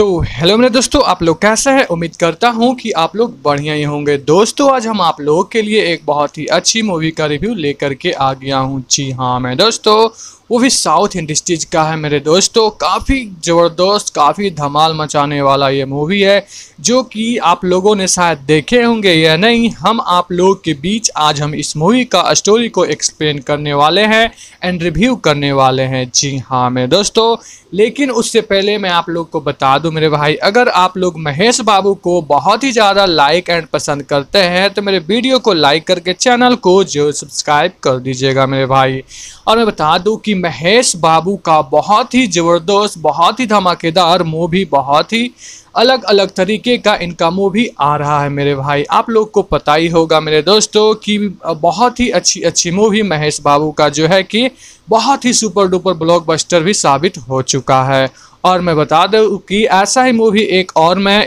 तो हेलो मेरे दोस्तों आप लोग कैसे हैं उम्मीद करता हूं कि आप लोग बढ़िया ही होंगे दोस्तों आज हम आप लोगों के लिए एक बहुत ही अच्छी मूवी का रिव्यू लेकर के आ गया हूं जी हाँ मैं दोस्तों वो भी साउथ इंडस्ट्रीज का है मेरे दोस्तों काफ़ी ज़बरदस्त काफ़ी धमाल मचाने वाला ये मूवी है जो कि आप लोगों ने शायद देखे होंगे या नहीं हम आप लोगों के बीच आज हम इस मूवी का स्टोरी को एक्सप्लेन करने वाले हैं एंड रिव्यू करने वाले हैं जी हाँ मेरे दोस्तों लेकिन उससे पहले मैं आप लोग को बता दूँ मेरे भाई अगर आप लोग महेश बाबू को बहुत ही ज़्यादा लाइक एंड पसंद करते हैं तो मेरे वीडियो को लाइक करके चैनल को जो सब्सक्राइब कर दीजिएगा मेरे भाई और मैं बता दूँ कि महेश बाबू का बहुत ही ज़बरदस्त बहुत ही धमाकेदार मूवी बहुत ही अलग अलग तरीके का इनका मूवी आ रहा है मेरे भाई आप लोग को पता ही होगा मेरे दोस्तों कि बहुत ही अच्छी अच्छी मूवी महेश बाबू का जो है कि बहुत ही सुपर डुपर ब्लॉकबस्टर भी साबित हो चुका है और मैं बता दूँ कि ऐसा ही मूवी एक और मैं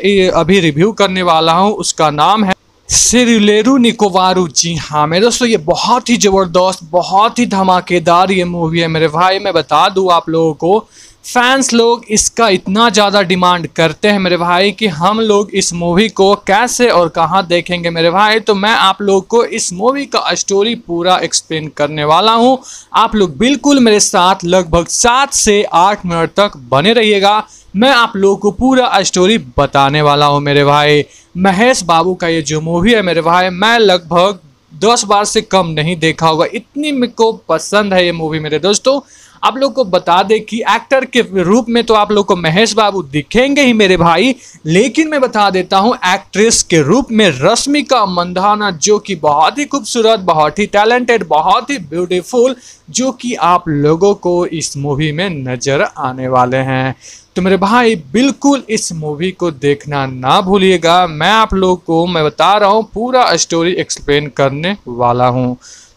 अभी रिव्यू करने वाला हूँ उसका नाम है सिरुलेरू निकोवारू जी हाँ मेरे दोस्तों ये बहुत ही ज़बरदस्त बहुत ही धमाकेदार ये मूवी है मेरे भाई मैं बता दूँ आप लोगों को फैंस लोग इसका इतना ज़्यादा डिमांड करते हैं मेरे भाई कि हम लोग इस मूवी को कैसे और कहाँ देखेंगे मेरे भाई तो मैं आप लोग को इस मूवी का स्टोरी पूरा एक्सप्लेन करने वाला हूँ आप लोग बिल्कुल मेरे साथ लगभग सात से आठ मिनट तक बने रहिएगा मैं आप लोगों को पूरा स्टोरी बताने वाला हूँ मेरे भाई महेश बाबू का ये जो मूवी है मेरे भाई मैं लगभग दस बार से कम नहीं देखा होगा इतनी मेरे को पसंद है ये मूवी मेरे दोस्तों आप लोग को बता दें कि एक्टर के रूप में तो आप लोग को महेश बाबू दिखेंगे ही मेरे भाई लेकिन मैं बता देता हूँ एक्ट्रेस के रूप में रश्मिका मंदाना जो कि बहुत ही खूबसूरत बहुत ही टैलेंटेड बहुत ही ब्यूटीफुल जो कि आप लोगों को इस मूवी में नज़र आने वाले हैं तो मेरे भाई बिल्कुल इस मूवी को देखना ना भूलिएगा मैं आप लोग को मैं बता रहा हूँ पूरा स्टोरी एक्सप्लेन करने वाला हूँ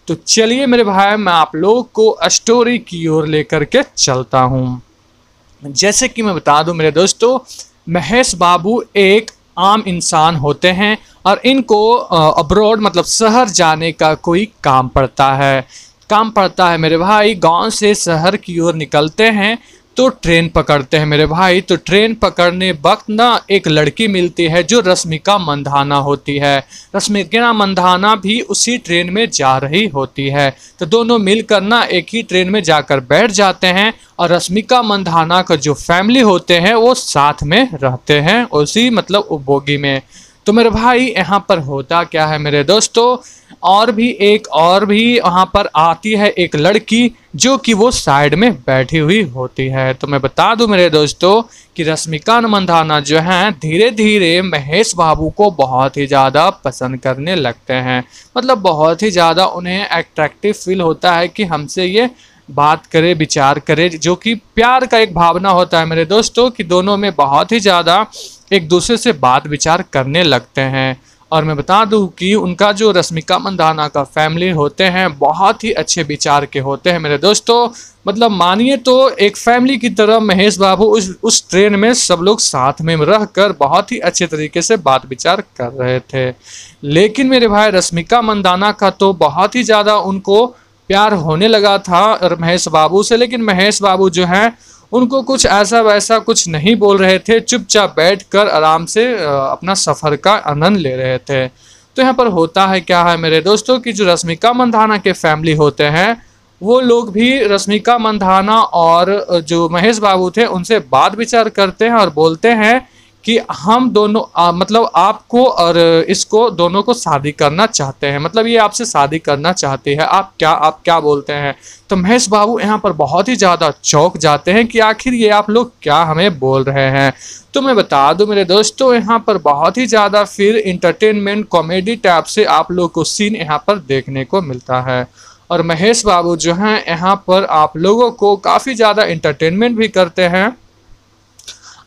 तो चलिए मेरे भाई मैं आप लोग को स्टोरी की ओर लेकर के चलता हूँ जैसे कि मैं बता दूँ मेरे दोस्तों महेश बाबू एक आम इंसान होते हैं और इनको अब्रॉड मतलब शहर जाने का कोई काम पड़ता है काम पड़ता है मेरे भाई गांव से शहर की ओर निकलते हैं तो ट्रेन पकड़ते हैं मेरे भाई तो ट्रेन पकड़ने वक्त ना एक लड़की मिलती है जो रश्मिका मंदाना होती है रश्मिका मंदाना भी उसी ट्रेन में जा रही होती है तो दोनों मिलकर ना एक ही ट्रेन में जाकर बैठ जाते हैं और रश्मिका मंदाना का जो फैमिली होते हैं वो साथ में रहते हैं उसी मतलब उपभोगी में तो मेरे भाई यहाँ पर होता क्या है मेरे दोस्तों और भी एक और भी वहाँ पर आती है एक लड़की जो कि वो साइड में बैठी हुई होती है तो मैं बता दूं मेरे दोस्तों कि रश्मिका मंदाना जो हैं धीरे धीरे महेश बाबू को बहुत ही ज़्यादा पसंद करने लगते हैं मतलब बहुत ही ज़्यादा उन्हें एट्रैक्टिव फील होता है कि हमसे ये बात करे विचार करे जो कि प्यार का एक भावना होता है मेरे दोस्तों कि दोनों में बहुत ही ज़्यादा एक दूसरे से बात विचार करने लगते हैं और मैं बता दूं कि उनका जो रश्मिका मंदाना का फैमिली होते हैं बहुत ही अच्छे विचार के होते हैं मेरे दोस्तों मतलब मानिए तो एक फैमिली की तरह महेश बाबू उस उस ट्रेन में सब लोग साथ में रह कर बहुत ही अच्छे तरीके से बात विचार कर रहे थे लेकिन मेरे भाई रश्मिका मंदाना का तो बहुत ही ज़्यादा उनको प्यार होने लगा था महेश बाबू से लेकिन महेश बाबू जो हैं उनको कुछ ऐसा वैसा कुछ नहीं बोल रहे थे चुपचाप बैठकर आराम से अपना सफ़र का आनंद ले रहे थे तो यहाँ पर होता है क्या है मेरे दोस्तों कि जो रश्मिका मंदाना के फैमिली होते हैं वो लोग भी रश्मिका मंदाना और जो महेश बाबू थे उनसे बात विचार करते हैं और बोलते हैं कि हम दोनों आ, मतलब आपको और इसको दोनों को शादी करना चाहते हैं मतलब ये आपसे शादी करना चाहती है आप क्या आप क्या बोलते हैं तो महेश बाबू यहाँ पर बहुत ही ज़्यादा चौक जाते हैं कि आखिर ये आप लोग क्या हमें बोल रहे हैं तो मैं बता दूं मेरे दोस्तों यहाँ पर बहुत ही ज़्यादा फिर इंटरटेनमेंट कॉमेडी टाइप से आप लोग को सीन यहाँ पर देखने को मिलता है और महेश बाबू जो हैं यहाँ पर आप लोगों को काफ़ी ज़्यादा इंटरटेनमेंट भी करते हैं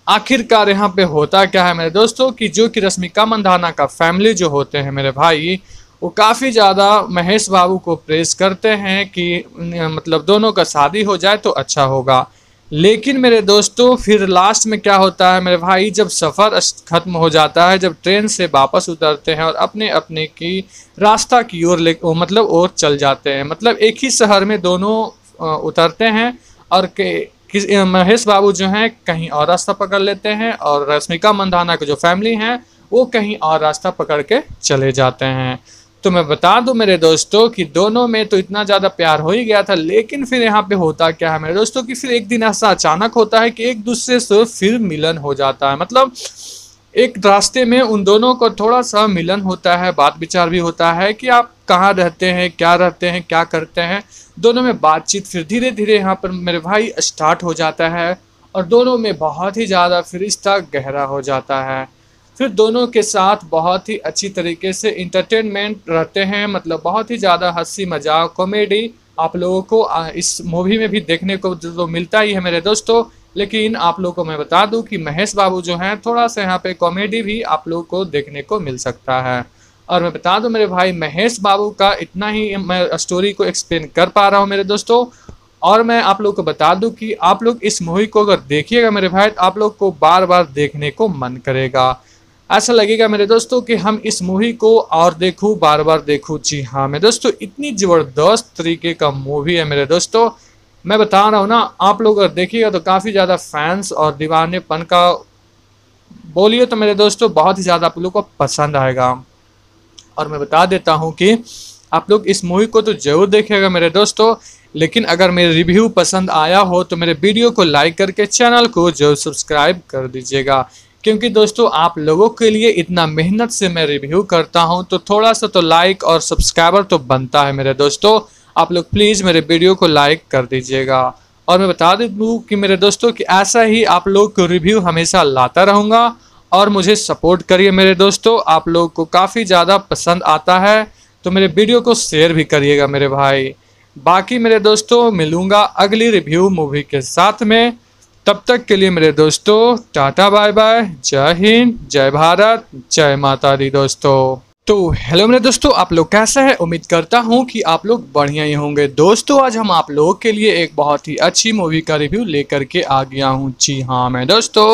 आखिरकार यहाँ पे होता क्या है मेरे दोस्तों कि जो कि रश्मिका मंदाना का फैमिली जो होते हैं मेरे भाई वो काफ़ी ज़्यादा महेश बाबू को प्रेस करते हैं कि मतलब दोनों का शादी हो जाए तो अच्छा होगा लेकिन मेरे दोस्तों फिर लास्ट में क्या होता है मेरे भाई जब सफ़र ख़त्म हो जाता है जब ट्रेन से वापस उतरते हैं और अपने अपने की रास्ता की ओर ले मतलब और चल जाते हैं मतलब एक ही शहर में दोनों उतरते हैं और के किस महेश बाबू जो हैं कहीं और रास्ता पकड़ लेते हैं और रश्मिका मंदाना की जो फैमिली हैं वो कहीं और रास्ता पकड़ के चले जाते हैं तो मैं बता दूं मेरे दोस्तों कि दोनों में तो इतना ज़्यादा प्यार हो ही गया था लेकिन फिर यहाँ पे होता क्या है मेरे दोस्तों कि फिर एक दिन ऐसा अचानक होता है कि एक दूसरे से फिर मिलन हो जाता है मतलब एक रास्ते में उन दोनों को थोड़ा सा मिलन होता है बात विचार भी होता है कि आप कहाँ रहते हैं क्या रहते हैं क्या करते हैं दोनों में बातचीत फिर धीरे धीरे यहाँ पर मेरे भाई स्टार्ट हो जाता है और दोनों में बहुत ही ज़्यादा फिर रिश्ता गहरा हो जाता है फिर दोनों के साथ बहुत ही अच्छी तरीके से इंटरटेनमेंट रहते हैं मतलब बहुत ही ज़्यादा हंसी मजाक कॉमेडी आप लोगों को इस मूवी में भी देखने को जो तो मिलता ही है मेरे दोस्तों लेकिन आप लोग को मैं बता दूं कि महेश बाबू जो हैं थोड़ा सा यहाँ पे कॉमेडी भी आप लोग को देखने को मिल सकता है और मैं बता दूं मेरे भाई महेश बाबू का इतना ही मैं स्टोरी को एक्सप्लेन कर पा रहा हूँ मेरे दोस्तों और मैं आप लोग को बता दूं कि आप लोग इस मूवी को अगर देखिएगा मेरे भाई तो आप लोग को बार बार देखने को मन करेगा ऐसा लगेगा मेरे दोस्तों कि हम इस मूवी को और देखूँ बार बार देखूँ जी हाँ मेरे दोस्तों इतनी ज़बरदस्त तरीके का मूवी है मेरे दोस्तों मैं बता रहा हूँ ना आप लोग अगर देखिएगा तो काफ़ी ज़्यादा फैंस और दीवानेपन का बोलिए तो मेरे दोस्तों बहुत ही ज़्यादा आप लोग को पसंद आएगा और मैं बता देता हूँ कि आप लोग इस मूवी को तो ज़रूर देखिएगा मेरे दोस्तों लेकिन अगर मेरे रिव्यू पसंद आया हो तो मेरे वीडियो को लाइक करके चैनल को जरूर सब्सक्राइब कर दीजिएगा क्योंकि दोस्तों आप लोगों के लिए इतना मेहनत से मैं रिव्यू करता हूँ तो थोड़ा सा तो लाइक और सब्सक्राइबर तो बनता है मेरे दोस्तों आप लोग प्लीज़ मेरे वीडियो को लाइक कर दीजिएगा और मैं बता दूँ कि मेरे दोस्तों कि ऐसा ही आप लोग को रिव्यू हमेशा लाता रहूँगा और मुझे सपोर्ट करिए मेरे दोस्तों आप लोग को काफ़ी ज़्यादा पसंद आता है तो मेरे वीडियो को शेयर भी करिएगा मेरे भाई बाकी मेरे दोस्तों मिलूँगा अगली रिव्यू मूवी के साथ में तब तक के लिए मेरे दोस्तों टाटा बाय बाय जय हिंद जय भारत जय माता दी दोस्तों तो हेलो मेरे दोस्तों आप लोग कैसे हैं उम्मीद करता हूं कि आप लोग बढ़िया ही होंगे दोस्तों आज हम आप लोगों के लिए एक बहुत ही अच्छी मूवी का रिव्यू लेकर के आ गया हूं जी हाँ मैं दोस्तों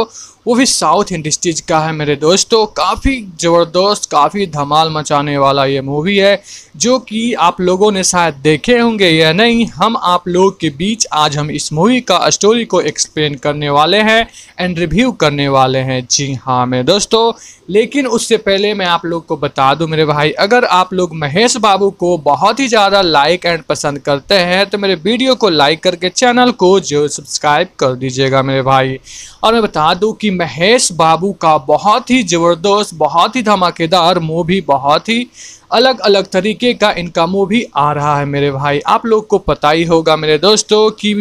वो भी साउथ इंडस्ट्रीज का है मेरे दोस्तों काफ़ी ज़बरदस्त काफ़ी धमाल मचाने वाला ये मूवी है जो कि आप लोगों ने शायद देखे होंगे या नहीं हम आप लोगों के बीच आज हम इस मूवी का स्टोरी को एक्सप्लेन करने वाले हैं एंड रिव्यू करने वाले हैं जी हाँ मेरे दोस्तों लेकिन उससे पहले मैं आप लोग को बता दूँ मेरे भाई अगर आप लोग महेश बाबू को बहुत ही ज़्यादा लाइक एंड पसंद करते हैं तो मेरे वीडियो को लाइक करके चैनल को जो सब्सक्राइब कर दीजिएगा मेरे भाई और मैं बता दूँ कि महेश बाबू का बहुत ही ज़बरदस्त बहुत ही धमाकेदार मूवी बहुत ही अलग अलग तरीके का इनका मूवी आ रहा है मेरे भाई आप लोग को पता ही होगा मेरे दोस्तों कि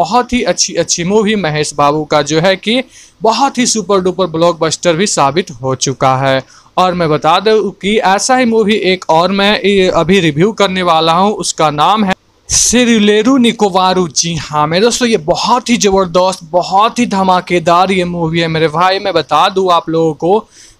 बहुत ही अच्छी अच्छी मूवी महेश बाबू का जो है कि बहुत ही सुपर डुपर ब्लॉकबस्टर भी साबित हो चुका है और मैं बता दूँ कि ऐसा ही मूवी एक और मैं अभी रिव्यू करने वाला हूँ उसका नाम है सिरुलेरू निकोवारू जी हाँ मेरे दोस्तों ये बहुत ही ज़बरदस्त बहुत ही धमाकेदार ये मूवी है मेरे भाई मैं बता दूँ आप लोगों को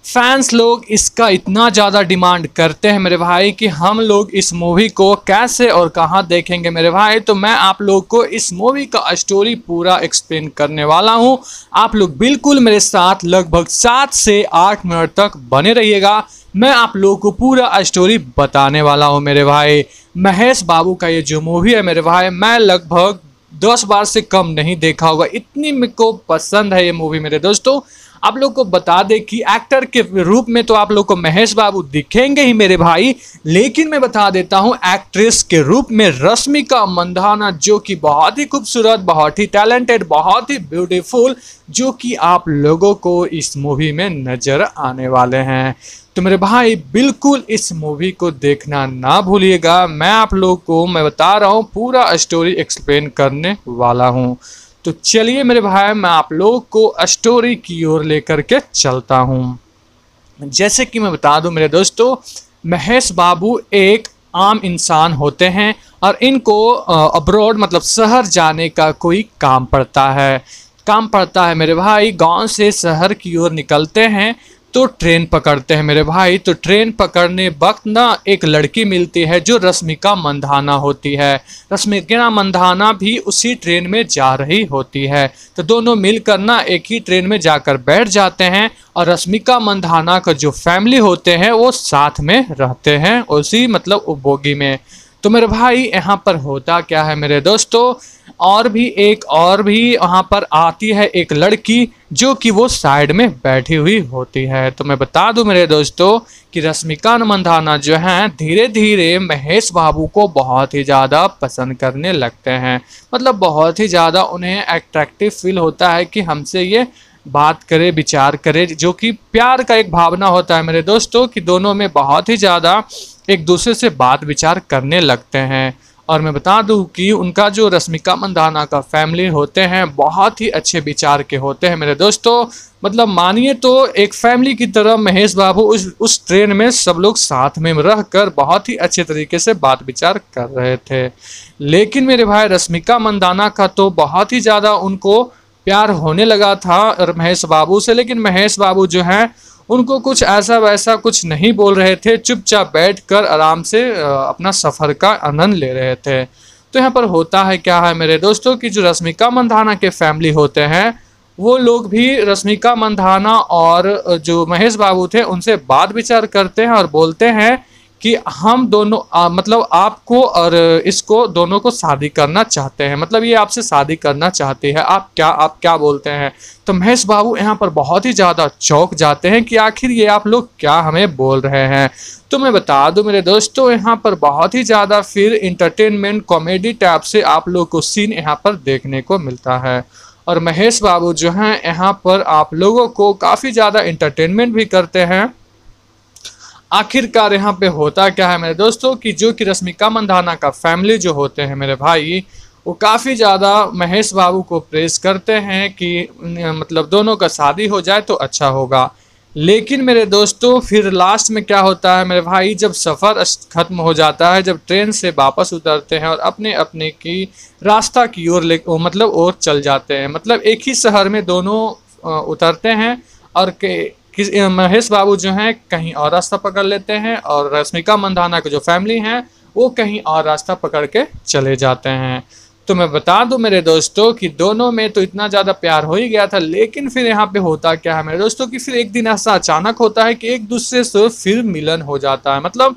फैंस लोग इसका इतना ज़्यादा डिमांड करते हैं मेरे भाई कि हम लोग इस मूवी को कैसे और कहाँ देखेंगे मेरे भाई तो मैं आप लोग को इस मूवी का स्टोरी पूरा एक्सप्लेन करने वाला हूँ आप लोग बिल्कुल मेरे साथ लगभग सात से आठ मिनट तक बने रहिएगा मैं आप लोगों को पूरा स्टोरी बताने वाला हूँ मेरे भाई महेश बाबू का ये जो मूवी है मेरे भाई मैं लगभग दस बार से कम नहीं देखा होगा इतनी मेरे को पसंद है ये मूवी मेरे दोस्तों आप लोग को बता दें कि एक्टर के रूप में तो आप लोग को महेश बाबू दिखेंगे ही मेरे भाई लेकिन मैं बता देता हूँ एक्ट्रेस के रूप में रश्मिका मंदाना जो कि बहुत ही खूबसूरत बहुत ही टैलेंटेड बहुत ही ब्यूटीफुल जो कि आप लोगों को इस मूवी में नज़र आने वाले हैं तो मेरे भाई बिल्कुल इस मूवी को देखना ना भूलिएगा मैं आप लोग को मैं बता रहा हूँ पूरा स्टोरी एक्सप्लेन करने वाला हूँ तो चलिए मेरे भाई मैं आप लोग को स्टोरी की ओर लेकर के चलता हूँ जैसे कि मैं बता दूँ मेरे दोस्तों महेश बाबू एक आम इंसान होते हैं और इनको अब्रॉड मतलब शहर जाने का कोई काम पड़ता है काम पड़ता है मेरे भाई गांव से शहर की ओर निकलते हैं तो ट्रेन पकड़ते हैं मेरे भाई तो ट्रेन पकड़ने वक्त ना एक लड़की मिलती है जो रश्मिका मंधाना होती है रश्मिका मंधाना भी उसी ट्रेन में जा रही होती है तो दोनों मिलकर ना एक ही ट्रेन में जाकर बैठ जाते हैं और रश्मिका मंधाना का जो फैमिली होते हैं वो साथ में रहते हैं उसी मतलब उपभोगी में तो मेरे भाई यहाँ पर होता क्या है मेरे दोस्तों और भी एक और भी वहाँ पर आती है एक लड़की जो कि वो साइड में बैठी हुई होती है तो मैं बता दूं मेरे दोस्तों कि रश्मिका मंदाना जो हैं धीरे धीरे महेश बाबू को बहुत ही ज़्यादा पसंद करने लगते हैं मतलब बहुत ही ज़्यादा उन्हें एट्रैक्टिव फील होता है कि हमसे ये बात करे विचार करे जो कि प्यार का एक भावना होता है मेरे दोस्तों कि दोनों में बहुत ही ज़्यादा एक दूसरे से बात विचार करने लगते हैं और मैं बता दूं कि उनका जो रश्मिका मंदाना का फैमिली होते हैं बहुत ही अच्छे विचार के होते हैं मेरे दोस्तों मतलब मानिए तो एक फैमिली की तरह महेश बाबू उस उस ट्रेन में सब लोग साथ में रह कर बहुत ही अच्छे तरीके से बात विचार कर रहे थे लेकिन मेरे भाई रश्मिका मंदाना का तो बहुत ही ज़्यादा उनको प्यार होने लगा था और महेश बाबू से लेकिन महेश बाबू जो हैं उनको कुछ ऐसा वैसा कुछ नहीं बोल रहे थे चुपचाप बैठ कर आराम से अपना सफ़र का आनंद ले रहे थे तो यहाँ पर होता है क्या है मेरे दोस्तों कि जो रश्मिका मंदाना के फैमिली होते हैं वो लोग भी रश्मिका मंदाना और जो महेश बाबू थे उनसे बात विचार करते हैं और बोलते हैं कि हम दोनों आ, मतलब आपको और इसको दोनों को शादी करना चाहते हैं मतलब ये आपसे शादी करना चाहती है आप क्या आप क्या बोलते हैं तो महेश बाबू यहाँ पर बहुत ही ज़्यादा चौक जाते हैं कि आखिर ये आप लोग क्या हमें बोल रहे हैं तो मैं बता दूं मेरे दोस्तों यहाँ पर बहुत ही ज़्यादा फिर इंटरटेनमेंट कॉमेडी टाइप से आप लोग को सीन यहाँ पर देखने को मिलता है और महेश बाबू जो हैं यहाँ पर आप लोगों को काफ़ी ज़्यादा इंटरटेनमेंट भी करते हैं आखिरकार यहाँ पे होता क्या है मेरे दोस्तों कि जो कि रश्मिका मंदाना का फैमिली जो होते हैं मेरे भाई वो काफ़ी ज़्यादा महेश बाबू को प्रेस करते हैं कि मतलब दोनों का शादी हो जाए तो अच्छा होगा लेकिन मेरे दोस्तों फिर लास्ट में क्या होता है मेरे भाई जब सफ़र ख़त्म हो जाता है जब ट्रेन से वापस उतरते हैं और अपने अपने की रास्ता की ओर ले मतलब और चल जाते हैं मतलब एक ही शहर में दोनों उतरते हैं और के किस महेश बाबू जो हैं कहीं और रास्ता पकड़ लेते हैं और रश्मिका मंदाना के जो फैमिली हैं वो कहीं और रास्ता पकड़ के चले जाते हैं तो मैं बता दूं मेरे दोस्तों कि दोनों में तो इतना ज़्यादा प्यार हो ही गया था लेकिन फिर यहाँ पे होता क्या है मेरे दोस्तों कि फिर एक दिन ऐसा अचानक होता है कि एक दूसरे से फिर मिलन हो जाता है मतलब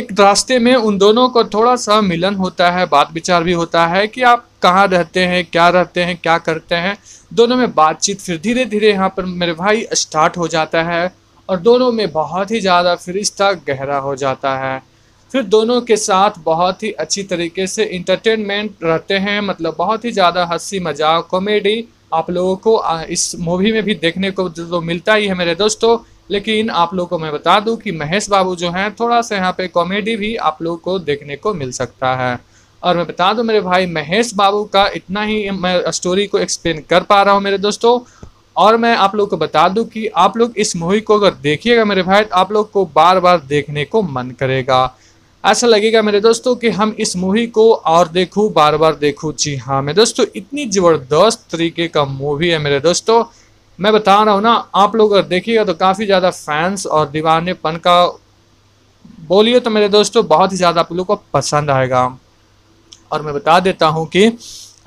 एक रास्ते में उन दोनों को थोड़ा सा मिलन होता है बात विचार भी होता है कि आप कहाँ रहते हैं क्या रहते हैं क्या करते हैं दोनों में बातचीत फिर धीरे धीरे यहाँ पर मेरे भाई स्टार्ट हो जाता है और दोनों में बहुत ही ज़्यादा फिर रिश्ता गहरा हो जाता है फिर दोनों के साथ बहुत ही अच्छी तरीके से इंटरटेनमेंट रहते हैं मतलब बहुत ही ज़्यादा हंसी मजाक कॉमेडी आप लोगों को इस मूवी में भी देखने को तो, तो मिलता ही है मेरे दोस्तों लेकिन आप लोगों को मैं बता दूं कि महेश बाबू जो हैं थोड़ा सा यहाँ पे कॉमेडी भी आप लोगों को देखने को मिल सकता है और मैं बता दूं मेरे भाई महेश बाबू का इतना ही मैं स्टोरी को एक्सप्लेन कर पा रहा हूँ मेरे दोस्तों और मैं आप लोग को बता दूं कि आप लोग इस मूवी को अगर देखिएगा मेरे भाई तो आप लोग को बार बार देखने को मन करेगा ऐसा लगेगा मेरे दोस्तों कि हम इस मूवी को और देखूँ बार बार देखूँ जी हाँ मेरे दोस्तों इतनी ज़बरदस्त तरीके का मूवी है मेरे दोस्तों मैं बता रहा हूँ ना आप लोग अगर देखिएगा तो काफ़ी ज़्यादा फैंस और दीवानेपन का बोलिए तो मेरे दोस्तों बहुत ही ज़्यादा आप लोग को पसंद आएगा और मैं बता देता हूँ कि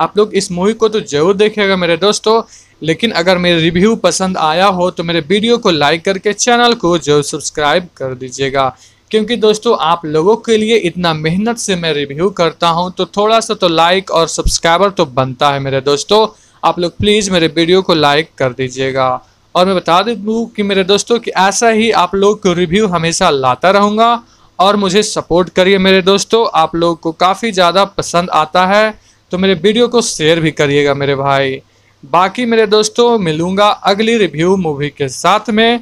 आप लोग इस मूवी को तो ज़रूर देखेगा मेरे दोस्तों लेकिन अगर मेरे रिव्यू पसंद आया हो तो मेरे वीडियो को लाइक करके चैनल को जरूर सब्सक्राइब कर दीजिएगा क्योंकि दोस्तों आप लोगों के लिए इतना मेहनत से मैं रिव्यू करता हूं तो थोड़ा सा तो लाइक और सब्सक्राइबर तो बनता है मेरे दोस्तों आप लोग प्लीज़ मेरे वीडियो को लाइक कर दीजिएगा और मैं बता दूँ कि मेरे दोस्तों कि ऐसा ही आप लोग को रिव्यू हमेशा लाता रहूँगा और मुझे सपोर्ट करिए मेरे दोस्तों आप लोगों को काफ़ी ज़्यादा पसंद आता है तो मेरे वीडियो को शेयर भी करिएगा मेरे भाई बाकी मेरे दोस्तों मिलूँगा अगली रिव्यू मूवी के साथ में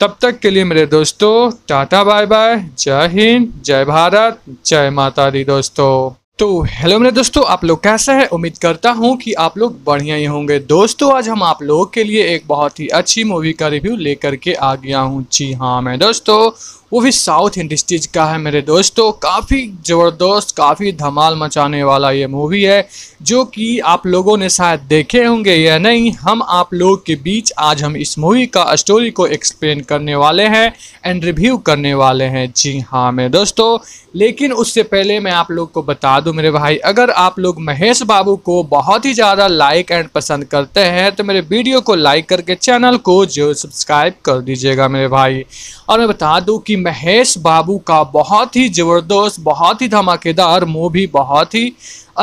तब तक के लिए मेरे दोस्तों टाटा बाय बाय जय हिंद जय भारत जय माता दी दोस्तों तो हेलो मेरे दोस्तों आप लोग कैसे हैं उम्मीद करता हूं कि आप लोग बढ़िया ही होंगे दोस्तों आज हम आप लोगों के लिए एक बहुत ही अच्छी मूवी का रिव्यू लेकर के आ गया हूं जी हाँ मैं दोस्तों वो भी साउथ इंडस्ट्रीज का है मेरे दोस्तों काफ़ी ज़बरदस्त काफ़ी धमाल मचाने वाला ये मूवी है जो कि आप लोगों ने शायद देखे होंगे या नहीं हम आप लोगों के बीच आज हम इस मूवी का स्टोरी को एक्सप्लेन करने वाले हैं एंड रिव्यू करने वाले हैं जी हाँ मेरे दोस्तों लेकिन उससे पहले मैं आप लोग को बता दूँ मेरे भाई अगर आप लोग महेश बाबू को बहुत ही ज़्यादा लाइक एंड पसंद करते हैं तो मेरे वीडियो को लाइक करके चैनल को जो सब्सक्राइब कर दीजिएगा मेरे भाई और मैं बता दूँ कि महेश बाबू का बहुत ही ज़बरदस्त बहुत ही धमाकेदार मूवी बहुत ही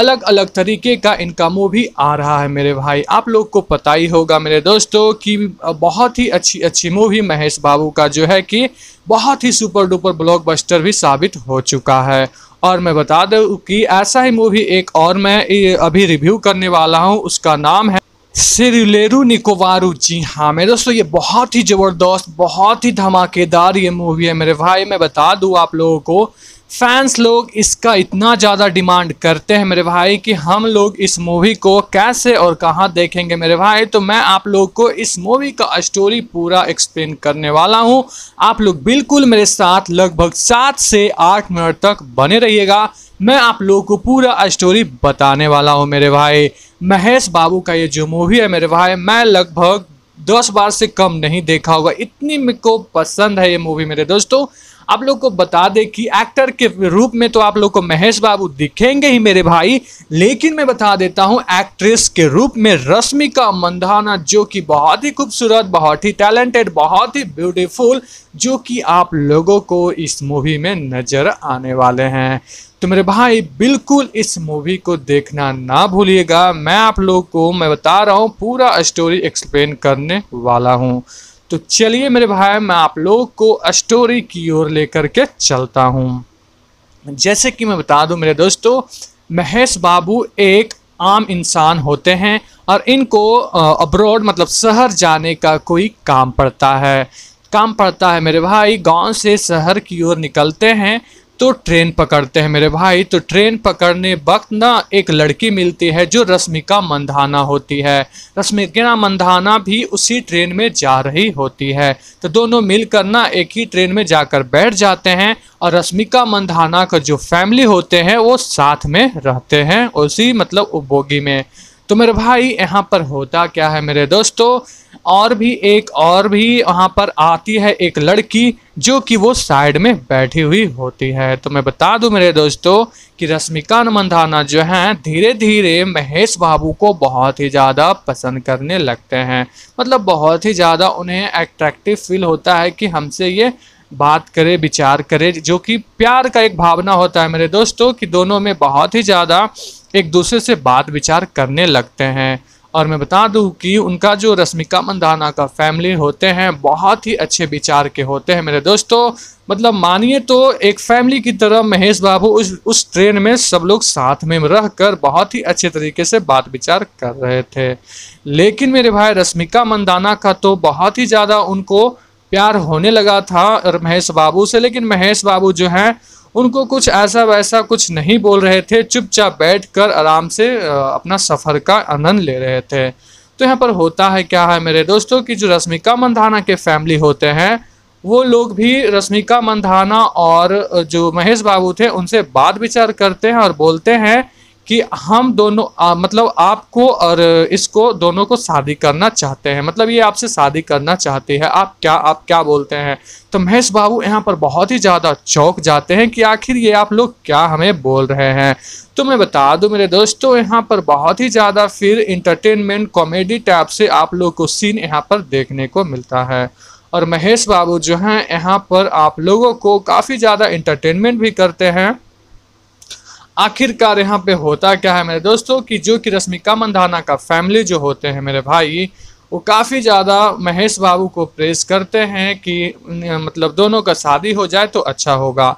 अलग अलग तरीके का इनका मूवी आ रहा है मेरे भाई आप लोग को पता ही होगा मेरे दोस्तों कि बहुत ही अच्छी अच्छी मूवी महेश बाबू का जो है कि बहुत ही सुपर डुपर ब्लॉकबस्टर भी साबित हो चुका है और मैं बता दूँ कि ऐसा ही मूवी एक और मैं अभी रिव्यू करने वाला हूँ उसका नाम है सिरुलेरू निकोवारू जी हाँ मेरे दोस्तों ये बहुत ही ज़बरदस्त बहुत ही धमाकेदार ये मूवी है मेरे भाई मैं बता दूँ आप लोगों को फैंस लोग इसका इतना ज़्यादा डिमांड करते हैं मेरे भाई कि हम लोग इस मूवी को कैसे और कहाँ देखेंगे मेरे भाई तो मैं आप लोग को इस मूवी का स्टोरी पूरा एक्सप्लेन करने वाला हूँ आप लोग बिल्कुल मेरे साथ लगभग सात से आठ मिनट तक बने रहिएगा मैं आप लोगों को पूरा स्टोरी बताने वाला हूँ मेरे भाई महेश बाबू का ये जो मूवी है मेरे भाई मैं लगभग दस बार से कम नहीं देखा होगा इतनी मेरे को पसंद है ये मूवी मेरे दोस्तों आप लोग को बता दें कि एक्टर के रूप में तो आप लोग को महेश बाबू दिखेंगे ही मेरे भाई लेकिन मैं बता देता हूँ एक्ट्रेस के रूप में रश्मिका मंदाना जो कि बहुत ही खूबसूरत बहुत ही टैलेंटेड बहुत ही ब्यूटीफुल जो कि आप लोगों को इस मूवी में नज़र आने वाले हैं तो मेरे भाई बिल्कुल इस मूवी को देखना ना भूलिएगा मैं आप लोग को मैं बता रहा हूँ पूरा स्टोरी एक्सप्लेन करने वाला हूँ तो चलिए मेरे भाई मैं आप लोग को स्टोरी की ओर लेकर के चलता हूँ जैसे कि मैं बता दूं मेरे दोस्तों महेश बाबू एक आम इंसान होते हैं और इनको अब्रॉड मतलब शहर जाने का कोई काम पड़ता है काम पड़ता है मेरे भाई गांव से शहर की ओर निकलते हैं तो ट्रेन पकड़ते हैं मेरे भाई तो ट्रेन पकड़ने वक्त ना एक लड़की मिलती है जो रश्मिका मंधाना होती है रश्मिका मंधाना भी उसी ट्रेन में जा रही होती है तो दोनों मिलकर ना एक ही ट्रेन में जाकर बैठ जाते हैं और रश्मिका मंधाना का जो फैमिली होते हैं वो साथ में रहते हैं उसी मतलब उपभोगी में तो मेरे भाई यहाँ पर होता क्या है मेरे दोस्तों और भी एक और भी वहाँ पर आती है एक लड़की जो कि वो साइड में बैठी हुई होती है तो मैं बता दूं मेरे दोस्तों कि रश्मिका मंधाना जो हैं धीरे धीरे महेश बाबू को बहुत ही ज़्यादा पसंद करने लगते हैं मतलब बहुत ही ज़्यादा उन्हें एट्रैक्टिव फील होता है कि हमसे ये बात करे विचार करे जो कि प्यार का एक भावना होता है मेरे दोस्तों कि दोनों में बहुत ही ज़्यादा एक दूसरे से बात विचार करने लगते हैं और मैं बता दूं कि उनका जो रश्मिका मंदाना का फैमिली होते हैं बहुत ही अच्छे विचार के होते हैं मेरे दोस्तों मतलब मानिए तो एक फैमिली की तरह महेश बाबू उस उस ट्रेन में सब लोग साथ में रह कर बहुत ही अच्छे तरीके से बात विचार कर रहे थे लेकिन मेरे भाई रश्मिका मंदाना का तो बहुत ही ज़्यादा उनको प्यार होने लगा था महेश बाबू से लेकिन महेश बाबू जो हैं उनको कुछ ऐसा वैसा कुछ नहीं बोल रहे थे चुपचाप बैठकर आराम से अपना सफ़र का आनंद ले रहे थे तो यहाँ पर होता है क्या है मेरे दोस्तों कि जो रश्मिका मंधाना के फैमिली होते हैं वो लोग भी रश्मिका मंधाना और जो महेश बाबू थे उनसे बात विचार करते हैं और बोलते हैं कि हम दोनों आ, मतलब आपको और इसको दोनों को शादी करना चाहते हैं मतलब ये आपसे शादी करना चाहती है आप क्या आप क्या बोलते हैं तो महेश बाबू यहाँ पर बहुत ही ज़्यादा चौक जाते हैं कि आखिर ये आप लोग क्या हमें बोल रहे हैं तो मैं बता दूं मेरे दोस्तों यहाँ पर बहुत ही ज़्यादा फिर इंटरटेनमेंट कॉमेडी टाइप से आप लोग को सीन यहाँ पर देखने को मिलता है और महेश बाबू जो हैं यहाँ पर आप लोगों को काफ़ी ज़्यादा इंटरटेनमेंट भी करते हैं आखिरकार यहाँ पे होता क्या है मेरे दोस्तों कि जो कि रश्मिका मंदाना का फैमिली जो होते हैं मेरे भाई वो काफ़ी ज़्यादा महेश बाबू को प्रेस करते हैं कि मतलब दोनों का शादी हो जाए तो अच्छा होगा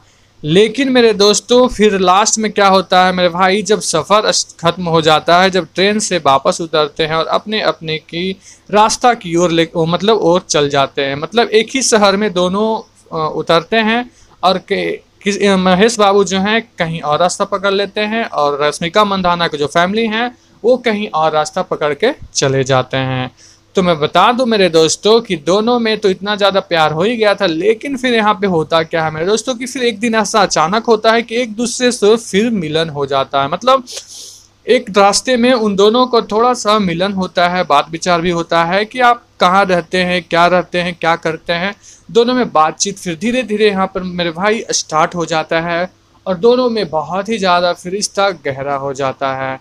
लेकिन मेरे दोस्तों फिर लास्ट में क्या होता है मेरे भाई जब सफ़र ख़त्म हो जाता है जब ट्रेन से वापस उतरते हैं और अपने अपने की रास्ता की ओर ले मतलब और चल जाते हैं मतलब एक ही शहर में दोनों उतरते हैं और के किस महेश बाबू जो हैं कहीं और रास्ता पकड़ लेते हैं और रश्मिका मंदाना की जो फैमिली हैं वो कहीं और रास्ता पकड़ के चले जाते हैं तो मैं बता दूं मेरे दोस्तों कि दोनों में तो इतना ज़्यादा प्यार हो ही गया था लेकिन फिर यहाँ पे होता क्या है मेरे दोस्तों कि फिर एक दिन ऐसा अचानक होता है कि एक दूसरे से फिर मिलन हो जाता है मतलब एक रास्ते में उन दोनों को थोड़ा सा मिलन होता है बात विचार भी होता है कि आप कहाँ रहते हैं क्या रहते हैं क्या करते हैं दोनों में बातचीत फिर धीरे धीरे यहाँ पर मेरे भाई स्टार्ट हो जाता है और दोनों में बहुत ही ज़्यादा फिर रिश्ता गहरा हो जाता है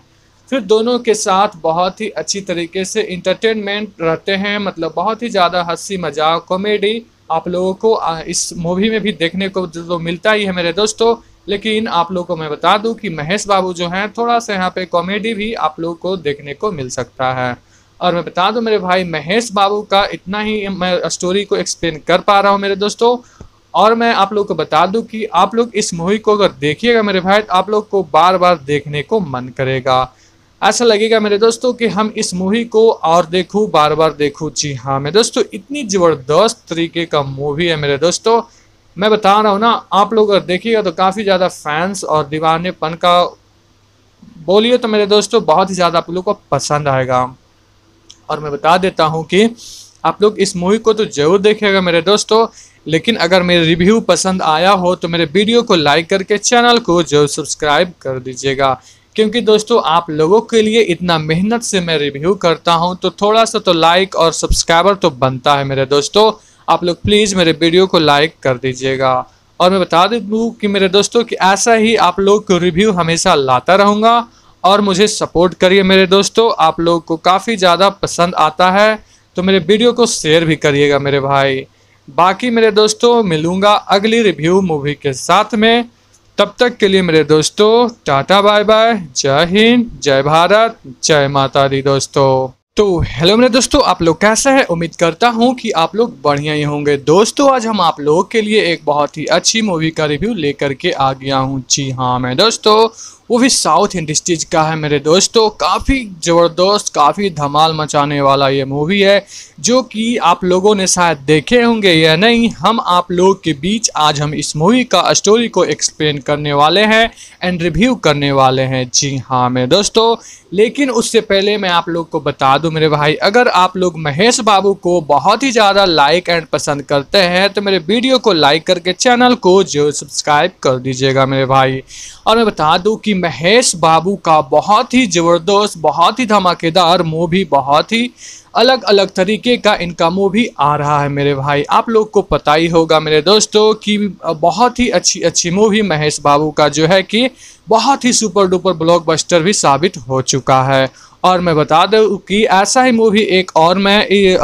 फिर दोनों के साथ बहुत ही अच्छी तरीके से इंटरटेनमेंट रहते हैं मतलब बहुत ही ज़्यादा हंसी मजाक कॉमेडी आप लोगों को इस मूवी में भी देखने को तो, तो मिलता ही है मेरे दोस्तों लेकिन आप लोगों को मैं बता दूं कि महेश बाबू जो हैं थोड़ा सा यहाँ पे कॉमेडी भी आप लोगों को देखने को मिल सकता है और मैं बता दूं मेरे भाई महेश बाबू का इतना ही मैं स्टोरी को एक्सप्लेन कर पा रहा हूँ मेरे दोस्तों और मैं आप लोग को बता दूं कि आप लोग इस मूवी को अगर देखिएगा मेरे भाई तो आप लोग को बार बार देखने को मन करेगा ऐसा लगेगा मेरे दोस्तों कि हम इस मूवी को और देखूँ बार बार देखूँ जी हाँ मेरे दोस्तों इतनी ज़बरदस्त तरीके का मूवी है मेरे दोस्तों मैं बता रहा हूँ ना आप लोग अगर देखिएगा तो काफ़ी ज़्यादा फैंस और दीवानेपन का बोलिए तो मेरे दोस्तों बहुत ही ज़्यादा आप लोग को पसंद आएगा और मैं बता देता हूँ कि आप लोग इस मूवी को तो ज़रूर देखिएगा मेरे दोस्तों लेकिन अगर मेरे रिव्यू पसंद आया हो तो मेरे वीडियो को लाइक करके चैनल को जरूर सब्सक्राइब कर दीजिएगा क्योंकि दोस्तों आप लोगों के लिए इतना मेहनत से मैं रिव्यू करता हूं तो थोड़ा सा तो लाइक और सब्सक्राइबर तो बनता है मेरे दोस्तों आप लोग प्लीज़ मेरे वीडियो को लाइक कर दीजिएगा और मैं बता दूँ कि मेरे दोस्तों कि ऐसा ही आप लोग को रिव्यू हमेशा लाता रहूँगा और मुझे सपोर्ट करिए मेरे दोस्तों आप लोगों को काफ़ी ज़्यादा पसंद आता है तो मेरे वीडियो को शेयर भी करिएगा मेरे भाई बाकी मेरे दोस्तों मिलूँगा अगली रिव्यू मूवी के साथ में तब तक के लिए मेरे दोस्तों टाटा बाय बाय जय हिंद जय भारत जय माता दी दोस्तों तो हेलो मेरे दोस्तों आप लोग कैसे हैं उम्मीद करता हूँ कि आप लोग बढ़िया ही होंगे दोस्तों आज हम आप लोगों के लिए एक बहुत ही अच्छी मूवी का रिव्यू लेकर के आ गया हूँ जी हाँ मैं दोस्तों वो भी साउथ इंडस्ट्रीज का है मेरे दोस्तों काफ़ी ज़बरदस्त काफ़ी धमाल मचाने वाला ये मूवी है जो कि आप लोगों ने शायद देखे होंगे या नहीं हम आप लोगों के बीच आज हम इस मूवी का स्टोरी को एक्सप्लेन करने वाले हैं एंड रिव्यू करने वाले हैं जी हाँ मेरे दोस्तों लेकिन उससे पहले मैं आप लोग को बता दूँ मेरे भाई अगर आप लोग महेश बाबू को बहुत ही ज़्यादा लाइक एंड पसंद करते हैं तो मेरे वीडियो को लाइक करके चैनल को जो सब्सक्राइब कर दीजिएगा मेरे भाई और मैं बता दूँ कि महेश बाबू का बहुत ही ज़बरदस्त बहुत ही धमाकेदार मूवी बहुत ही अलग अलग तरीके का इनका मूवी आ रहा है मेरे भाई आप लोग को पता ही होगा मेरे दोस्तों कि बहुत ही अच्छी अच्छी मूवी महेश बाबू का जो है कि बहुत ही सुपर डुपर ब्लॉकबस्टर भी साबित हो चुका है और मैं बता दूँ कि ऐसा ही मूवी एक और मैं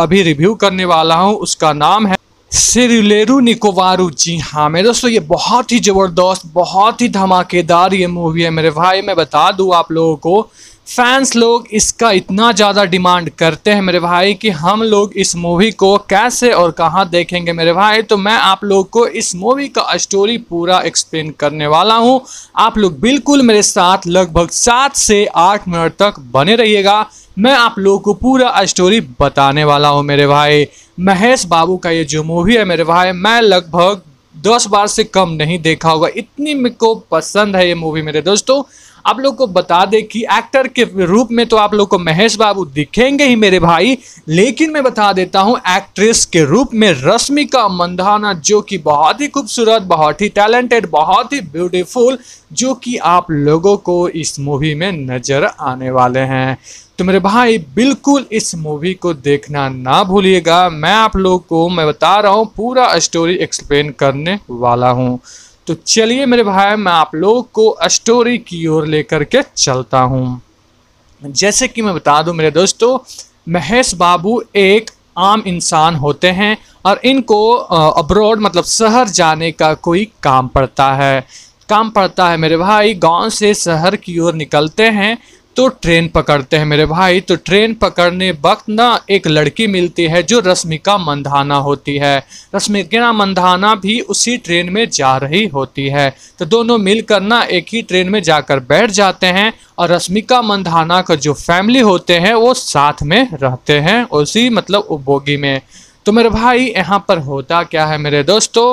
अभी रिव्यू करने वाला हूँ उसका नाम है सिरुलेरू निकोवारू जी हाँ मेरे दोस्तों ये बहुत ही ज़बरदस्त बहुत ही धमाकेदार ये मूवी है मेरे भाई मैं बता दूँ आप लोगों को फैंस लोग इसका इतना ज़्यादा डिमांड करते हैं मेरे भाई कि हम लोग इस मूवी को कैसे और कहाँ देखेंगे मेरे भाई तो मैं आप लोग को इस मूवी का स्टोरी पूरा एक्सप्लेन करने वाला हूँ आप लोग बिल्कुल मेरे साथ लगभग सात से आठ मिनट तक बने रहिएगा मैं आप लोगों को पूरा स्टोरी बताने वाला हूँ मेरे भाई महेश बाबू का ये जो मूवी है मेरे भाई मैं लगभग दस बार से कम नहीं देखा होगा इतनी मेरे को पसंद है ये मूवी मेरे दोस्तों आप लोग को बता दें कि एक्टर के रूप में तो आप लोग को महेश बाबू दिखेंगे ही मेरे भाई लेकिन मैं बता देता हूँ एक्ट्रेस के रूप में रश्मिका मंदाना जो कि बहुत ही खूबसूरत बहुत ही टैलेंटेड बहुत ही ब्यूटीफुल जो कि आप लोगों को इस मूवी में नज़र आने वाले हैं तो मेरे भाई बिल्कुल इस मूवी को देखना ना भूलिएगा मैं आप लोग को मैं बता रहा हूँ पूरा स्टोरी एक्सप्लेन करने वाला हूँ तो चलिए मेरे भाई मैं आप लोगों को स्टोरी की ओर लेकर के चलता हूँ जैसे कि मैं बता दूँ मेरे दोस्तों महेश बाबू एक आम इंसान होते हैं और इनको अब्रॉड मतलब शहर जाने का कोई काम पड़ता है काम पड़ता है मेरे भाई गांव से शहर की ओर निकलते हैं तो ट्रेन पकड़ते हैं मेरे भाई तो ट्रेन पकड़ने वक्त ना एक लड़की मिलती है जो रश्मिका मंधाना होती है रश्मिका मंधाना भी उसी ट्रेन में जा रही होती है तो दोनों मिलकर ना एक ही ट्रेन में जाकर बैठ जाते हैं और रश्मिका मंधाना का जो फैमिली होते हैं वो साथ में रहते हैं उसी मतलब उपभोगी में तो मेरे भाई यहाँ पर होता क्या है मेरे दोस्तों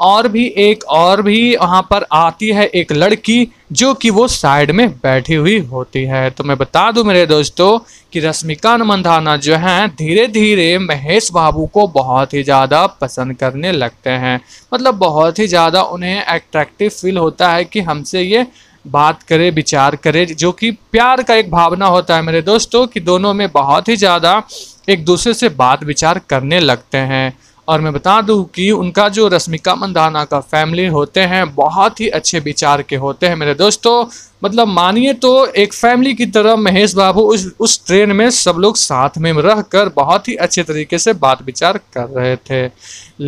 और भी एक और भी वहाँ पर आती है एक लड़की जो कि वो साइड में बैठी हुई होती है तो मैं बता दूं मेरे दोस्तों कि रश्मिका मंधाना जो हैं धीरे धीरे महेश बाबू को बहुत ही ज़्यादा पसंद करने लगते हैं मतलब बहुत ही ज़्यादा उन्हें एट्रैक्टिव फील होता है कि हमसे ये बात करे विचार करे जो कि प्यार का एक भावना होता है मेरे दोस्तों कि दोनों में बहुत ही ज़्यादा एक दूसरे से बात विचार करने लगते हैं और मैं बता दूं कि उनका जो रश्मिका मंदाना का फैमिली होते हैं बहुत ही अच्छे विचार के होते हैं मेरे दोस्तों मतलब मानिए तो एक फैमिली की तरह महेश बाबू उस उस ट्रेन में सब लोग साथ में रह कर बहुत ही अच्छे तरीके से बात विचार कर रहे थे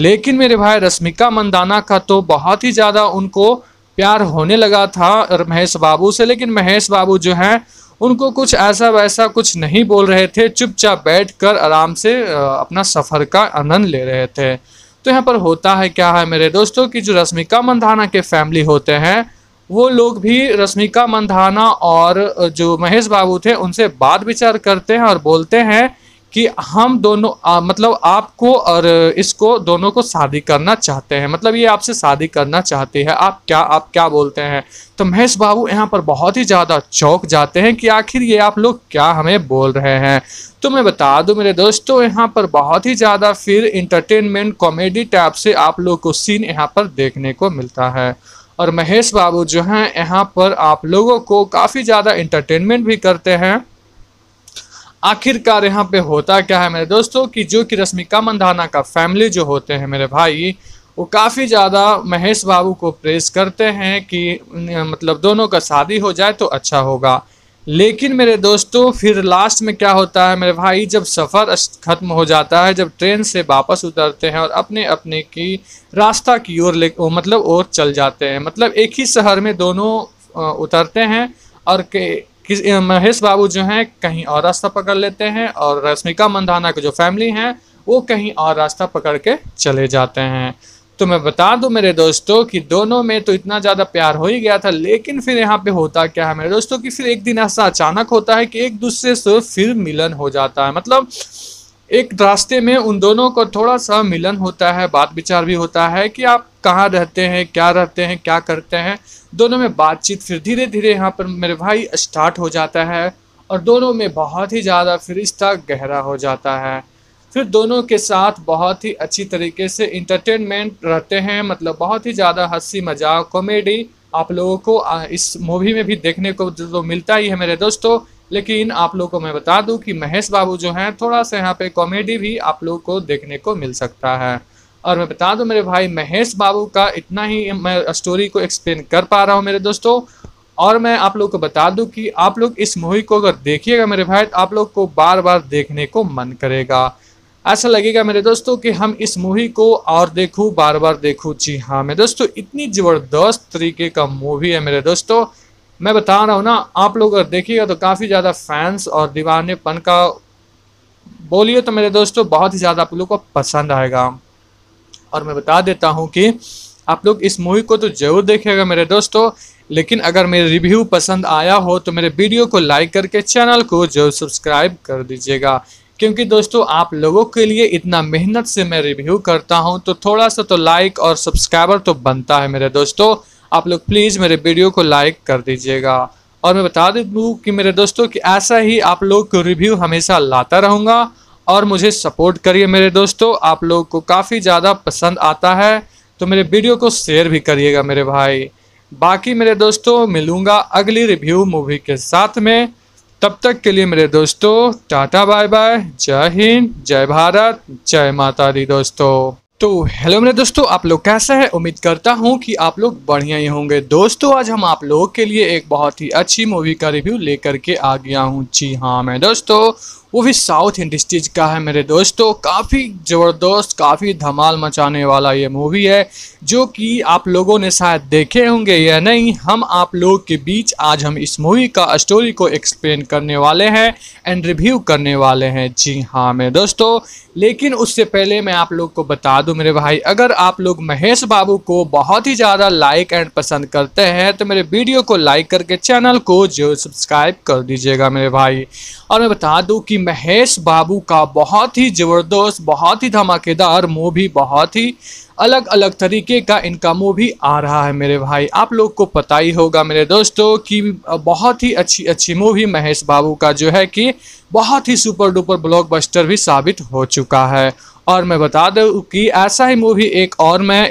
लेकिन मेरे भाई रश्मिका मंदाना का तो बहुत ही ज़्यादा उनको प्यार होने लगा था महेश बाबू से लेकिन महेश बाबू जो हैं उनको कुछ ऐसा वैसा कुछ नहीं बोल रहे थे चुपचाप बैठकर आराम से अपना सफ़र का आनंद ले रहे थे तो यहाँ पर होता है क्या है मेरे दोस्तों कि जो रश्मिका मंधाना के फैमिली होते हैं वो लोग भी रश्मिका मंधाना और जो महेश बाबू थे उनसे बात विचार करते हैं और बोलते हैं कि हम दोनों आ, मतलब आपको और इसको दोनों को शादी करना चाहते हैं मतलब ये आपसे शादी करना चाहती है आप क्या आप क्या बोलते हैं तो महेश बाबू यहाँ पर बहुत ही ज़्यादा चौक जाते हैं कि आखिर ये आप लोग क्या हमें बोल रहे हैं तो मैं बता दूं मेरे दोस्तों यहाँ पर बहुत ही ज़्यादा फिर इंटरटेनमेंट कॉमेडी टाइप से आप लोग को सीन यहाँ पर देखने को मिलता है और महेश बाबू जो हैं यहाँ पर आप लोगों को काफ़ी ज़्यादा इंटरटेनमेंट भी करते हैं आखिरकार यहाँ पे होता क्या है मेरे दोस्तों कि जो कि रश्मिका मंदाना का फैमिली जो होते हैं मेरे भाई वो काफ़ी ज़्यादा महेश बाबू को प्रेस करते हैं कि मतलब दोनों का शादी हो जाए तो अच्छा होगा लेकिन मेरे दोस्तों फिर लास्ट में क्या होता है मेरे भाई जब सफ़र ख़त्म हो जाता है जब ट्रेन से वापस उतरते हैं और अपने अपने की रास्ता की ओर ले मतलब और चल जाते हैं मतलब एक ही शहर में दोनों उतरते हैं और के किस महेश बाबू जो हैं कहीं और रास्ता पकड़ लेते हैं और रश्मिका मंदाना की जो फैमिली हैं वो कहीं और रास्ता पकड़ के चले जाते हैं तो मैं बता दूं मेरे दोस्तों कि दोनों में तो इतना ज़्यादा प्यार हो ही गया था लेकिन फिर यहाँ पे होता क्या है मेरे दोस्तों कि फिर एक दिन ऐसा अचानक होता है कि एक दूसरे से फिर मिलन हो जाता है मतलब एक रास्ते में उन दोनों को थोड़ा सा मिलन होता है बात विचार भी होता है कि आप कहाँ रहते हैं क्या रहते हैं क्या करते हैं दोनों में बातचीत फिर धीरे धीरे यहाँ पर मेरे भाई स्टार्ट हो जाता है और दोनों में बहुत ही ज़्यादा फिर रिश्ता गहरा हो जाता है फिर दोनों के साथ बहुत ही अच्छी तरीके से इंटरटेनमेंट रहते हैं मतलब बहुत ही ज़्यादा हंसी मजाक कॉमेडी आप लोगों को इस मूवी में भी देखने को जो तो मिलता ही है मेरे दोस्तों लेकिन आप लोग को मैं बता दूं कि महेश बाबू जो हैं थोड़ा सा यहाँ पे कॉमेडी भी आप लोग को देखने को मिल सकता है और मैं बता दूं मेरे भाई महेश बाबू का इतना ही मैं स्टोरी को एक्सप्लेन कर पा रहा हूँ मेरे दोस्तों और मैं आप लोग को बता दूं कि आप लोग इस मूवी को अगर देखिएगा मेरे भाई तो आप लोग को बार बार देखने को मन करेगा ऐसा लगेगा मेरे दोस्तों कि हम इस मूवी को और देखूँ बार बार देखूँ जी हाँ मेरे दोस्तों इतनी ज़बरदस्त तरीके का मूवी है मेरे दोस्तों मैं बता रहा हूँ ना आप लोग अगर देखिएगा तो काफ़ी ज़्यादा फैंस और दीवानेपन का बोलिए तो मेरे दोस्तों बहुत ही ज़्यादा आप लोग को पसंद आएगा और मैं बता देता हूँ कि आप लोग इस मूवी को तो ज़रूर देखिएगा मेरे दोस्तों लेकिन अगर मेरे रिव्यू पसंद आया हो तो मेरे वीडियो को लाइक करके चैनल को जरूर सब्सक्राइब कर दीजिएगा क्योंकि दोस्तों आप लोगों के लिए इतना मेहनत से मैं रिव्यू करता हूँ तो थोड़ा सा तो लाइक और सब्सक्राइबर तो बनता है मेरे दोस्तों आप लोग प्लीज़ मेरे वीडियो को लाइक कर दीजिएगा और मैं बता दूँ कि मेरे दोस्तों कि ऐसा ही आप लोग को रिव्यू हमेशा लाता रहूँगा और मुझे सपोर्ट करिए मेरे दोस्तों आप लोग को काफ़ी ज़्यादा पसंद आता है तो मेरे वीडियो को शेयर भी करिएगा मेरे भाई बाकी मेरे दोस्तों मिलूँगा अगली रिव्यू मूवी के साथ में तब तक के लिए मेरे दोस्तों टाटा बाय बाय जय हिंद जय भारत जय माता दी दोस्तों तो हेलो मेरे दोस्तों आप लोग कैसे हैं उम्मीद करता हूं कि आप लोग बढ़िया ही होंगे दोस्तों आज हम आप लोगों के लिए एक बहुत ही अच्छी मूवी का रिव्यू लेकर के आ गया हूं जी हाँ मैं दोस्तों वो भी साउथ इंडस्ट्रीज का है मेरे दोस्तों काफ़ी ज़बरदस्त काफ़ी धमाल मचाने वाला ये मूवी है जो कि आप लोगों ने शायद देखे होंगे या नहीं हम आप लोग के बीच आज हम इस मूवी का स्टोरी को एक्सप्लेन करने वाले हैं एंड रिव्यू करने वाले हैं जी हाँ मेरे दोस्तों लेकिन उससे पहले मैं आप लोग को बता दूँ मेरे भाई अगर आप लोग महेश बाबू को बहुत ही ज़्यादा लाइक एंड पसंद करते हैं तो मेरे वीडियो को लाइक करके चैनल को जो सब्सक्राइब कर दीजिएगा मेरे भाई और मैं बता दूँ कि महेश बाबू का बहुत ही ज़बरदस्त बहुत ही धमाकेदार मूवी बहुत ही अलग अलग तरीके का इनका मूवी आ रहा है मेरे भाई आप लोग को पता ही होगा मेरे दोस्तों कि बहुत ही अच्छी अच्छी मूवी महेश बाबू का जो है कि बहुत ही सुपर डुपर ब्लॉकबस्टर भी साबित हो चुका है और मैं बता दूँ कि ऐसा ही मूवी एक और मैं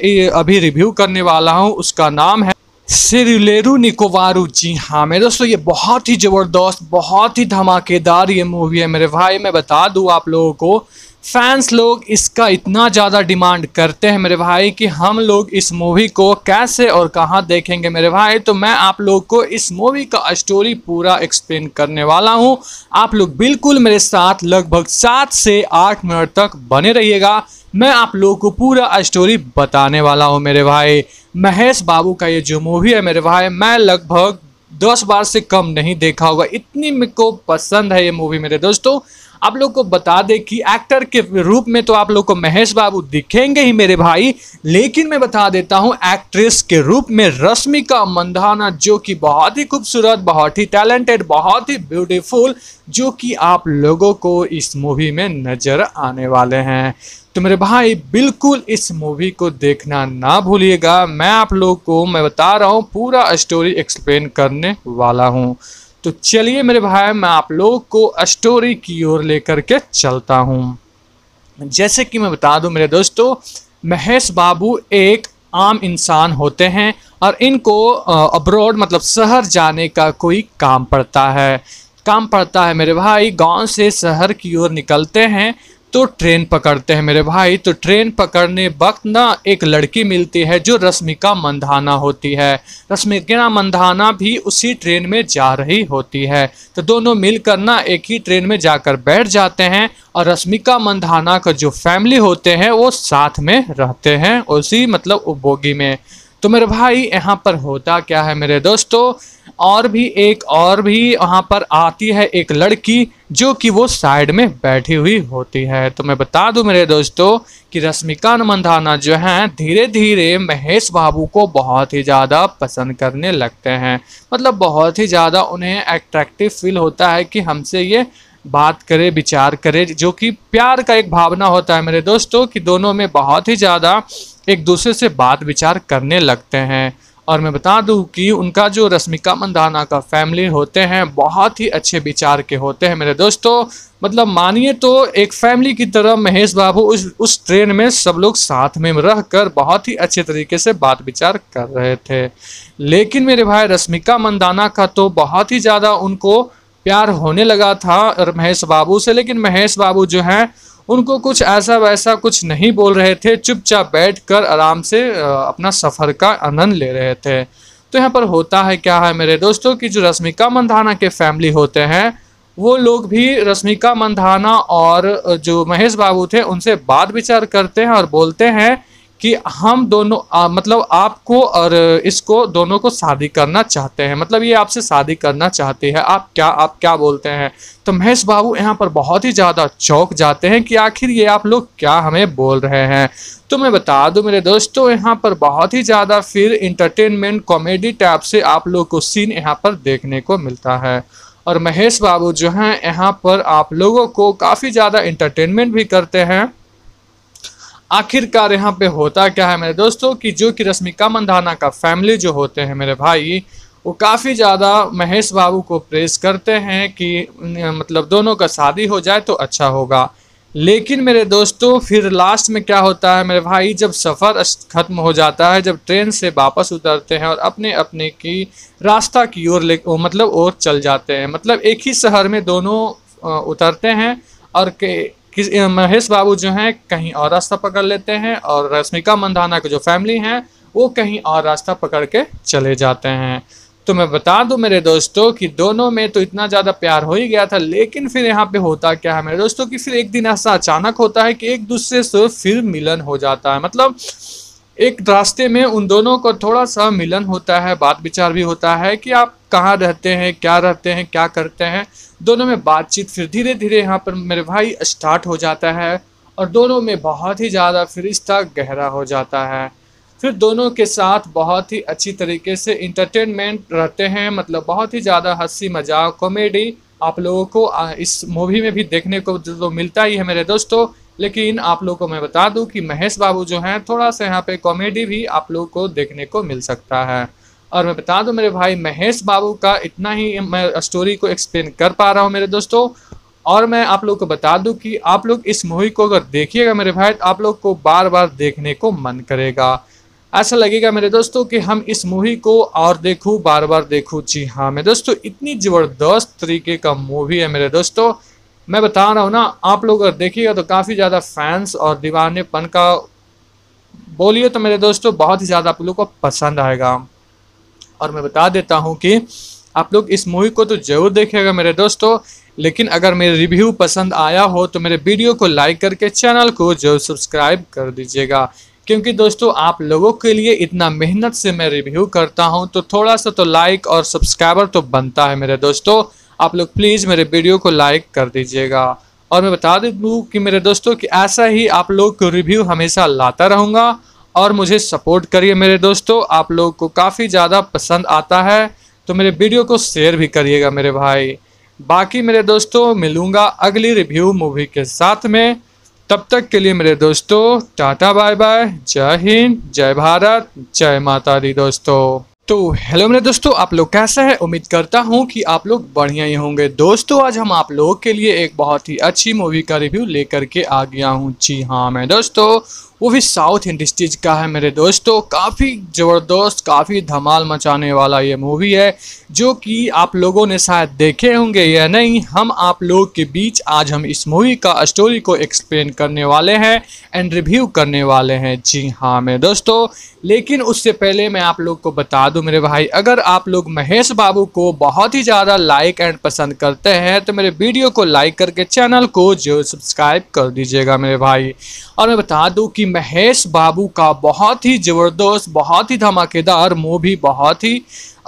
अभी रिव्यू करने वाला हूँ उसका नाम है सिरुलेरू निकोवारू जी हाँ मेरे दोस्तों ये बहुत ही ज़बरदस्त बहुत ही धमाकेदार ये मूवी है मेरे भाई मैं बता दूँ आप लोगों को फैंस लोग इसका इतना ज़्यादा डिमांड करते हैं मेरे भाई कि हम लोग इस मूवी को कैसे और कहाँ देखेंगे मेरे भाई तो मैं आप लोग को इस मूवी का स्टोरी पूरा एक्सप्लेन करने वाला हूँ आप लोग बिल्कुल मेरे साथ लगभग सात से आठ मिनट तक बने रहिएगा मैं आप लोगों को पूरा स्टोरी बताने वाला हूँ मेरे भाई महेश बाबू का ये जो मूवी है मेरे भाई मैं लगभग दस बार से कम नहीं देखा होगा इतनी मेरे को पसंद है ये मूवी मेरे दोस्तों आप लोग को बता दें कि एक्टर के रूप में तो आप लोग को महेश बाबू दिखेंगे ही मेरे भाई लेकिन मैं बता देता हूँ एक्ट्रेस के रूप में रश्मिका मंदाना जो कि बहुत ही खूबसूरत बहुत ही टैलेंटेड बहुत ही ब्यूटीफुल जो कि आप लोगों को इस मूवी में नज़र आने वाले हैं तो मेरे भाई बिल्कुल इस मूवी को देखना ना भूलिएगा मैं आप लोग को मैं बता रहा हूँ पूरा स्टोरी एक्सप्लेन करने वाला हूँ तो चलिए मेरे भाई मैं आप लोग को स्टोरी की ओर लेकर के चलता हूँ जैसे कि मैं बता दूँ मेरे दोस्तों महेश बाबू एक आम इंसान होते हैं और इनको अब्रॉड मतलब शहर जाने का कोई काम पड़ता है काम पड़ता है मेरे भाई गांव से शहर की ओर निकलते हैं तो ट्रेन पकड़ते हैं मेरे भाई तो ट्रेन पकड़ने वक्त ना एक लड़की मिलती है जो रश्मिका मंदाना होती है रश्मिका मंदाना भी उसी ट्रेन में जा रही होती है तो दोनों मिलकर ना एक ही ट्रेन में जाकर बैठ जाते हैं और रश्मिका मंदाना का जो फैमिली होते हैं वो साथ में रहते हैं उसी मतलब उपभोगी में तो मेरे भाई यहाँ पर होता क्या है मेरे दोस्तों और भी एक और भी वहाँ पर आती है एक लड़की जो कि वो साइड में बैठी हुई होती है तो मैं बता दूं मेरे दोस्तों कि रश्मिका मंदाना जो हैं धीरे धीरे महेश बाबू को बहुत ही ज़्यादा पसंद करने लगते हैं मतलब बहुत ही ज़्यादा उन्हें एट्रैक्टिव फील होता है कि हमसे ये बात करे विचार करे जो कि प्यार का एक भावना होता है मेरे दोस्तों कि दोनों में बहुत ही ज़्यादा एक दूसरे से बात विचार करने लगते हैं और मैं बता दूं कि उनका जो रश्मिका मंदाना का फैमिली होते हैं बहुत ही अच्छे विचार के होते हैं मेरे दोस्तों मतलब मानिए तो एक फैमिली की तरह महेश बाबू उस उस ट्रेन में सब लोग साथ में रह कर बहुत ही अच्छे तरीके से बात विचार कर रहे थे लेकिन मेरे भाई रश्मिका मंदाना का तो बहुत ही ज़्यादा उनको प्यार होने लगा था महेश बाबू से लेकिन महेश बाबू जो हैं उनको कुछ ऐसा वैसा कुछ नहीं बोल रहे थे चुपचाप बैठकर आराम से अपना सफ़र का आनंद ले रहे थे तो यहाँ पर होता है क्या है मेरे दोस्तों की जो रश्मिका मंदाना के फैमिली होते हैं वो लोग भी रश्मिका मंदाना और जो महेश बाबू थे उनसे बात विचार करते हैं और बोलते हैं कि हम दोनों आ, मतलब आपको और इसको दोनों को शादी करना चाहते हैं मतलब ये आपसे शादी करना चाहती है आप क्या आप क्या बोलते हैं तो महेश बाबू यहाँ पर बहुत ही ज़्यादा चौक जाते हैं कि आखिर ये आप लोग क्या हमें बोल रहे हैं तो मैं बता दूं मेरे दोस्तों यहाँ पर बहुत ही ज़्यादा फिर इंटरटेनमेंट कॉमेडी टाइप से आप लोग को सीन यहाँ पर देखने को मिलता है और महेश बाबू जो हैं यहाँ पर आप लोगों को काफ़ी ज़्यादा इंटरटेनमेंट भी करते हैं आखिरकार यहाँ पे होता क्या है मेरे दोस्तों कि जो कि रश्मिका मंदाना का फैमिली जो होते हैं मेरे भाई वो काफ़ी ज़्यादा महेश बाबू को प्रेस करते हैं कि मतलब दोनों का शादी हो जाए तो अच्छा होगा लेकिन मेरे दोस्तों फिर लास्ट में क्या होता है मेरे भाई जब सफ़र ख़त्म हो जाता है जब ट्रेन से वापस उतरते हैं और अपने अपने की रास्ता की ओर ले मतलब और चल जाते हैं मतलब एक ही शहर में दोनों उतरते हैं और के किस महेश बाबू जो हैं कहीं और रास्ता पकड़ लेते हैं और रश्मिका मंदाना की जो फैमिली हैं वो कहीं और रास्ता पकड़ के चले जाते हैं तो मैं बता दूं मेरे दोस्तों कि दोनों में तो इतना ज़्यादा प्यार हो ही गया था लेकिन फिर यहाँ पे होता क्या है मेरे दोस्तों कि फिर एक दिन ऐसा अचानक होता है कि एक दूसरे से फिर मिलन हो जाता है मतलब एक रास्ते में उन दोनों को थोड़ा सा मिलन होता है बात विचार भी होता है कि आप कहाँ रहते हैं क्या रहते हैं क्या करते हैं दोनों में बातचीत फिर धीरे धीरे यहाँ पर मेरे भाई स्टार्ट हो जाता है और दोनों में बहुत ही ज़्यादा फिर रिश्ता गहरा हो जाता है फिर दोनों के साथ बहुत ही अच्छी तरीके से इंटरटेनमेंट रहते हैं मतलब बहुत ही ज़्यादा हंसी मजाक कॉमेडी आप लोगों को इस मूवी में भी देखने को तो, तो मिलता ही है मेरे दोस्तों लेकिन आप लोगों को मैं बता दूं कि महेश बाबू जो हैं थोड़ा सा यहाँ पे कॉमेडी भी आप लोगों को देखने को मिल सकता है और मैं बता दूं मेरे भाई महेश बाबू का इतना ही मैं स्टोरी को एक्सप्लेन कर पा रहा हूँ मेरे दोस्तों और मैं आप लोग को बता दूं कि आप लोग इस मूवी को अगर देखिएगा मेरे भाई तो आप लोग को बार बार देखने को मन करेगा ऐसा लगेगा मेरे दोस्तों कि हम इस मूवी को और देखूँ बार बार देखूँ जी हाँ मेरे दोस्तों इतनी ज़बरदस्त तरीके का मूवी है मेरे दोस्तों मैं बता रहा हूँ ना आप लोग अगर देखिएगा तो काफ़ी ज़्यादा फैंस और दीवानेपन का बोलिए तो मेरे दोस्तों बहुत ही ज़्यादा आप लोग को पसंद आएगा और मैं बता देता हूँ कि आप लोग इस मूवी को तो ज़रूर देखेगा मेरे दोस्तों लेकिन अगर मेरे रिव्यू पसंद आया हो तो मेरे वीडियो को लाइक करके चैनल को जरूर सब्सक्राइब कर दीजिएगा क्योंकि दोस्तों आप लोगों के लिए इतना मेहनत से मैं रिव्यू करता हूं तो थोड़ा सा तो लाइक और सब्सक्राइबर तो बनता है मेरे दोस्तों आप लोग प्लीज़ मेरे वीडियो को लाइक कर दीजिएगा और मैं बता दूँ कि मेरे दोस्तों कि ऐसा ही आप लोग को रिव्यू हमेशा लाता रहूँगा और मुझे सपोर्ट करिए मेरे दोस्तों आप लोगों को काफ़ी ज़्यादा पसंद आता है तो मेरे वीडियो को शेयर भी करिएगा मेरे भाई बाकी मेरे दोस्तों मिलूँगा अगली रिव्यू मूवी के साथ में तब तक के लिए मेरे दोस्तों टाटा बाय बाय जय हिंद जय भारत जय माता दी दोस्तों तो हेलो मेरे दोस्तों आप लोग कैसे हैं उम्मीद करता हूं कि आप लोग बढ़िया ही होंगे दोस्तों आज हम आप लोगों के लिए एक बहुत ही अच्छी मूवी का रिव्यू लेकर के आ गया हूं जी हाँ मैं दोस्तों वो भी साउथ इंडस्ट्रीज का है मेरे दोस्तों काफ़ी ज़बरदस्त काफ़ी धमाल मचाने वाला ये मूवी है जो कि आप लोगों ने शायद देखे होंगे या नहीं हम आप लोग के बीच आज हम इस मूवी का स्टोरी को एक्सप्लेन करने वाले हैं एंड रिव्यू करने वाले हैं जी हाँ मेरे दोस्तों लेकिन उससे पहले मैं आप लोग को बता दूँ मेरे भाई अगर आप लोग महेश बाबू को बहुत ही ज़्यादा लाइक एंड पसंद करते हैं तो मेरे वीडियो को लाइक करके चैनल को जो सब्सक्राइब कर दीजिएगा मेरे भाई और मैं बता दूँ कि महेश बाबू का बहुत ही ज़बरदस्त बहुत ही धमाकेदार मूवी बहुत ही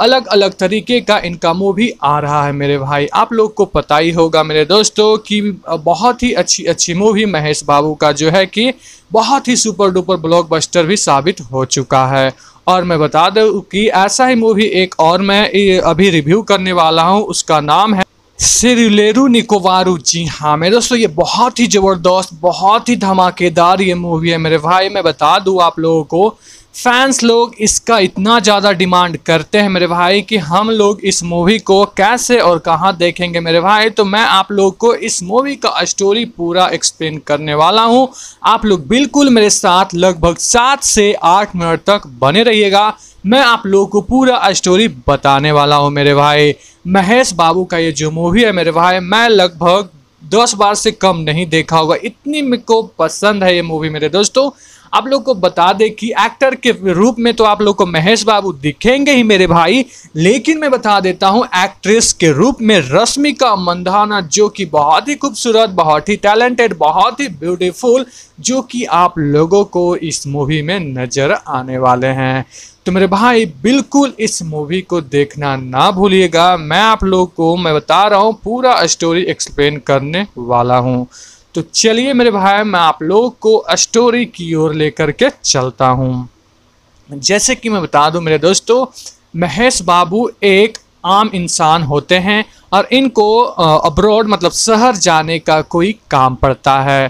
अलग अलग तरीके का इनका मूवी आ रहा है मेरे भाई आप लोग को पता ही होगा मेरे दोस्तों कि बहुत ही अच्छी अच्छी मूवी महेश बाबू का जो है कि बहुत ही सुपर डुपर ब्लॉकबस्टर भी साबित हो चुका है और मैं बता दूँ कि ऐसा ही मूवी एक और मैं अभी रिव्यू करने वाला हूँ उसका नाम है सिरुलेरू निकोवारू जी हाँ मेरे दोस्तों ये बहुत ही ज़बरदस्त बहुत ही धमाकेदार ये मूवी है मेरे भाई मैं बता दूँ आप लोगों को फैंस लोग इसका इतना ज़्यादा डिमांड करते हैं मेरे भाई कि हम लोग इस मूवी को कैसे और कहाँ देखेंगे मेरे भाई तो मैं आप लोग को इस मूवी का स्टोरी पूरा एक्सप्लेन करने वाला हूँ आप लोग बिल्कुल मेरे साथ लगभग सात से आठ मिनट तक बने रहिएगा मैं आप लोगों को पूरा स्टोरी बताने वाला हूँ मेरे भाई महेश बाबू का ये जो मूवी है मेरे भाई मैं लगभग दस बार से कम नहीं देखा होगा इतनी मेरे को पसंद है ये मूवी मेरे दोस्तों आप लोग को बता दें कि एक्टर के रूप में तो आप लोग को महेश बाबू दिखेंगे ही मेरे भाई लेकिन मैं बता देता हूँ एक्ट्रेस के रूप में रश्मिका मंदाना जो कि बहुत ही खूबसूरत बहुत ही टैलेंटेड बहुत ही ब्यूटीफुल जो कि आप लोगों को इस मूवी में नज़र आने वाले हैं तो मेरे भाई बिल्कुल इस मूवी को देखना ना भूलिएगा मैं आप लोग को मैं बता रहा हूँ पूरा स्टोरी एक्सप्लेन करने वाला हूँ तो चलिए मेरे भाई मैं आप लोग को स्टोरी की ओर लेकर के चलता हूँ जैसे कि मैं बता दूँ मेरे दोस्तों महेश बाबू एक आम इंसान होते हैं और इनको अब्रॉड मतलब शहर जाने का कोई काम पड़ता है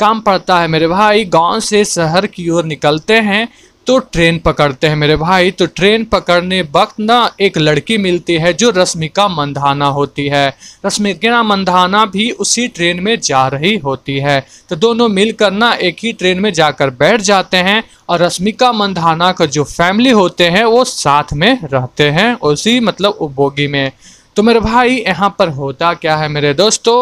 काम पड़ता है मेरे भाई गांव से शहर की ओर निकलते हैं तो ट्रेन पकड़ते हैं मेरे भाई तो ट्रेन पकड़ने वक्त ना एक लड़की मिलती है जो रश्मिका मंधाना होती है रश्मिका मंधाना भी उसी ट्रेन में जा रही होती है तो दोनों मिलकर ना एक ही ट्रेन में जाकर बैठ जाते हैं और रश्मिका मंधाना का जो फैमिली होते हैं वो साथ में रहते हैं उसी मतलब उपभोगी में तो मेरे भाई यहाँ पर होता क्या है मेरे दोस्तों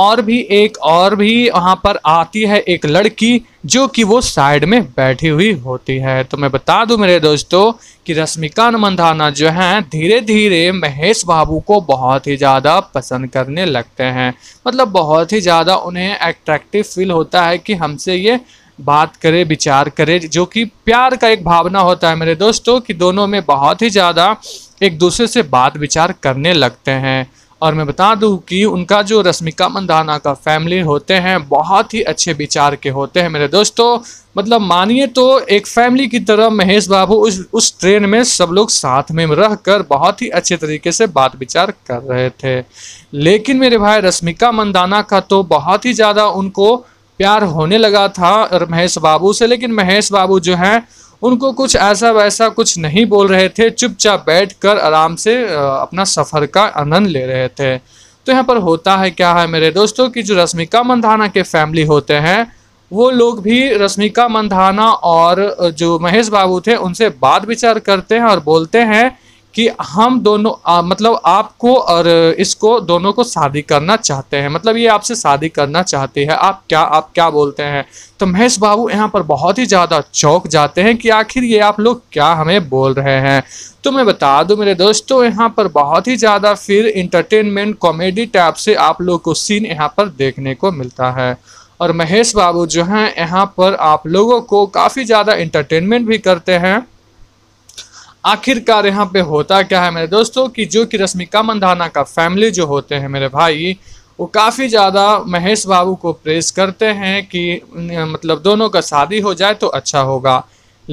और भी एक और भी वहाँ पर आती है एक लड़की जो कि वो साइड में बैठी हुई होती है तो मैं बता दूँ मेरे दोस्तों कि रश्मिका मंधाना जो हैं धीरे धीरे महेश बाबू को बहुत ही ज़्यादा पसंद करने लगते हैं मतलब बहुत ही ज़्यादा उन्हें एट्रैक्टिव फील होता है कि हमसे ये बात करे विचार करे जो कि प्यार का एक भावना होता है मेरे दोस्तों कि दोनों में बहुत ही ज़्यादा एक दूसरे से बात विचार करने लगते हैं और मैं बता दूं कि उनका जो रश्मिका मंदाना का फैमिली होते हैं बहुत ही अच्छे विचार के होते हैं मेरे दोस्तों मतलब मानिए तो एक फैमिली की तरह महेश बाबू उस उस ट्रेन में सब लोग साथ में रह कर बहुत ही अच्छे तरीके से बात विचार कर रहे थे लेकिन मेरे भाई रश्मिका मंदाना का तो बहुत ही ज़्यादा उनको प्यार होने लगा था महेश बाबू से लेकिन महेश बाबू जो हैं उनको कुछ ऐसा वैसा कुछ नहीं बोल रहे थे चुपचाप बैठकर आराम से अपना सफ़र का आनंद ले रहे थे तो यहाँ पर होता है क्या है मेरे दोस्तों कि जो रश्मिका मंदाना के फैमिली होते हैं वो लोग भी रश्मिका मंदाना और जो महेश बाबू थे उनसे बात विचार करते हैं और बोलते हैं कि हम दोनों आ, मतलब आपको और इसको दोनों को शादी करना चाहते हैं मतलब ये आपसे शादी करना चाहती है आप क्या आप क्या बोलते हैं तो महेश बाबू यहाँ पर बहुत ही ज़्यादा चौक जाते हैं कि आखिर ये आप लोग क्या हमें बोल रहे हैं तो मैं बता दूं मेरे दोस्तों यहाँ पर बहुत ही ज़्यादा फिर इंटरटेनमेंट कॉमेडी टाइप से आप लोग को सीन यहाँ पर देखने को मिलता है और महेश बाबू जो हैं यहाँ पर आप लोगों को काफ़ी ज़्यादा इंटरटेनमेंट भी करते हैं आखिरकार यहाँ पे होता क्या है मेरे दोस्तों कि जो कि रश्मिका मंदाना का फैमिली जो होते हैं मेरे भाई वो काफ़ी ज़्यादा महेश बाबू को प्रेस करते हैं कि मतलब दोनों का शादी हो जाए तो अच्छा होगा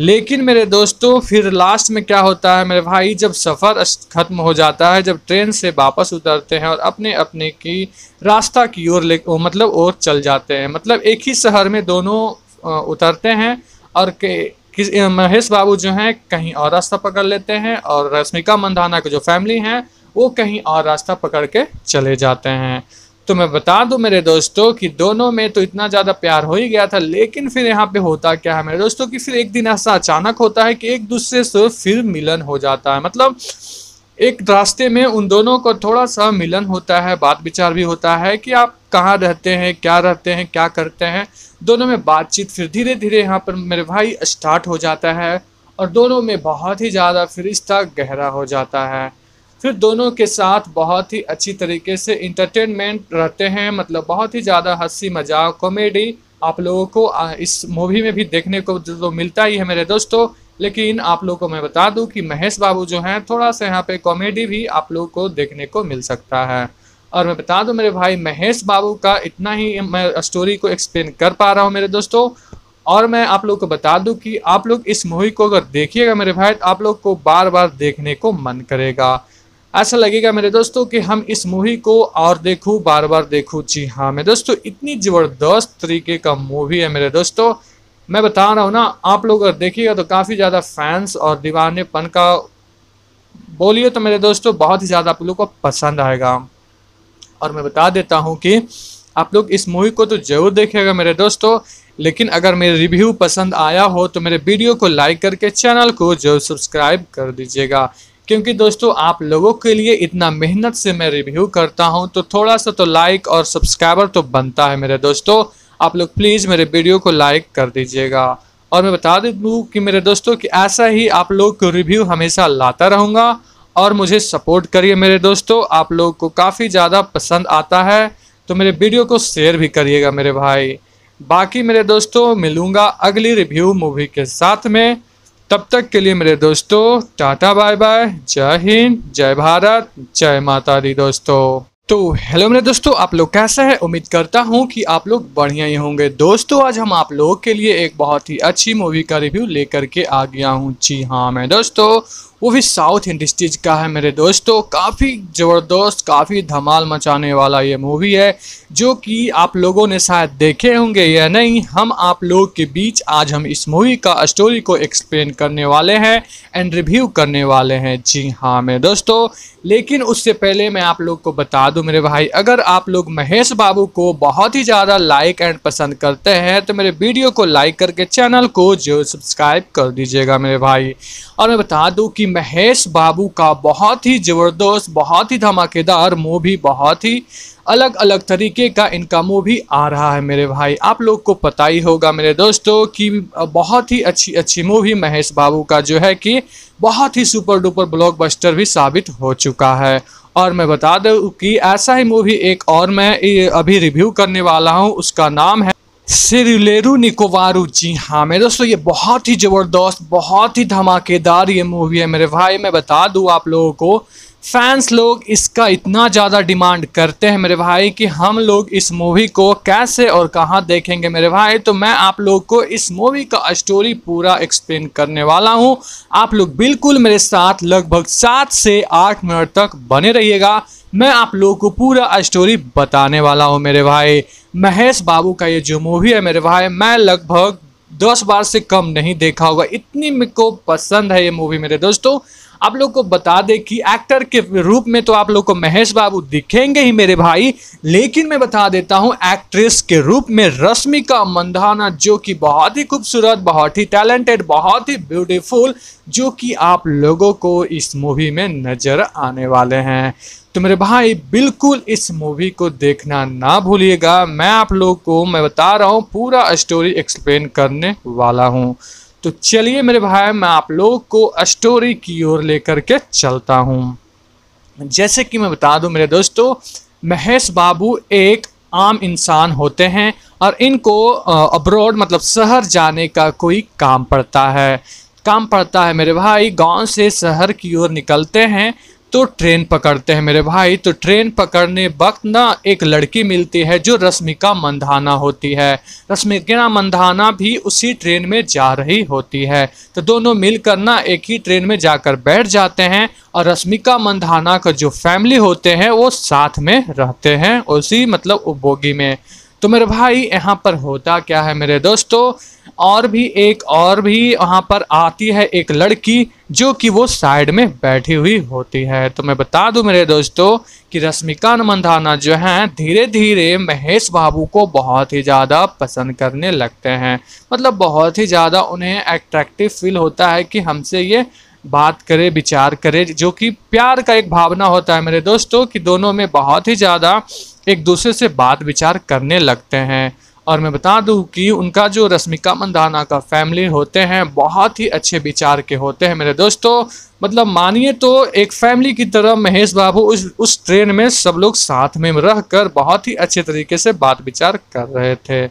लेकिन मेरे दोस्तों फिर लास्ट में क्या होता है मेरे भाई जब सफ़र ख़त्म हो जाता है जब ट्रेन से वापस उतरते हैं और अपने अपने की रास्ता की ओर ले मतलब और चल जाते हैं मतलब एक ही शहर में दोनों उतरते हैं और के किस महेश बाबू जो हैं कहीं और रास्ता पकड़ लेते हैं और रश्मिका मंदाना की जो फैमिली हैं वो कहीं और रास्ता पकड़ के चले जाते हैं तो मैं बता दूं मेरे दोस्तों कि दोनों में तो इतना ज़्यादा प्यार हो ही गया था लेकिन फिर यहाँ पे होता क्या है मेरे दोस्तों कि फिर एक दिन ऐसा अचानक होता है कि एक दूसरे से फिर मिलन हो जाता है मतलब एक रास्ते में उन दोनों को थोड़ा सा मिलन होता है बात विचार भी होता है कि आप कहाँ रहते हैं क्या रहते हैं क्या करते हैं दोनों में बातचीत फिर धीरे धीरे यहाँ पर मेरे भाई स्टार्ट हो जाता है और दोनों में बहुत ही ज़्यादा फिर रिश्ता गहरा हो जाता है फिर दोनों के साथ बहुत ही अच्छी तरीके से इंटरटेनमेंट रहते हैं मतलब बहुत ही ज़्यादा हंसी मजाक कॉमेडी आप लोगों को इस मूवी में भी देखने को तो, तो मिलता ही है मेरे दोस्तों लेकिन आप लोगों को मैं बता दूं कि महेश बाबू जो हैं थोड़ा सा यहाँ पे कॉमेडी भी आप लोगों को देखने को मिल सकता है और मैं बता दूं मेरे भाई महेश बाबू का इतना ही मैं स्टोरी को एक्सप्लेन कर पा रहा हूँ मेरे दोस्तों और मैं आप लोग को बता दूं कि आप लोग इस मूवी को अगर देखिएगा मेरे भाई तो आप लोग को बार बार देखने को मन करेगा ऐसा लगेगा मेरे दोस्तों कि हम इस मूवी को और देखूँ बार बार देखूँ जी हाँ मेरे दोस्तों इतनी ज़बरदस्त तरीके का मूवी है मेरे दोस्तों मैं बता रहा हूँ ना आप लोग अगर देखिएगा तो काफ़ी ज़्यादा फैंस और दीवानेपन का बोलिए तो मेरे दोस्तों बहुत ही ज़्यादा आप लोग को पसंद आएगा और मैं बता देता हूँ कि आप लोग इस मूवी को तो ज़रूर देखेगा मेरे दोस्तों लेकिन अगर मेरे रिव्यू पसंद आया हो तो मेरे वीडियो को लाइक करके चैनल को जरूर सब्सक्राइब कर दीजिएगा क्योंकि दोस्तों आप लोगों के लिए इतना मेहनत से मैं रिव्यू करता हूं तो थोड़ा सा तो लाइक और सब्सक्राइबर तो बनता है मेरे दोस्तों आप लोग प्लीज़ मेरे वीडियो को लाइक कर दीजिएगा और मैं बता दूँ कि मेरे दोस्तों कि ऐसा ही आप लोग को रिव्यू हमेशा लाता रहूँगा और मुझे सपोर्ट करिए मेरे दोस्तों आप लोगों को काफ़ी ज़्यादा पसंद आता है तो मेरे वीडियो को शेयर भी करिएगा मेरे भाई बाकी मेरे दोस्तों मिलूँगा अगली रिव्यू मूवी के साथ में तब तक के लिए मेरे दोस्तों टाटा बाय बाय जय हिंद जय भारत जय माता दी दोस्तों तो हेलो मेरे दोस्तों आप लोग कैसे हैं उम्मीद करता हूं कि आप लोग बढ़िया ही होंगे दोस्तों आज हम आप लोगों के लिए एक बहुत ही अच्छी मूवी का रिव्यू लेकर के आ गया हूं जी हाँ मैं दोस्तों वो भी साउथ इंडस्ट्रीज का है मेरे दोस्तों काफ़ी ज़बरदस्त काफ़ी धमाल मचाने वाला ये मूवी है जो कि आप लोगों ने शायद देखे होंगे या नहीं हम आप लोगों के बीच आज हम इस मूवी का स्टोरी को एक्सप्लेन करने वाले हैं एंड रिव्यू करने वाले हैं जी हाँ मेरे दोस्तों लेकिन उससे पहले मैं आप लोग को बता दूँ मेरे भाई अगर आप लोग महेश बाबू को बहुत ही ज़्यादा लाइक एंड पसंद करते हैं तो मेरे वीडियो को लाइक करके चैनल को जो सब्सक्राइब कर दीजिएगा मेरे भाई और मैं बता दूँ कि महेश बाबू का बहुत ही ज़बरदस्त बहुत ही धमाकेदार मूवी बहुत ही अलग अलग तरीके का इनका मूवी आ रहा है मेरे भाई आप लोग को पता ही होगा मेरे दोस्तों कि बहुत ही अच्छी अच्छी मूवी महेश बाबू का जो है कि बहुत ही सुपर डुपर ब्लॉकबस्टर भी साबित हो चुका है और मैं बता दूँ कि ऐसा ही मूवी एक और मैं अभी रिव्यू करने वाला हूँ उसका नाम है सिरुलेरू निकोवारू जी हाँ मेरे दोस्तों ये बहुत ही ज़बरदस्त बहुत ही धमाकेदार ये मूवी है मेरे भाई मैं बता दूँ आप लोगों को फैंस लोग इसका इतना ज़्यादा डिमांड करते हैं मेरे भाई कि हम लोग इस मूवी को कैसे और कहाँ देखेंगे मेरे भाई तो मैं आप लोग को इस मूवी का स्टोरी पूरा एक्सप्लेन करने वाला हूँ आप लोग बिल्कुल मेरे साथ लगभग सात से आठ मिनट तक बने रहिएगा मैं आप लोगों को पूरा स्टोरी बताने वाला हूँ मेरे भाई महेश बाबू का ये जो मूवी है मेरे भाई मैं लगभग दस बार से कम नहीं देखा होगा इतनी मेरे को पसंद है ये मूवी मेरे दोस्तों आप लोग को बता दें कि एक्टर के रूप में तो आप लोग को महेश बाबू दिखेंगे ही मेरे भाई लेकिन मैं बता देता हूँ एक्ट्रेस के रूप में रश्मिका मंदाना जो कि बहुत ही खूबसूरत बहुत ही टैलेंटेड बहुत ही ब्यूटीफुल जो कि आप लोगों को इस मूवी में नज़र आने वाले हैं तो मेरे भाई बिल्कुल इस मूवी को देखना ना भूलिएगा मैं आप लोग को मैं बता रहा हूँ पूरा स्टोरी एक्सप्लेन करने वाला हूँ तो चलिए मेरे भाई मैं आप लोग को स्टोरी की ओर लेकर के चलता हूँ जैसे कि मैं बता दूं मेरे दोस्तों महेश बाबू एक आम इंसान होते हैं और इनको अब्रॉड मतलब शहर जाने का कोई काम पड़ता है काम पड़ता है मेरे भाई गांव से शहर की ओर निकलते हैं तो ट्रेन पकड़ते हैं मेरे भाई तो ट्रेन पकड़ने वक्त ना एक लड़की मिलती है जो रश्मिका मंधाना होती है रश्मिका मंधाना भी उसी ट्रेन में जा रही होती है तो दोनों मिलकर ना एक ही ट्रेन में जाकर बैठ जाते हैं और रश्मिका मंधाना का जो फैमिली होते हैं वो साथ में रहते हैं उसी मतलब उपभोगी में तो मेरे भाई यहाँ पर होता क्या है मेरे दोस्तों और भी एक और भी वहाँ पर आती है एक लड़की जो कि वो साइड में बैठी हुई होती है तो मैं बता दूं मेरे दोस्तों कि रश्मिका मंधाना जो हैं धीरे धीरे महेश बाबू को बहुत ही ज़्यादा पसंद करने लगते हैं मतलब बहुत ही ज़्यादा उन्हें अट्रैक्टिव फील होता है कि हमसे ये बात करे विचार करे जो कि प्यार का एक भावना होता है मेरे दोस्तों कि दोनों में बहुत ही ज़्यादा एक दूसरे से बात विचार करने लगते हैं और मैं बता दूं कि उनका जो रश्मिका मंदाना का फैमिली होते हैं बहुत ही अच्छे विचार के होते हैं मेरे दोस्तों मतलब मानिए तो एक फैमिली की तरह महेश बाबू उस उस ट्रेन में सब लोग साथ में रह कर बहुत ही अच्छे तरीके से बात विचार कर रहे थे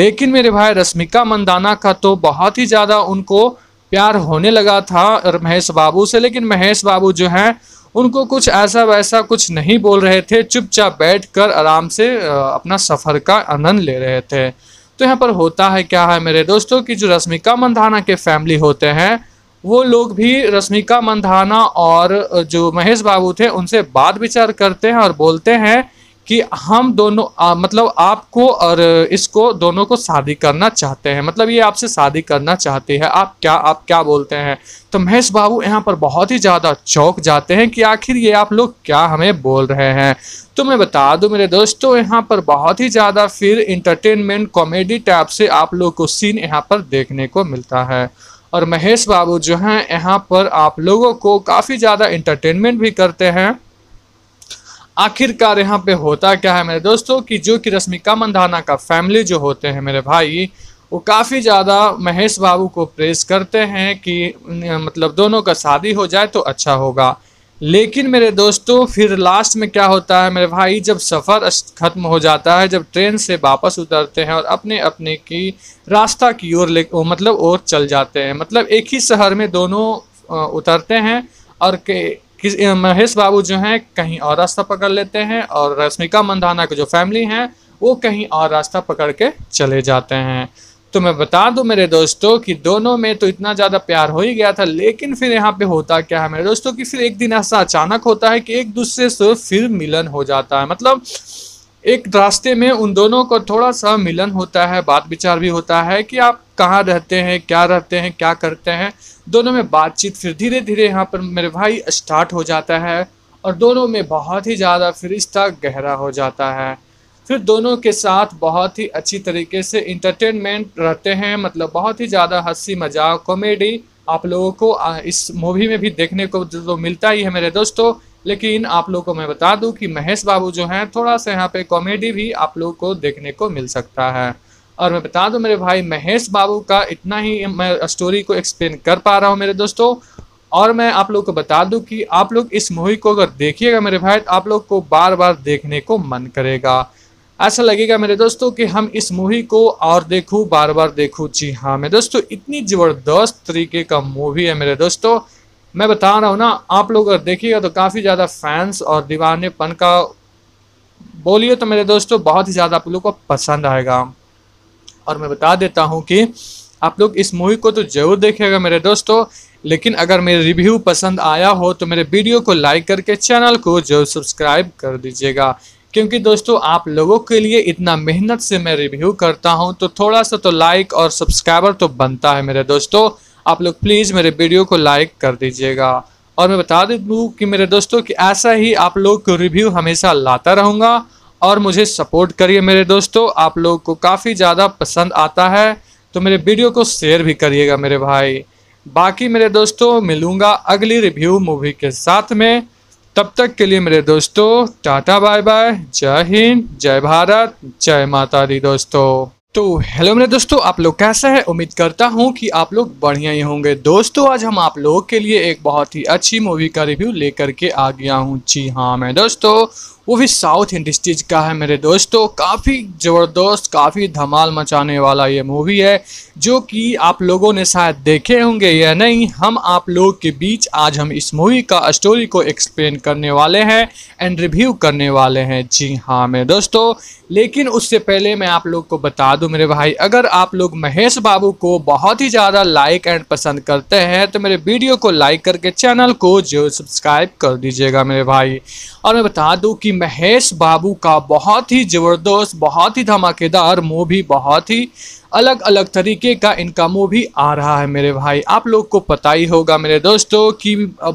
लेकिन मेरे भाई रश्मिका मंदाना का तो बहुत ही ज़्यादा उनको प्यार होने लगा था महेश बाबू से लेकिन महेश बाबू जो हैं उनको कुछ ऐसा वैसा कुछ नहीं बोल रहे थे चुपचाप बैठकर आराम से अपना सफ़र का आनंद ले रहे थे तो यहाँ पर होता है क्या है मेरे दोस्तों कि जो रश्मिका मंदाना के फैमिली होते हैं वो लोग भी रश्मिका मंदाना और जो महेश बाबू थे उनसे बात विचार करते हैं और बोलते हैं कि हम दोनों आ, मतलब आपको और इसको दोनों को शादी करना चाहते हैं मतलब ये आपसे शादी करना चाहती है आप क्या आप क्या बोलते हैं तो महेश बाबू यहाँ पर बहुत ही ज़्यादा चौक जाते हैं कि आखिर ये आप लोग क्या हमें बोल रहे हैं तो मैं बता दूं मेरे दोस्तों यहाँ पर बहुत ही ज़्यादा फिर इंटरटेनमेंट कॉमेडी टाइप से आप लोग को सीन यहाँ पर देखने को मिलता है और महेश बाबू जो हैं यहाँ पर आप लोगों को काफ़ी ज़्यादा इंटरटेनमेंट भी करते हैं आखिरकार यहाँ पे होता क्या है मेरे दोस्तों कि जो कि रश्मिका मंदाना का फैमिली जो होते हैं मेरे भाई वो काफ़ी ज़्यादा महेश बाबू को प्रेस करते हैं कि मतलब दोनों का शादी हो जाए तो अच्छा होगा लेकिन मेरे दोस्तों फिर लास्ट में क्या होता है मेरे भाई जब सफ़र ख़त्म हो जाता है जब ट्रेन से वापस उतरते हैं और अपने अपने की रास्ता की ओर ले मतलब और चल जाते हैं मतलब एक ही शहर में दोनों उतरते हैं और के किस महेश बाबू जो हैं कहीं और रास्ता पकड़ लेते हैं और रश्मिका मंदाना की जो फैमिली हैं वो कहीं और रास्ता पकड़ के चले जाते हैं तो मैं बता दूं मेरे दोस्तों कि दोनों में तो इतना ज़्यादा प्यार हो ही गया था लेकिन फिर यहाँ पे होता क्या है मेरे दोस्तों कि फिर एक दिन ऐसा अचानक होता है कि एक दूसरे से फिर मिलन हो जाता है मतलब एक रास्ते में उन दोनों को थोड़ा सा मिलन होता है बात विचार भी होता है कि आप कहाँ रहते हैं क्या रहते हैं क्या करते हैं दोनों में बातचीत फिर धीरे धीरे यहाँ पर मेरे भाई स्टार्ट हो जाता है और दोनों में बहुत ही ज़्यादा फिर रिश्ता गहरा हो जाता है फिर दोनों के साथ बहुत ही अच्छी तरीके से इंटरटेनमेंट रहते हैं मतलब बहुत ही ज़्यादा हंसी मजाक कॉमेडी आप लोगों को इस मूवी में भी देखने को जो मिलता ही है मेरे दोस्तों लेकिन आप लोग को मैं बता दूं कि महेश बाबू जो हैं थोड़ा सा यहाँ पे कॉमेडी भी आप लोग को देखने को मिल सकता है और मैं बता दूं मेरे भाई महेश बाबू का इतना ही मैं स्टोरी को एक्सप्लेन कर पा रहा हूँ मेरे दोस्तों और मैं आप लोग को बता दूं कि आप लोग इस मूवी को अगर देखिएगा मेरे भाई तो आप लोग को बार बार देखने को मन करेगा ऐसा लगेगा मेरे दोस्तों कि हम इस मूवी को और देखूँ बार बार देखूँ जी हाँ मेरे दोस्तों इतनी ज़बरदस्त तरीके का मूवी है मेरे दोस्तों मैं बता रहा हूँ ना आप लोग अगर देखिएगा तो काफ़ी ज़्यादा फैंस और दीवानेपन का बोलिए तो मेरे दोस्तों बहुत ही ज़्यादा आप लोग को पसंद आएगा और मैं बता देता हूँ कि आप लोग इस मूवी को तो ज़रूर देखेगा मेरे दोस्तों लेकिन अगर मेरे रिव्यू पसंद आया हो तो मेरे वीडियो को लाइक करके चैनल को जरूर सब्सक्राइब कर दीजिएगा क्योंकि दोस्तों आप लोगों के लिए इतना मेहनत से मैं रिव्यू करता हूं तो थोड़ा सा तो लाइक और सब्सक्राइबर तो बनता है मेरे दोस्तों आप लोग प्लीज़ मेरे वीडियो को लाइक कर दीजिएगा और मैं बता दूँ कि मेरे दोस्तों कि ऐसा ही आप लोग को रिव्यू हमेशा लाता रहूँगा और मुझे सपोर्ट करिए मेरे दोस्तों आप लोग को काफ़ी ज़्यादा पसंद आता है तो मेरे वीडियो को शेयर भी करिएगा मेरे भाई बाकी मेरे दोस्तों मिलूँगा अगली रिव्यू मूवी के साथ में तब तक के लिए मेरे दोस्तों टाटा बाय बाय जय हिंद जय भारत जय माता दी दोस्तों तो हेलो मेरे दोस्तों आप लोग कैसे हैं उम्मीद करता हूँ कि आप लोग बढ़िया ही होंगे दोस्तों आज हम आप लोगों के लिए एक बहुत ही अच्छी मूवी का रिव्यू लेकर के आ गया हूँ जी हाँ मैं दोस्तों वो भी साउथ इंडस्ट्रीज का है मेरे दोस्तों काफ़ी ज़बरदस्त काफ़ी धमाल मचाने वाला ये मूवी है जो कि आप लोगों ने शायद देखे होंगे या नहीं हम आप लोगों के बीच आज हम इस मूवी का स्टोरी को एक्सप्लेन करने वाले हैं एंड रिव्यू करने वाले हैं जी हाँ मेरे दोस्तों लेकिन उससे पहले मैं आप लोग को बता दूँ मेरे भाई अगर आप लोग महेश बाबू को बहुत ही ज़्यादा लाइक एंड पसंद करते हैं तो मेरे वीडियो को लाइक करके चैनल को जो सब्सक्राइब कर दीजिएगा मेरे भाई और मैं बता दूँ कि महेश बाबू का बहुत ही ज़बरदस्त बहुत ही धमाकेदार मूवी बहुत ही अलग अलग तरीके का इनका मूवी आ रहा है मेरे भाई आप लोग को पता ही होगा मेरे दोस्तों कि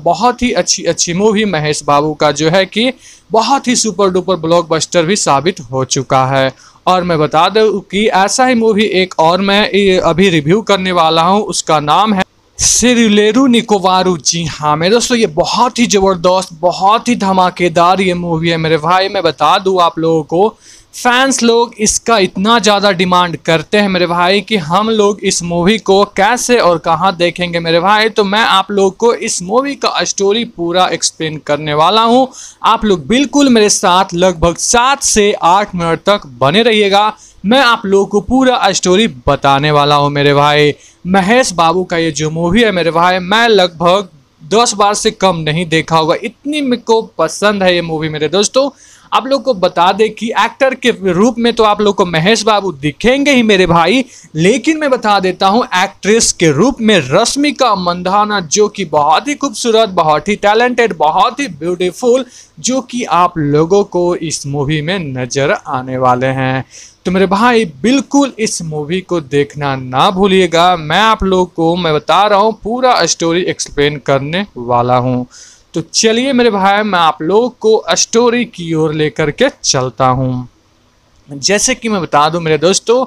बहुत ही अच्छी अच्छी मूवी महेश बाबू का जो है कि बहुत ही सुपर डुपर ब्लॉकबस्टर भी साबित हो चुका है और मैं बता दूँ कि ऐसा ही मूवी एक और मैं अभी रिव्यू करने वाला हूँ उसका नाम है सिरुलेरू निकोवारू जी हाँ मेरे दोस्तों ये बहुत ही ज़बरदस्त बहुत ही धमाकेदार ये मूवी है मेरे भाई मैं बता दूँ आप लोगों को फैंस लोग इसका इतना ज़्यादा डिमांड करते हैं मेरे भाई कि हम लोग इस मूवी को कैसे और कहाँ देखेंगे मेरे भाई तो मैं आप लोग को इस मूवी का स्टोरी पूरा एक्सप्लेन करने वाला हूँ आप लोग बिल्कुल मेरे साथ लगभग सात से आठ मिनट तक बने रहिएगा मैं आप लोगों को पूरा स्टोरी बताने वाला हूँ मेरे भाई महेश बाबू का ये जो मूवी है मेरे भाई मैं लगभग दस बार से कम नहीं देखा होगा इतनी मेरे को पसंद है ये मूवी मेरे दोस्तों आप लोग को बता दें कि एक्टर के रूप में तो आप लोग को महेश बाबू दिखेंगे ही मेरे भाई लेकिन मैं बता देता हूँ एक्ट्रेस के रूप में रश्मिका मंदाना जो कि बहुत ही खूबसूरत बहुत ही टैलेंटेड बहुत ही ब्यूटीफुल जो कि आप लोगों को इस मूवी में नज़र आने वाले हैं तो मेरे भाई बिल्कुल इस मूवी को देखना ना भूलिएगा मैं आप लोग को मैं बता रहा हूँ पूरा स्टोरी एक्सप्लेन करने वाला हूँ तो चलिए मेरे भाई मैं आप लोग को स्टोरी की ओर लेकर के चलता हूँ जैसे कि मैं बता दूँ मेरे दोस्तों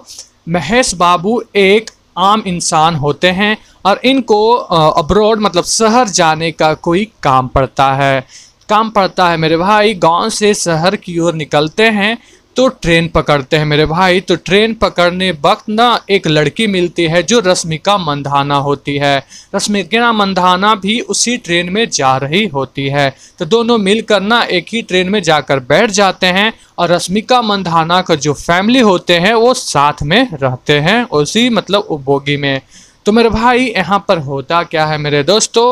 महेश बाबू एक आम इंसान होते हैं और इनको अब्रॉड मतलब शहर जाने का कोई काम पड़ता है काम पड़ता है मेरे भाई गांव से शहर की ओर निकलते हैं तो ट्रेन पकड़ते हैं मेरे भाई तो ट्रेन पकड़ने वक्त ना एक लड़की मिलती है जो रश्मिका मंधाना होती है रश्मिका मंधाना भी उसी ट्रेन में जा रही होती है तो दोनों मिलकर ना एक ही ट्रेन में जाकर बैठ जाते हैं और रश्मिका मंधाना का जो फैमिली होते हैं वो साथ में रहते हैं उसी मतलब उपभोगी में तो मेरे भाई यहाँ पर होता क्या है मेरे दोस्तों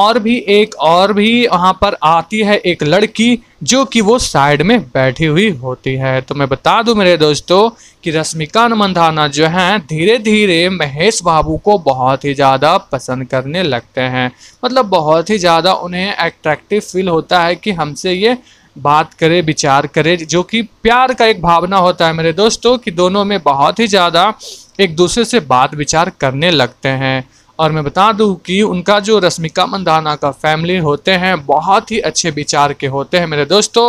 और भी एक और भी वहाँ पर आती है एक लड़की जो कि वो साइड में बैठी हुई होती है तो मैं बता दूँ मेरे दोस्तों कि रश्मिका मंधाना जो हैं धीरे धीरे महेश बाबू को बहुत ही ज़्यादा पसंद करने लगते हैं मतलब बहुत ही ज़्यादा उन्हें अट्रैक्टिव फील होता है कि हमसे ये बात करे विचार करे जो कि प्यार का एक भावना होता है मेरे दोस्तों कि दोनों में बहुत ही ज़्यादा एक दूसरे से बात विचार करने लगते हैं और मैं बता दूं कि उनका जो रश्मिका मंदाना का फैमिली होते हैं बहुत ही अच्छे विचार के होते हैं मेरे दोस्तों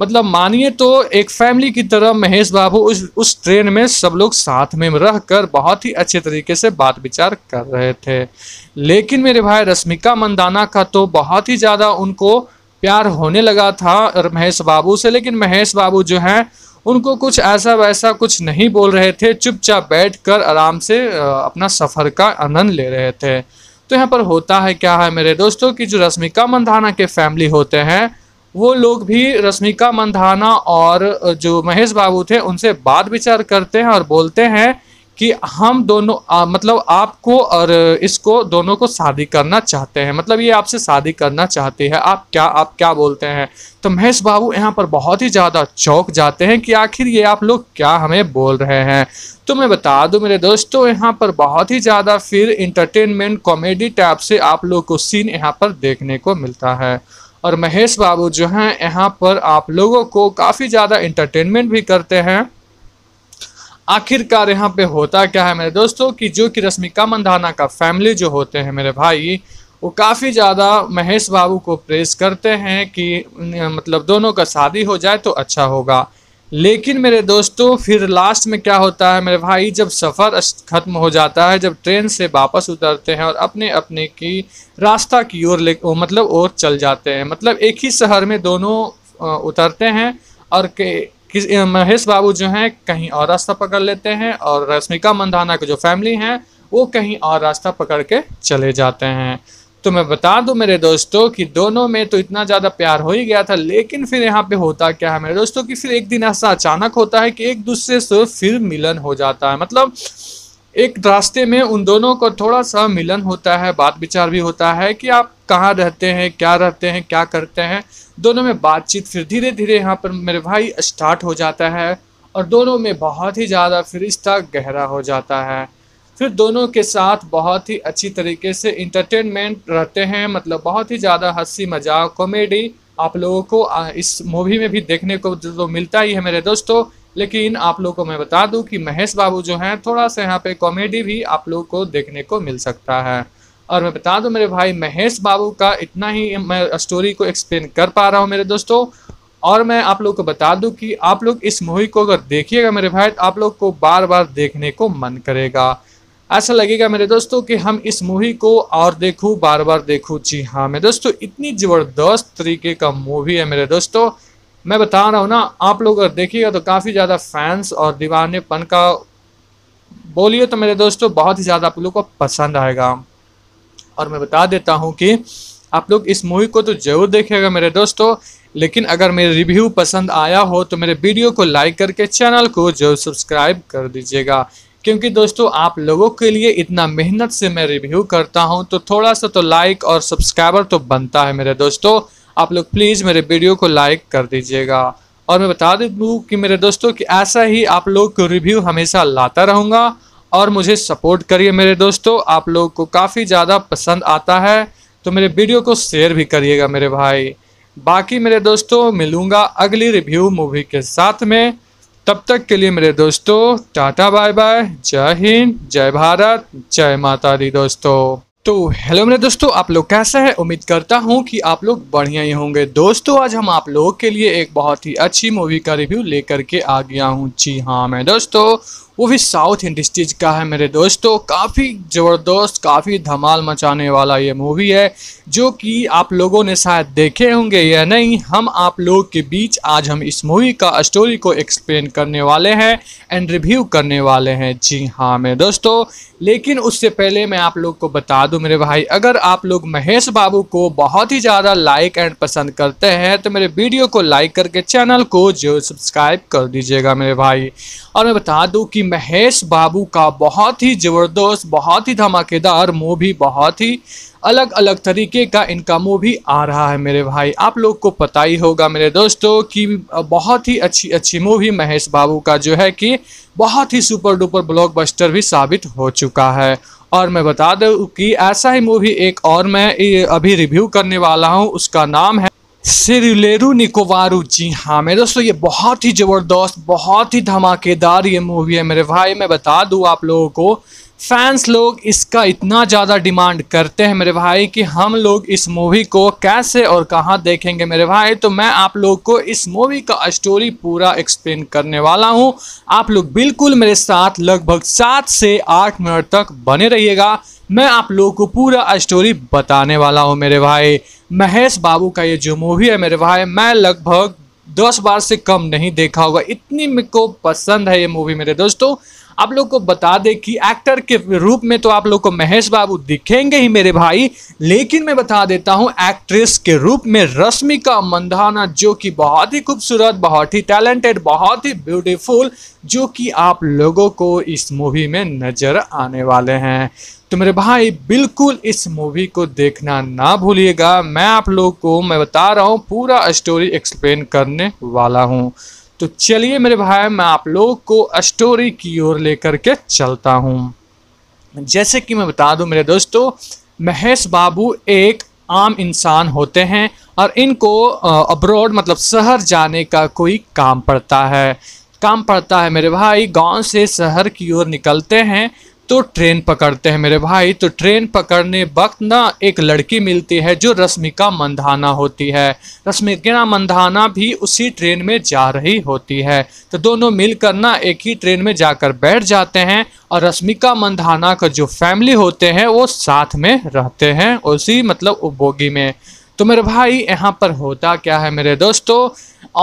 मतलब मानिए तो एक फैमिली की तरह महेश बाबू उस उस ट्रेन में सब लोग साथ में रह कर बहुत ही अच्छे तरीके से बात विचार कर रहे थे लेकिन मेरे भाई रश्मिका मंदाना का तो बहुत ही ज़्यादा उनको प्यार होने लगा था महेश बाबू से लेकिन महेश बाबू जो हैं उनको कुछ ऐसा वैसा कुछ नहीं बोल रहे थे चुपचाप बैठकर आराम से अपना सफ़र का आनंद ले रहे थे तो यहाँ पर होता है क्या है मेरे दोस्तों कि जो रश्मिका मंदाना के फैमिली होते हैं वो लोग भी रश्मिका मंदाना और जो महेश बाबू थे उनसे बात विचार करते हैं और बोलते हैं कि हम दोनों आ, मतलब आपको और इसको दोनों को शादी करना चाहते हैं मतलब ये आपसे शादी करना चाहती है आप क्या आप क्या बोलते हैं तो महेश बाबू यहाँ पर बहुत ही ज़्यादा चौक जाते हैं कि आखिर ये आप लोग क्या हमें बोल रहे हैं तो मैं बता दूं मेरे दोस्तों यहाँ पर बहुत ही ज़्यादा फिर इंटरटेनमेंट कॉमेडी टाइप से आप लोग को सीन यहाँ पर देखने को मिलता है और महेश बाबू जो हैं यहाँ पर आप लोगों को काफ़ी ज़्यादा इंटरटेनमेंट भी करते हैं आखिरकार यहाँ पे होता क्या है मेरे दोस्तों कि जो कि रश्मिका मंदाना का फैमिली जो होते हैं मेरे भाई वो काफ़ी ज़्यादा महेश बाबू को प्रेस करते हैं कि मतलब दोनों का शादी हो जाए तो अच्छा होगा लेकिन मेरे दोस्तों फिर लास्ट में क्या होता है मेरे भाई जब सफ़र ख़त्म हो जाता है जब ट्रेन से वापस उतरते हैं और अपने अपने की रास्ता की ओर ले मतलब और चल जाते हैं मतलब एक ही शहर में दोनों उतरते हैं और के किस महेश बाबू जो हैं कहीं और रास्ता पकड़ लेते हैं और रश्मिका मंदाना की जो फैमिली हैं वो कहीं और रास्ता पकड़ के चले जाते हैं तो मैं बता दूं मेरे दोस्तों कि दोनों में तो इतना ज़्यादा प्यार हो ही गया था लेकिन फिर यहाँ पे होता क्या है मेरे दोस्तों कि फिर एक दिन ऐसा अचानक होता है कि एक दूसरे से फिर मिलन हो जाता है मतलब एक रास्ते में उन दोनों को थोड़ा सा मिलन होता है बात विचार भी होता है कि आप कहाँ रहते हैं क्या रहते हैं क्या करते हैं दोनों में बातचीत फिर धीरे धीरे यहाँ पर मेरे भाई स्टार्ट हो जाता है और दोनों में बहुत ही ज़्यादा फिर रिश्ता गहरा हो जाता है फिर दोनों के साथ बहुत ही अच्छी तरीके से इंटरटेनमेंट रहते हैं मतलब बहुत ही ज़्यादा हंसी मजाक कॉमेडी आप लोगों को इस मूवी में भी देखने को तो, तो मिलता ही है मेरे दोस्तों लेकिन आप लोगों को मैं बता दूं कि महेश बाबू जो हैं थोड़ा सा यहाँ पे कॉमेडी भी आप लोगों को देखने को मिल सकता है और मैं बता दूं मेरे भाई महेश बाबू का इतना ही मैं स्टोरी को एक्सप्लेन कर पा रहा हूं मेरे दोस्तों और मैं आप लोग को बता दूं कि आप लोग इस मूवी को अगर देखिएगा मेरे भाई तो आप लोग को बार बार देखने को मन करेगा ऐसा लगेगा मेरे दोस्तों कि हम इस मूवी को और देखूँ बार बार देखूँ जी हाँ मेरे दोस्तों इतनी ज़बरदस्त तरीके का मूवी है मेरे दोस्तों मैं बता रहा हूँ ना आप लोग अगर देखिएगा तो काफ़ी ज़्यादा फैंस और दीवानेपन का बोलिए तो मेरे दोस्तों बहुत ही ज़्यादा आप लोग को पसंद आएगा और मैं बता देता हूँ कि आप लोग इस मूवी को तो ज़रूर देखेगा मेरे दोस्तों लेकिन अगर मेरे रिव्यू पसंद आया हो तो मेरे वीडियो को लाइक करके चैनल को जरूर सब्सक्राइब कर दीजिएगा क्योंकि दोस्तों आप लोगों के लिए इतना मेहनत से मैं रिव्यू करता हूं तो थोड़ा सा तो लाइक और सब्सक्राइबर तो बनता है मेरे दोस्तों आप लोग प्लीज़ मेरे वीडियो को लाइक कर दीजिएगा और मैं बता दूँ कि मेरे दोस्तों कि ऐसा ही आप लोग को रिव्यू हमेशा लाता रहूँगा और मुझे सपोर्ट करिए मेरे दोस्तों आप लोगों को काफ़ी ज़्यादा पसंद आता है तो मेरे वीडियो को शेयर भी करिएगा मेरे भाई बाकी मेरे दोस्तों मिलूँगा अगली रिव्यू मूवी के साथ में तब तक के लिए मेरे दोस्तों टाटा बाय बाय जय हिंद जय भारत जय माता दी दोस्तों तो हेलो मेरे दोस्तों आप लोग कैसे हैं उम्मीद करता हूं कि आप लोग बढ़िया ही होंगे दोस्तों आज हम आप लोगों के लिए एक बहुत ही अच्छी मूवी का रिव्यू लेकर के आ गया हूं जी हाँ मैं दोस्तों वो भी साउथ इंडस्ट्रीज का है मेरे दोस्तों काफ़ी ज़बरदस्त काफ़ी धमाल मचाने वाला ये मूवी है जो कि आप लोगों ने शायद देखे होंगे या नहीं हम आप लोगों के बीच आज हम इस मूवी का स्टोरी को एक्सप्लेन करने वाले हैं एंड रिव्यू करने वाले हैं जी हाँ मेरे दोस्तों लेकिन उससे पहले मैं आप लोग को बता दूँ मेरे भाई अगर आप लोग महेश बाबू को बहुत ही ज़्यादा लाइक एंड पसंद करते हैं तो मेरे वीडियो को लाइक करके चैनल को जो सब्सक्राइब कर दीजिएगा मेरे भाई और मैं बता दूँ कि महेश बाबू का बहुत ही ज़बरदस्त बहुत ही धमाकेदार मूवी बहुत ही अलग अलग तरीके का इनका मूवी आ रहा है मेरे भाई आप लोग को पता ही होगा मेरे दोस्तों कि बहुत ही अच्छी अच्छी मूवी महेश बाबू का जो है कि बहुत ही सुपर डुपर ब्लॉकबस्टर भी साबित हो चुका है और मैं बता दूँ कि ऐसा ही मूवी एक और मैं अभी रिव्यू करने वाला हूँ उसका नाम है सिरुलेरू निकोवारू जी हाँ मेरे दोस्तों ये बहुत ही ज़बरदस्त बहुत ही धमाकेदार ये मूवी है मेरे भाई मैं बता दूँ आप लोगों को फैंस लोग इसका इतना ज़्यादा डिमांड करते हैं मेरे भाई कि हम लोग इस मूवी को कैसे और कहाँ देखेंगे मेरे भाई तो मैं आप लोग को इस मूवी का स्टोरी पूरा एक्सप्लेन करने वाला हूँ आप लोग बिल्कुल मेरे साथ लगभग सात से आठ मिनट तक बने रहिएगा मैं आप लोगों को पूरा स्टोरी बताने वाला हूँ मेरे भाई महेश बाबू का ये जो मूवी है मेरे भाई मैं लगभग दस बार से कम नहीं देखा होगा इतनी मेरे को पसंद है ये मूवी मेरे दोस्तों आप लोग को बता दें कि एक्टर के रूप में तो आप लोग को महेश बाबू दिखेंगे ही मेरे भाई लेकिन मैं बता देता हूँ एक्ट्रेस के रूप में रश्मिका मंदाना जो कि बहुत ही खूबसूरत बहुत ही टैलेंटेड बहुत ही ब्यूटीफुल जो कि आप लोगों को इस मूवी में नज़र आने वाले हैं तो मेरे भाई बिल्कुल इस मूवी को देखना ना भूलिएगा मैं आप लोग को मैं बता रहा हूँ पूरा स्टोरी एक्सप्लेन करने वाला हूँ तो चलिए मेरे भाई मैं आप लोग को स्टोरी की ओर लेकर के चलता हूँ जैसे कि मैं बता दूँ मेरे दोस्तों महेश बाबू एक आम इंसान होते हैं और इनको अब्रॉड मतलब शहर जाने का कोई काम पड़ता है काम पड़ता है मेरे भाई गांव से शहर की ओर निकलते हैं तो ट्रेन पकड़ते हैं मेरे भाई तो ट्रेन पकड़ने वक्त ना एक लड़की मिलती है जो रश्मिका मंधाना होती है रश्मिका मंधाना भी उसी ट्रेन में जा रही होती है तो दोनों मिलकर ना एक ही ट्रेन में जाकर बैठ जाते हैं और रश्मिका मंधाना का जो फैमिली होते हैं वो साथ में रहते हैं उसी मतलब उपभोगी में तो मेरे भाई यहाँ पर होता क्या है मेरे दोस्तों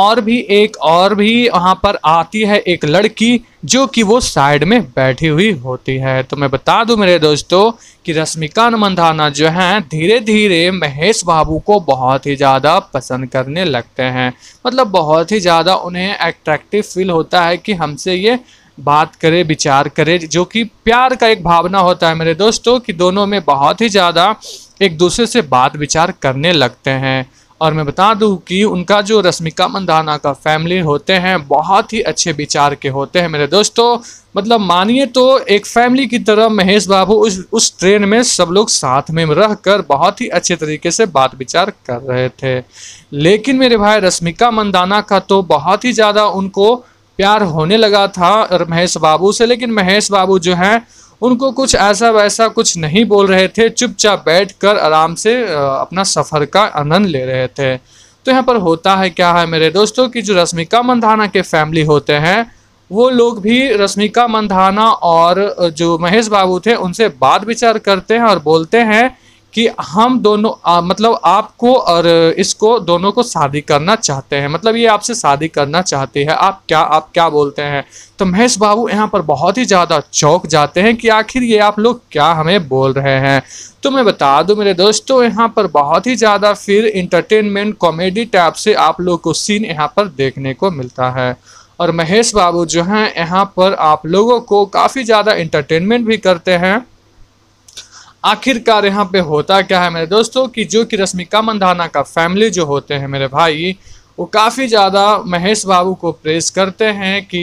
और भी एक और भी वहाँ पर आती है एक लड़की जो कि वो साइड में बैठी हुई होती है तो मैं बता दूं मेरे दोस्तों कि रश्मिका मंधाना जो हैं धीरे धीरे महेश बाबू को बहुत ही ज़्यादा पसंद करने लगते हैं मतलब बहुत ही ज़्यादा उन्हें अट्रैक्टिव फील होता है कि हमसे ये बात करें विचार करें जो कि प्यार का एक भावना होता है मेरे दोस्तों कि दोनों में बहुत ही ज़्यादा एक दूसरे से बात विचार करने लगते हैं और मैं बता दूं कि उनका जो रश्मिका मंदाना का फैमिली होते हैं बहुत ही अच्छे विचार के होते हैं मेरे दोस्तों मतलब मानिए तो एक फैमिली की तरह महेश बाबू उस उस ट्रेन में सब लोग साथ में रह कर बहुत ही अच्छे तरीके से बात विचार कर रहे थे लेकिन मेरे भाई रश्मिका मंदाना का तो बहुत ही ज़्यादा उनको प्यार होने लगा था महेश बाबू से लेकिन महेश बाबू जो हैं उनको कुछ ऐसा वैसा कुछ नहीं बोल रहे थे चुपचाप बैठकर आराम से अपना सफ़र का आनंद ले रहे थे तो यहाँ पर होता है क्या है मेरे दोस्तों कि जो रश्मिका मंदाना के फैमिली होते हैं वो लोग भी रश्मिका मंदाना और जो महेश बाबू थे उनसे बात विचार करते हैं और बोलते हैं कि हम दोनों आ, मतलब आपको और इसको दोनों को शादी करना चाहते हैं मतलब ये आपसे शादी करना चाहती है आप क्या आप क्या बोलते हैं तो महेश बाबू यहाँ पर बहुत ही ज़्यादा चौक जाते हैं कि आखिर ये आप लोग क्या हमें बोल रहे हैं तो मैं बता दूं मेरे दोस्तों यहाँ पर बहुत ही ज़्यादा फिर इंटरटेनमेंट कॉमेडी टाइप से आप लोग को सीन यहाँ पर देखने को मिलता है और महेश बाबू जो हैं यहाँ पर आप लोगों को काफ़ी ज़्यादा इंटरटेनमेंट भी करते हैं आखिरकार यहाँ पे होता क्या है मेरे दोस्तों कि जो कि रश्मिका मंदाना का फैमिली जो होते हैं मेरे भाई वो काफ़ी ज़्यादा महेश बाबू को प्रेस करते हैं कि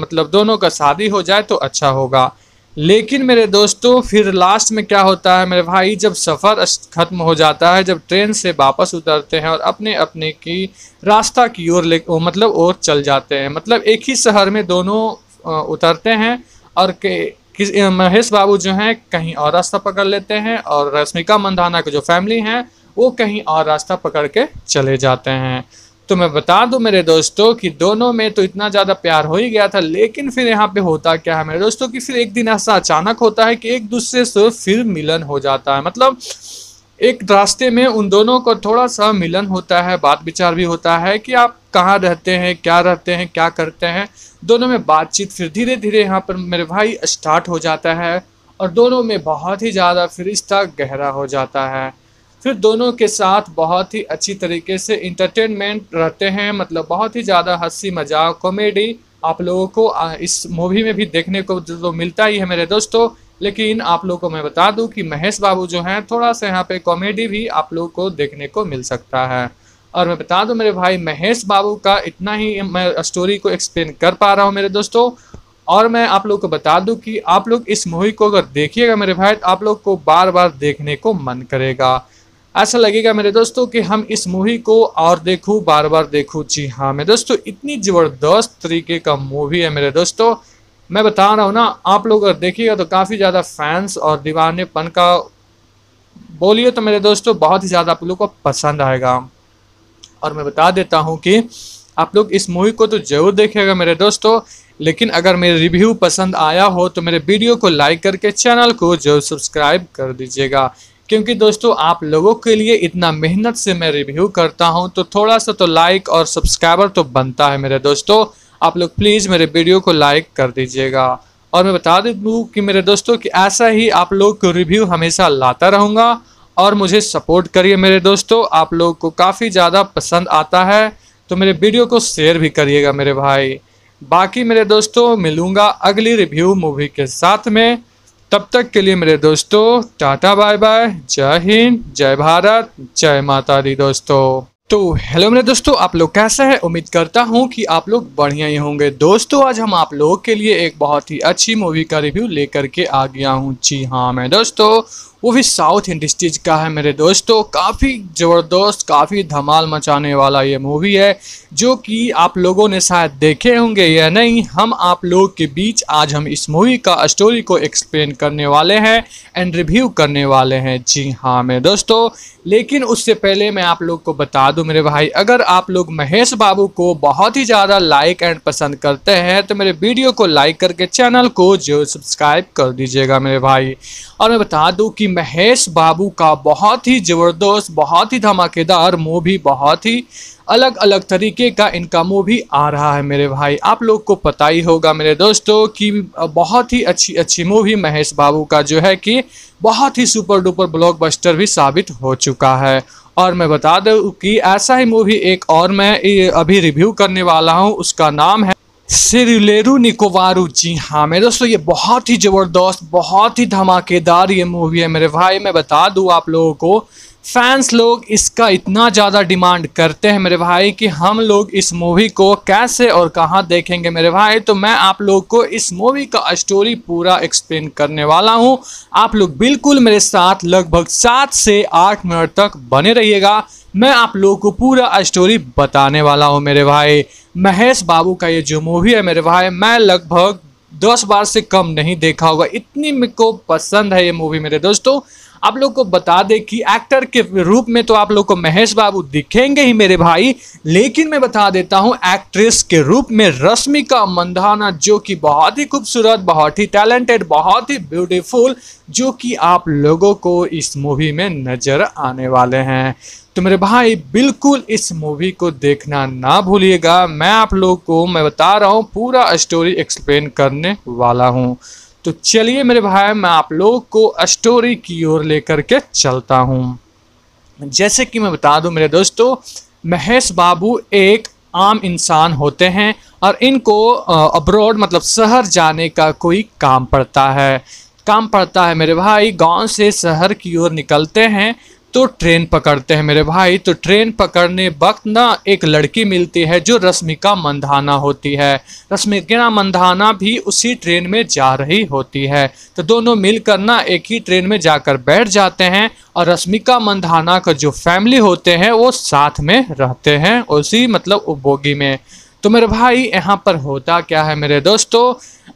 मतलब दोनों का शादी हो जाए तो अच्छा होगा लेकिन मेरे दोस्तों फिर लास्ट में क्या होता है मेरे भाई जब सफ़र ख़त्म हो जाता है जब ट्रेन से वापस उतरते हैं और अपने अपने की रास्ता की ओर ले मतलब और चल जाते हैं मतलब एक ही शहर में दोनों उतरते हैं और के किस महेश बाबू जो हैं कहीं और रास्ता पकड़ लेते हैं और रश्मिका मंदाना की जो फैमिली हैं वो कहीं और रास्ता पकड़ के चले जाते हैं तो मैं बता दूं मेरे दोस्तों कि दोनों में तो इतना ज़्यादा प्यार हो ही गया था लेकिन फिर यहाँ पे होता क्या है मेरे दोस्तों कि फिर एक दिन ऐसा अचानक होता है कि एक दूसरे से फिर मिलन हो जाता है मतलब एक रास्ते में उन दोनों को थोड़ा सा मिलन होता है बात विचार भी होता है कि आप कहाँ रहते हैं क्या रहते हैं क्या करते हैं दोनों में बातचीत फिर धीरे धीरे यहाँ पर मेरे भाई स्टार्ट हो जाता है और दोनों में बहुत ही ज़्यादा फिर रिश्ता गहरा हो जाता है फिर दोनों के साथ बहुत ही अच्छी तरीके से इंटरटेनमेंट रहते हैं मतलब बहुत ही ज़्यादा हंसी मजाक कॉमेडी आप लोगों को इस मूवी में भी देखने को तो, तो मिलता ही है मेरे दोस्तों लेकिन आप लोगों को मैं बता दूं कि महेश बाबू जो हैं थोड़ा सा यहाँ पे कॉमेडी भी आप लोगों को देखने को मिल सकता है और मैं बता दूं मेरे भाई महेश बाबू का इतना ही मैं स्टोरी को एक्सप्लेन कर पा रहा हूँ मेरे दोस्तों और मैं आप लोग को बता दूं कि आप लोग इस मूवी को अगर देखिएगा मेरे भाई तो आप लोग को बार बार देखने को मन करेगा ऐसा लगेगा मेरे दोस्तों कि हम इस मूवी को और देखूँ बार बार देखूँ जी हाँ मेरे दोस्तों इतनी ज़बरदस्त तरीके का मूवी है मेरे दोस्तों मैं बता रहा हूँ ना आप लोग अगर देखिएगा तो काफ़ी ज़्यादा फैंस और दीवानेपन का बोलिए तो मेरे दोस्तों बहुत ही ज़्यादा आप लोग को पसंद आएगा और मैं बता देता हूँ कि आप लोग इस मूवी को तो ज़रूर देखेगा मेरे दोस्तों लेकिन अगर मेरे रिव्यू पसंद आया हो तो मेरे वीडियो को लाइक करके चैनल को जरूर सब्सक्राइब कर दीजिएगा क्योंकि दोस्तों आप लोगों के लिए इतना मेहनत से मैं रिव्यू करता हूं तो थोड़ा सा तो लाइक और सब्सक्राइबर तो बनता है मेरे दोस्तों आप लोग प्लीज़ मेरे वीडियो को लाइक कर दीजिएगा और मैं बता दूँ कि मेरे दोस्तों कि ऐसा ही आप लोग को रिव्यू हमेशा लाता रहूँगा और मुझे सपोर्ट करिए मेरे दोस्तों आप लोगों को काफ़ी ज़्यादा पसंद आता है तो मेरे वीडियो को शेयर भी करिएगा मेरे भाई बाकी मेरे दोस्तों मिलूँगा अगली रिव्यू मूवी के साथ में तब तक के लिए मेरे दोस्तों टाटा बाय बाय जय हिंद जय भारत जय माता दी दोस्तों तो हेलो मेरे दोस्तों आप लोग कैसे हैं उम्मीद करता हूं कि आप लोग बढ़िया ही होंगे दोस्तों आज हम आप लोगों के लिए एक बहुत ही अच्छी मूवी का रिव्यू लेकर के आ गया हूं जी हाँ मैं दोस्तों वो भी साउथ इंडस्ट्रीज का है मेरे दोस्तों काफ़ी ज़बरदस्त काफ़ी धमाल मचाने वाला ये मूवी है जो कि आप लोगों ने शायद देखे होंगे या नहीं हम आप लोगों के बीच आज हम इस मूवी का स्टोरी को एक्सप्लेन करने वाले हैं एंड रिव्यू करने वाले हैं जी हाँ मेरे दोस्तों लेकिन उससे पहले मैं आप लोग को बता दूँ मेरे भाई अगर आप लोग महेश बाबू को बहुत ही ज़्यादा लाइक एंड पसंद करते हैं तो मेरे वीडियो को लाइक करके चैनल को जो सब्सक्राइब कर दीजिएगा मेरे भाई और मैं बता दूँ कि महेश बाबू का बहुत ही ज़बरदस्त बहुत ही धमाकेदार मूवी बहुत ही अलग अलग तरीके का इनका मूवी आ रहा है मेरे भाई आप लोग को पता ही होगा मेरे दोस्तों कि बहुत ही अच्छी अच्छी मूवी महेश बाबू का जो है कि बहुत ही सुपर डुपर ब्लॉकबस्टर भी साबित हो चुका है और मैं बता दूँ कि ऐसा ही मूवी एक और मैं अभी रिव्यू करने वाला हूँ उसका नाम है सिरलेरू निकोवारू जी हाँ मेरे दोस्तों ये बहुत ही ज़बरदस्त बहुत ही धमाकेदार ये मूवी है मेरे भाई मैं बता दूँ आप लोगों को फैंस लोग इसका इतना ज़्यादा डिमांड करते हैं मेरे भाई कि हम लोग इस मूवी को कैसे और कहाँ देखेंगे मेरे भाई तो मैं आप लोग को इस मूवी का स्टोरी पूरा एक्सप्लेन करने वाला हूँ आप लोग बिल्कुल मेरे साथ लगभग सात से आठ मिनट तक बने रहिएगा मैं आप लोगों को पूरा स्टोरी बताने वाला हूँ मेरे भाई महेश बाबू का ये जो मूवी है मेरे भाई मैं लगभग दस बार से कम नहीं देखा होगा इतनी मेरे को पसंद है ये मूवी मेरे दोस्तों आप लोग को बता दें कि एक्टर के रूप में तो आप लोग को महेश बाबू दिखेंगे ही मेरे भाई लेकिन मैं बता देता हूँ एक्ट्रेस के रूप में रश्मिका मंदाना जो कि बहुत ही खूबसूरत बहुत ही टैलेंटेड बहुत ही ब्यूटीफुल जो कि आप लोगों को इस मूवी में नज़र आने वाले हैं तो मेरे भाई बिल्कुल इस मूवी को देखना ना भूलिएगा मैं आप लोग को मैं बता रहा हूँ पूरा स्टोरी एक्सप्लेन करने वाला हूँ तो चलिए मेरे भाई मैं आप लोग को स्टोरी की ओर लेकर के चलता हूँ जैसे कि मैं बता दूँ मेरे दोस्तों महेश बाबू एक आम इंसान होते हैं और इनको अब्रॉड मतलब शहर जाने का कोई काम पड़ता है काम पड़ता है मेरे भाई गांव से शहर की ओर निकलते हैं तो ट्रेन पकड़ते हैं मेरे भाई तो ट्रेन पकड़ने वक्त ना एक लड़की मिलती है जो रश्मिका मंदाना होती है रश्मिका मंदाना भी उसी ट्रेन में जा रही होती है तो दोनों मिलकर ना एक ही ट्रेन में जाकर बैठ जाते हैं और रश्मिका मंदाना का जो फैमिली होते हैं वो साथ में रहते हैं उसी मतलब उपभोगी में तो मेरे भाई यहाँ पर होता क्या है मेरे दोस्तों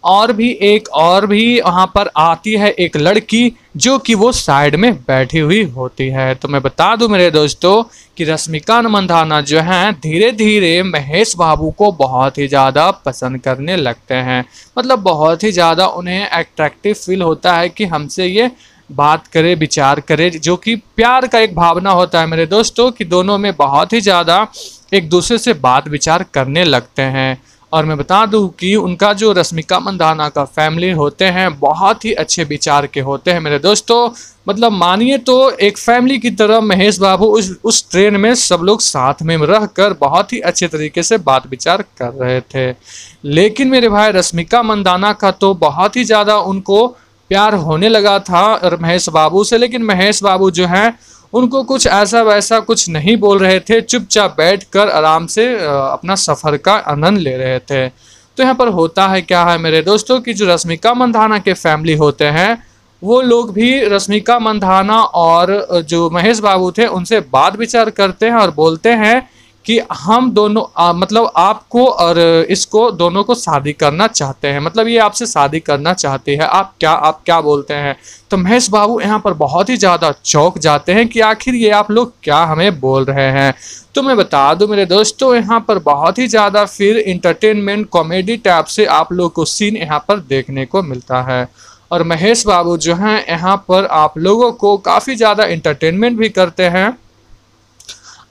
और भी एक और भी वहाँ पर आती है एक लड़की जो कि वो साइड में बैठी हुई होती है तो मैं बता दूं मेरे दोस्तों कि रश्मिका मंदाना जो हैं धीरे धीरे महेश बाबू को बहुत ही ज़्यादा पसंद करने लगते हैं मतलब बहुत ही ज़्यादा उन्हें एट्रैक्टिव फील होता है कि हमसे ये बात करे विचार करे जो कि प्यार का एक भावना होता है मेरे दोस्तों कि दोनों में बहुत ही ज़्यादा एक दूसरे से बात विचार करने लगते हैं और मैं बता दूं कि उनका जो रश्मिका मंदाना का फैमिली होते हैं बहुत ही अच्छे विचार के होते हैं मेरे दोस्तों मतलब मानिए तो एक फैमिली की तरह महेश बाबू उस उस ट्रेन में सब लोग साथ में रह कर बहुत ही अच्छे तरीके से बात विचार कर रहे थे लेकिन मेरे भाई रश्मिका मंदाना का तो बहुत ही ज़्यादा उनको प्यार होने लगा था महेश बाबू से लेकिन महेश बाबू जो हैं उनको कुछ ऐसा वैसा कुछ नहीं बोल रहे थे चुपचाप बैठकर आराम से अपना सफ़र का आनंद ले रहे थे तो यहाँ पर होता है क्या है मेरे दोस्तों कि जो रश्मिका मंदाना के फैमिली होते हैं वो लोग भी रश्मिका मंदाना और जो महेश बाबू थे उनसे बात विचार करते हैं और बोलते हैं कि हम दोनों आ, मतलब आपको और इसको दोनों को शादी करना चाहते हैं मतलब ये आपसे शादी करना चाहती है आप क्या आप क्या बोलते हैं तो महेश बाबू यहाँ पर बहुत ही ज़्यादा चौक जाते हैं कि आखिर ये आप लोग क्या हमें बोल रहे हैं तो मैं बता दूं मेरे दोस्तों यहाँ पर बहुत ही ज़्यादा फिर इंटरटेनमेंट कॉमेडी टाइप से आप लोग को सीन यहाँ पर देखने को मिलता है और महेश बाबू जो हैं यहाँ पर आप लोगों को काफ़ी ज़्यादा इंटरटेनमेंट भी करते हैं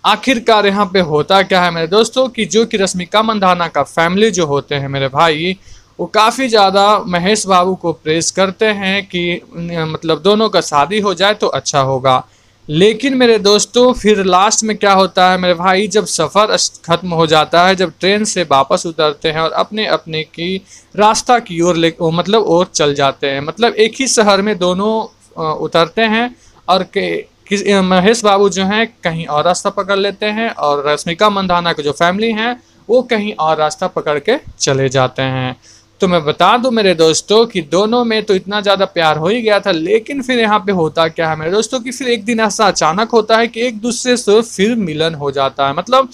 आखिरकार यहाँ पे होता क्या है मेरे दोस्तों कि जो कि रश्मिका मंदाना का फैमिली जो होते हैं मेरे भाई वो काफ़ी ज़्यादा महेश बाबू को प्रेस करते हैं कि मतलब दोनों का शादी हो जाए तो अच्छा होगा लेकिन मेरे दोस्तों फिर लास्ट में क्या होता है मेरे भाई जब सफ़र ख़त्म हो जाता है जब ट्रेन से वापस उतरते हैं और अपने अपने की रास्ता की ओर ले मतलब और चल जाते हैं मतलब एक ही शहर में दोनों उतरते हैं और के किस महेश बाबू जो हैं कहीं और रास्ता पकड़ लेते हैं और रश्मिका मंदाना के जो फैमिली हैं वो कहीं और रास्ता पकड़ के चले जाते हैं तो मैं बता दूं मेरे दोस्तों कि दोनों में तो इतना ज़्यादा प्यार हो ही गया था लेकिन फिर यहाँ पे होता क्या है मेरे दोस्तों कि फिर एक दिन ऐसा अचानक होता है कि एक दूसरे से फिर मिलन हो जाता है मतलब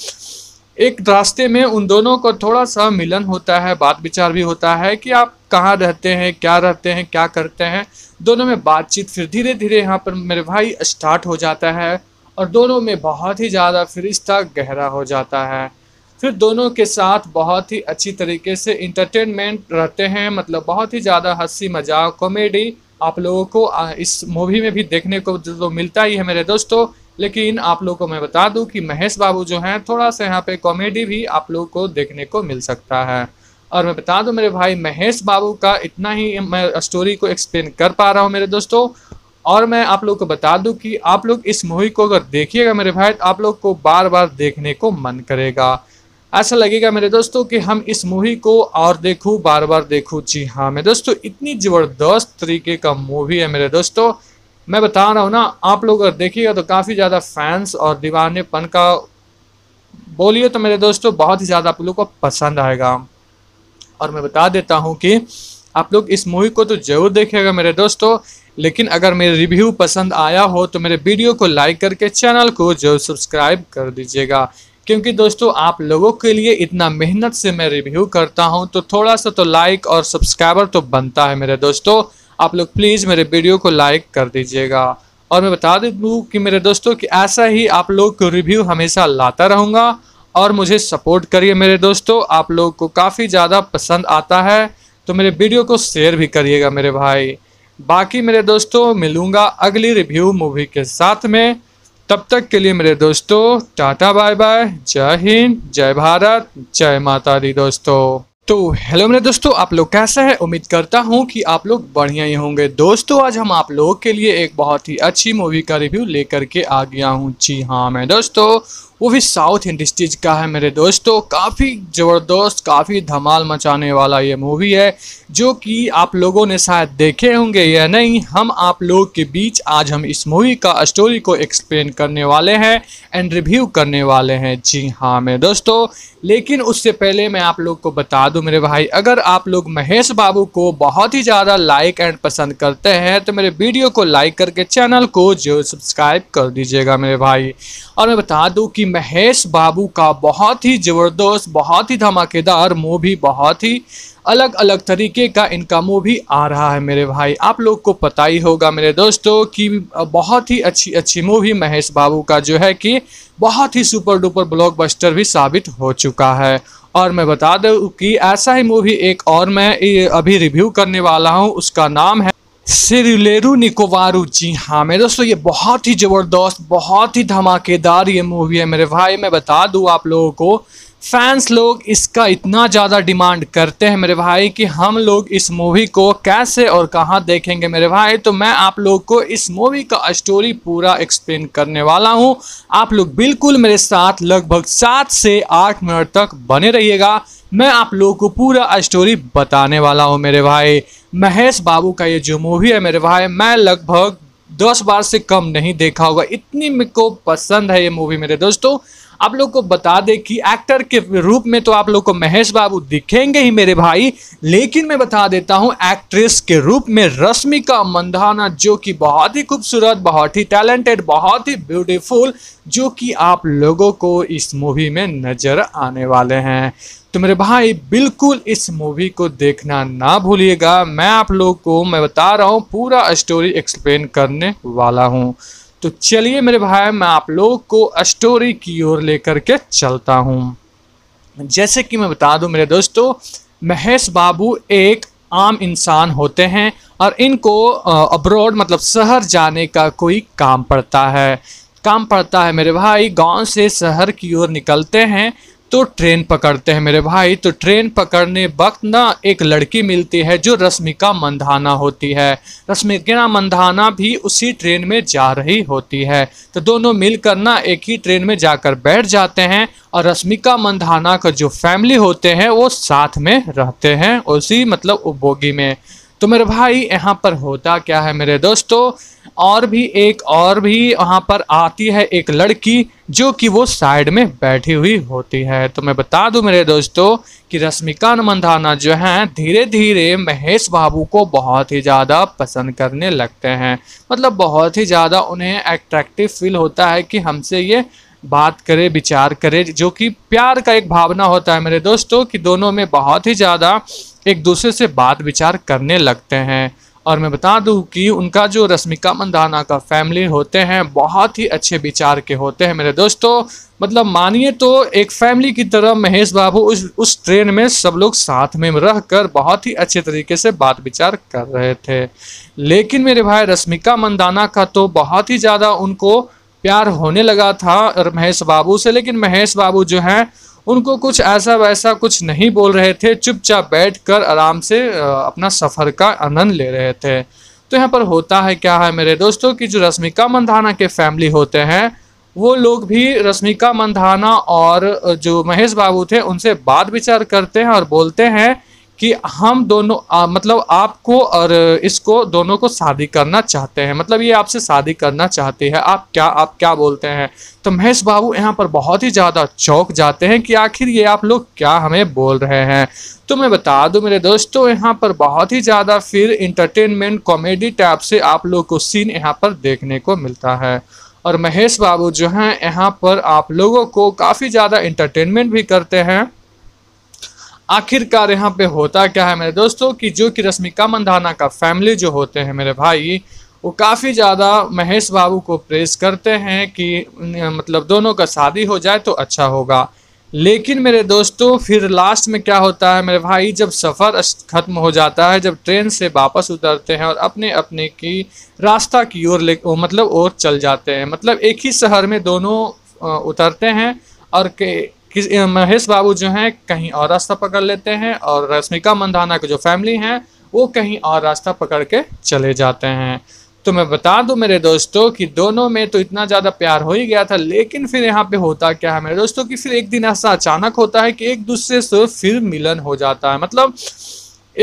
एक रास्ते में उन दोनों को थोड़ा सा मिलन होता है बात विचार भी होता है कि आप कहाँ रहते हैं क्या रहते हैं क्या करते हैं दोनों में बातचीत फिर धीरे धीरे यहाँ पर मेरे भाई स्टार्ट हो जाता है और दोनों में बहुत ही ज़्यादा फिर रिश्ता गहरा हो जाता है फिर दोनों के साथ बहुत ही अच्छी तरीके से इंटरटेनमेंट रहते हैं मतलब बहुत ही ज़्यादा हंसी मजाक कॉमेडी आप लोगों को इस मूवी में भी देखने को जो तो मिलता ही है मेरे दोस्तों लेकिन आप लोग को मैं बता दूं कि महेश बाबू जो हैं थोड़ा सा यहाँ पे कॉमेडी भी आप लोग को देखने को मिल सकता है और मैं बता दूं मेरे भाई महेश बाबू का इतना ही मैं स्टोरी को एक्सप्लेन कर पा रहा हूँ मेरे दोस्तों और मैं आप लोग को बता दूं कि आप लोग इस मूवी को अगर देखिएगा मेरे भाई तो आप लोग को बार बार देखने को मन करेगा ऐसा लगेगा मेरे दोस्तों कि हम इस मूवी को और देखूँ बार बार देखूँ जी हाँ मेरे दोस्तों इतनी ज़बरदस्त तरीके का मूवी है मेरे दोस्तों मैं बता रहा हूँ ना आप लोग अगर देखिएगा तो काफ़ी ज़्यादा फैंस और दीवानेपन का बोलिए तो मेरे दोस्तों बहुत ही ज़्यादा आप लोग को पसंद आएगा और मैं बता देता हूँ कि आप लोग इस मूवी को तो ज़रूर देखिएगा मेरे दोस्तों लेकिन अगर मेरे रिव्यू पसंद आया हो तो मेरे वीडियो को लाइक करके चैनल को जरूर सब्सक्राइब कर दीजिएगा क्योंकि दोस्तों आप लोगों के लिए इतना मेहनत से मैं रिव्यू करता हूं तो थोड़ा सा तो लाइक और सब्सक्राइबर तो बनता है मेरे दोस्तों आप लोग प्लीज़ मेरे वीडियो को लाइक कर दीजिएगा और मैं बता दूँ कि मेरे दोस्तों कि ऐसा ही आप लोग को रिव्यू हमेशा लाता रहूँगा और मुझे सपोर्ट करिए मेरे दोस्तों आप लोग को काफ़ी ज़्यादा पसंद आता है तो मेरे वीडियो को शेयर भी करिएगा मेरे भाई बाकी मेरे दोस्तों मिलूँगा अगली रिव्यू मूवी के साथ में तब तक के लिए मेरे दोस्तों टाटा बाय बाय जय हिंद जय भारत जय माता दी दोस्तों तो हेलो मेरे दोस्तों आप लोग कैसे हैं उम्मीद करता हूं कि आप लोग बढ़िया ही होंगे दोस्तों आज हम आप लोगों के लिए एक बहुत ही अच्छी मूवी का रिव्यू लेकर के आ गया हूं जी हाँ मैं दोस्तों वो भी साउथ इंडस्ट्रीज का है मेरे दोस्तों काफ़ी ज़बरदस्त काफ़ी धमाल मचाने वाला ये मूवी है जो कि आप लोगों ने शायद देखे होंगे या नहीं हम आप लोगों के बीच आज हम इस मूवी का स्टोरी को एक्सप्लेन करने वाले हैं एंड रिव्यू करने वाले हैं जी हाँ मेरे दोस्तों लेकिन उससे पहले मैं आप लोग को बता दूँ मेरे भाई अगर आप लोग महेश बाबू को बहुत ही ज़्यादा लाइक एंड पसंद करते हैं तो मेरे वीडियो को लाइक करके चैनल को जो सब्सक्राइब कर दीजिएगा मेरे भाई और मैं बता दूँ कि महेश बाबू का बहुत ही ज़बरदस्त बहुत ही धमाकेदार मूवी बहुत ही अलग अलग तरीके का इनका मूवी आ रहा है मेरे भाई आप लोग को पता ही होगा मेरे दोस्तों कि बहुत ही अच्छी अच्छी मूवी महेश बाबू का जो है कि बहुत ही सुपर डुपर ब्लॉकबस्टर भी साबित हो चुका है और मैं बता दूँ कि ऐसा ही मूवी एक और मैं अभी रिव्यू करने वाला हूँ उसका नाम है सिरुलेरू निकोवारू जी हाँ मेरे दोस्तों ये बहुत ही ज़बरदस्त बहुत ही धमाकेदार ये मूवी है मेरे भाई मैं बता दूँ आप लोगों को फैंस लोग इसका इतना ज़्यादा डिमांड करते हैं मेरे भाई कि हम लोग इस मूवी को कैसे और कहाँ देखेंगे मेरे भाई तो मैं आप लोग को इस मूवी का स्टोरी पूरा एक्सप्लेन करने वाला हूँ आप लोग बिल्कुल मेरे साथ लगभग सात से आठ मिनट तक बने रहिएगा मैं आप लोगों को पूरा स्टोरी बताने वाला हूँ मेरे भाई महेश बाबू का ये जो मूवी है मेरे भाई मैं लगभग दस बार से कम नहीं देखा होगा इतनी मेरे को पसंद है ये मूवी मेरे दोस्तों आप लोग को बता दें कि एक्टर के रूप में तो आप लोग को महेश बाबू दिखेंगे ही मेरे भाई लेकिन मैं बता देता हूँ एक्ट्रेस के रूप में रश्मिका मंदाना जो कि बहुत ही खूबसूरत बहुत ही टैलेंटेड बहुत ही ब्यूटीफुल जो कि आप लोगों को इस मूवी में नज़र आने वाले हैं तो मेरे भाई बिल्कुल इस मूवी को देखना ना भूलिएगा मैं आप लोग को मैं बता रहा हूँ पूरा स्टोरी एक्सप्लेन करने वाला हूँ तो चलिए मेरे भाई मैं आप लोग को स्टोरी की ओर लेकर के चलता हूँ जैसे कि मैं बता दूँ मेरे दोस्तों महेश बाबू एक आम इंसान होते हैं और इनको अब्रॉड मतलब शहर जाने का कोई काम पड़ता है काम पड़ता है मेरे भाई गांव से शहर की ओर निकलते हैं तो ट्रेन पकड़ते हैं मेरे भाई तो ट्रेन पकड़ने वक्त ना एक लड़की मिलती है जो रश्मिका मंधाना होती है रश्मिका मंधाना भी उसी ट्रेन में जा रही होती है तो दोनों मिलकर ना एक ही ट्रेन में जाकर बैठ जाते हैं और रश्मिका मंधाना का जो फैमिली होते हैं वो साथ में रहते हैं उसी मतलब उपभोगी में तो मेरे भाई यहाँ पर होता क्या है मेरे दोस्तों और भी एक और भी वहाँ पर आती है एक लड़की जो कि वो साइड में बैठी हुई होती है तो मैं बता दूं मेरे दोस्तों कि रश्मिका मंदाना जो हैं धीरे धीरे महेश बाबू को बहुत ही ज़्यादा पसंद करने लगते हैं मतलब बहुत ही ज़्यादा उन्हें एट्रैक्टिव फील होता है कि हमसे ये बात करे विचार करे जो कि प्यार का एक भावना होता है मेरे दोस्तों कि दोनों में बहुत ही ज़्यादा एक दूसरे से बात विचार करने लगते हैं और मैं बता दूं कि उनका जो रश्मिका मंदाना का फैमिली होते हैं बहुत ही अच्छे विचार के होते हैं मेरे दोस्तों मतलब मानिए तो एक फैमिली की तरह महेश बाबू उस उस ट्रेन में सब लोग साथ में रह कर बहुत ही अच्छे तरीके से बात विचार कर रहे थे लेकिन मेरे भाई रश्मिका मंदाना का तो बहुत ही ज़्यादा उनको प्यार होने लगा था महेश बाबू से लेकिन महेश बाबू जो हैं उनको कुछ ऐसा वैसा कुछ नहीं बोल रहे थे चुपचाप बैठकर आराम से अपना सफ़र का आनंद ले रहे थे तो यहाँ पर होता है क्या है मेरे दोस्तों कि जो रश्मिका मंधाना के फैमिली होते हैं वो लोग भी रश्मिका मंधाना और जो महेश बाबू थे उनसे बात विचार करते हैं और बोलते हैं कि हम दोनों आ, मतलब आपको और इसको दोनों को शादी करना चाहते हैं मतलब ये आपसे शादी करना चाहती है आप क्या आप क्या बोलते हैं तो महेश बाबू यहाँ पर बहुत ही ज़्यादा चौक जाते हैं कि आखिर ये आप लोग क्या हमें बोल रहे हैं तो मैं बता दूं मेरे दोस्तों यहाँ पर बहुत ही ज़्यादा फिर इंटरटेनमेंट कॉमेडी टाइप से आप लोग को सीन यहाँ पर देखने को मिलता है और महेश बाबू जो हैं यहाँ पर आप लोगों को काफ़ी ज़्यादा इंटरटेनमेंट भी करते हैं आखिरकार यहाँ पे होता क्या है मेरे दोस्तों कि जो कि रश्मिका मंदाना का फैमिली जो होते हैं मेरे भाई वो काफ़ी ज़्यादा महेश बाबू को प्रेस करते हैं कि मतलब दोनों का शादी हो जाए तो अच्छा होगा लेकिन मेरे दोस्तों फिर लास्ट में क्या होता है मेरे भाई जब सफ़र ख़त्म हो जाता है जब ट्रेन से वापस उतरते हैं और अपने अपने की रास्ता की ओर ले मतलब और चल जाते हैं मतलब एक ही शहर में दोनों उतरते हैं और के किस महेश बाबू जो हैं कहीं और रास्ता पकड़ लेते हैं और रश्मिका मंदाना की जो फैमिली हैं वो कहीं और रास्ता पकड़ के चले जाते हैं तो मैं बता दूं मेरे दोस्तों कि दोनों में तो इतना ज़्यादा प्यार हो ही गया था लेकिन फिर यहाँ पे होता क्या है मेरे दोस्तों कि फिर एक दिन ऐसा अचानक होता है कि एक दूसरे से फिर मिलन हो जाता है मतलब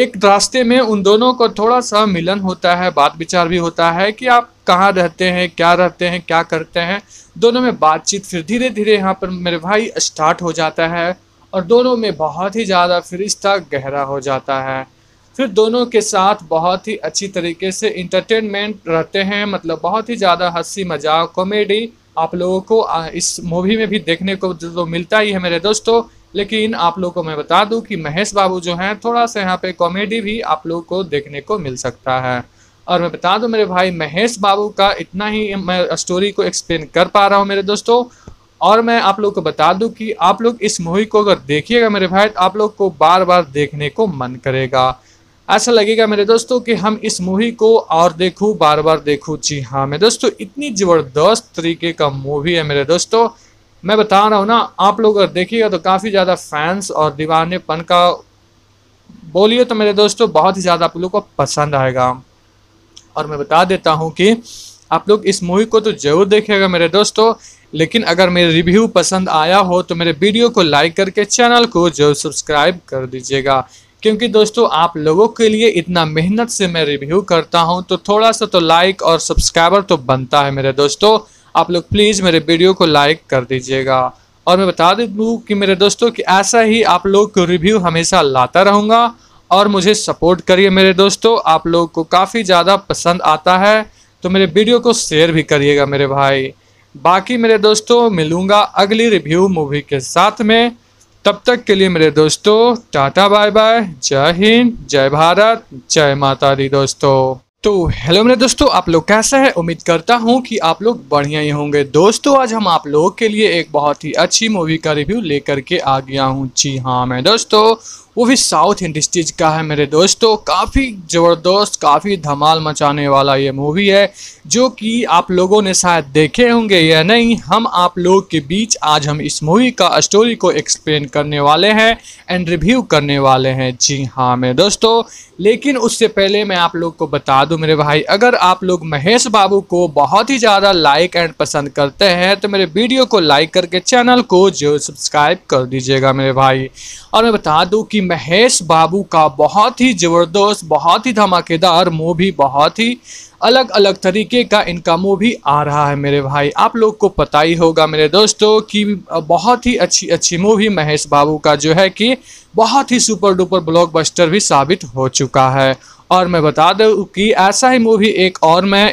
एक रास्ते में उन दोनों को थोड़ा सा मिलन होता है बात विचार भी होता है कि आप कहाँ रहते हैं क्या रहते हैं क्या करते हैं दोनों में बातचीत फिर धीरे धीरे यहाँ पर मेरे भाई स्टार्ट हो जाता है और दोनों में बहुत ही ज़्यादा फिर रिश्ता गहरा हो जाता है फिर दोनों के साथ बहुत ही अच्छी तरीके से इंटरटेनमेंट रहते हैं मतलब बहुत ही ज़्यादा हंसी मजाक कॉमेडी आप लोगों को इस मूवी में भी देखने को तो, तो मिलता ही है मेरे दोस्तों लेकिन आप लोगों को मैं बता दूं कि महेश बाबू जो हैं थोड़ा सा यहाँ पे कॉमेडी भी आप लोगों को देखने को मिल सकता है और मैं बता दूं मेरे भाई महेश बाबू का इतना ही मैं स्टोरी को एक्सप्लेन कर पा रहा हूँ मेरे दोस्तों और मैं आप लोग को बता दूं कि आप लोग इस मूवी को अगर देखिएगा मेरे भाई तो आप लोग को बार बार देखने को मन करेगा ऐसा लगेगा मेरे दोस्तों कि हम इस मूवी को और देखूँ बार बार देखूँ जी हाँ मेरे दोस्तों इतनी ज़बरदस्त तरीके का मूवी है मेरे दोस्तों मैं बता रहा हूँ ना आप लोग अगर देखिएगा तो काफ़ी ज़्यादा फैंस और दीवानेपन का बोलिए तो मेरे दोस्तों बहुत ही ज़्यादा आप लोग को पसंद आएगा और मैं बता देता हूँ कि आप लोग इस मूवी को तो ज़रूर देखिएगा मेरे दोस्तों लेकिन अगर मेरे रिव्यू पसंद आया हो तो मेरे वीडियो को लाइक करके चैनल को जरूर सब्सक्राइब कर दीजिएगा क्योंकि दोस्तों आप लोगों के लिए इतना मेहनत से मैं रिव्यू करता हूं तो थोड़ा सा तो लाइक और सब्सक्राइबर तो बनता है मेरे दोस्तों आप लोग प्लीज़ मेरे वीडियो को लाइक कर दीजिएगा और मैं बता दूँ कि मेरे दोस्तों कि ऐसा ही आप लोग को रिव्यू हमेशा लाता रहूँगा और मुझे सपोर्ट करिए मेरे दोस्तों आप लोगों को काफ़ी ज़्यादा पसंद आता है तो मेरे वीडियो को शेयर भी करिएगा मेरे भाई बाकी मेरे दोस्तों मिलूँगा अगली रिव्यू मूवी के साथ में तब तक के लिए मेरे दोस्तों टाटा बाय बाय जय हिंद जय भारत जय माता दी दोस्तों तो हेलो मेरे दोस्तों आप लोग कैसे हैं उम्मीद करता हूँ कि आप लोग बढ़िया ही होंगे दोस्तों आज हम आप लोगों के लिए एक बहुत ही अच्छी मूवी का रिव्यू लेकर के आ गया हूँ जी हाँ मैं दोस्तों वो भी साउथ इंडस्ट्रीज का है मेरे दोस्तों काफ़ी ज़बरदस्त काफ़ी धमाल मचाने वाला ये मूवी है जो कि आप लोगों ने शायद देखे होंगे या नहीं हम आप लोगों के बीच आज हम इस मूवी का स्टोरी को एक्सप्लेन करने वाले हैं एंड रिव्यू करने वाले हैं जी हाँ मेरे दोस्तों लेकिन उससे पहले मैं आप लोग को बता दूँ मेरे भाई अगर आप लोग महेश बाबू को बहुत ही ज़्यादा लाइक एंड पसंद करते हैं तो मेरे वीडियो को लाइक करके चैनल को जो सब्सक्राइब कर दीजिएगा मेरे भाई और मैं बता दूँ कि महेश बाबू का बहुत ही ज़बरदस्त बहुत ही धमाकेदार मूवी बहुत ही अलग अलग तरीके का इनका मूवी आ रहा है मेरे भाई आप लोग को पता ही होगा मेरे दोस्तों कि बहुत ही अच्छी अच्छी मूवी महेश बाबू का जो है कि बहुत ही सुपर डुपर ब्लॉकबस्टर भी साबित हो चुका है और मैं बता दूँ कि ऐसा ही मूवी एक और मैं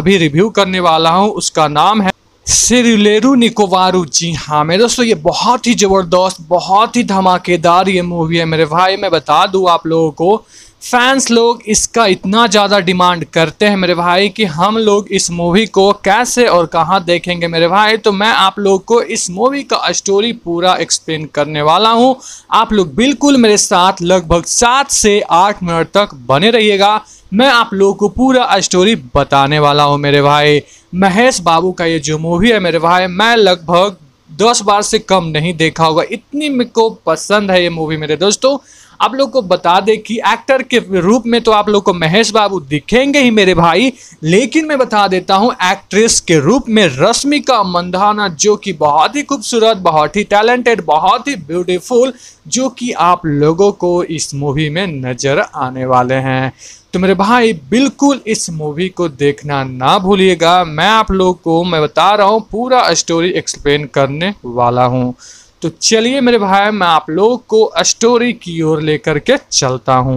अभी रिव्यू करने वाला हूँ उसका नाम है सिरलेरू निकोवारू जी हाँ मेरे दोस्तों ये बहुत ही ज़बरदस्त बहुत ही धमाकेदार ये मूवी है मेरे भाई मैं बता दूँ आप लोगों को फैंस लोग इसका इतना ज़्यादा डिमांड करते हैं मेरे भाई कि हम लोग इस मूवी को कैसे और कहाँ देखेंगे मेरे भाई तो मैं आप लोग को इस मूवी का स्टोरी पूरा एक्सप्लेन करने वाला हूँ आप लोग बिल्कुल मेरे साथ लगभग सात से आठ मिनट तक बने रहिएगा मैं आप लोगों को पूरा स्टोरी बताने वाला हूँ मेरे भाई महेश बाबू का ये जो मूवी है मेरे भाई मैं लगभग दस बार से कम नहीं देखा होगा इतनी मेरे को पसंद है ये मूवी मेरे दोस्तों आप लोग को बता दे कि एक्टर के रूप में तो आप लोग को महेश बाबू दिखेंगे ही मेरे भाई लेकिन मैं बता देता हूँ एक्ट्रेस के रूप में रश्मिका मंदाना जो कि बहुत ही खूबसूरत बहुत ही टैलेंटेड बहुत ही ब्यूटीफुल जो कि आप लोगों को इस मूवी में नज़र आने वाले हैं तो मेरे भाई बिल्कुल इस मूवी को देखना ना भूलिएगा मैं आप लोग को मैं बता रहा हूँ पूरा स्टोरी एक्सप्लेन करने वाला हूँ तो चलिए मेरे भाई मैं आप लोगों को स्टोरी की ओर लेकर के चलता हूँ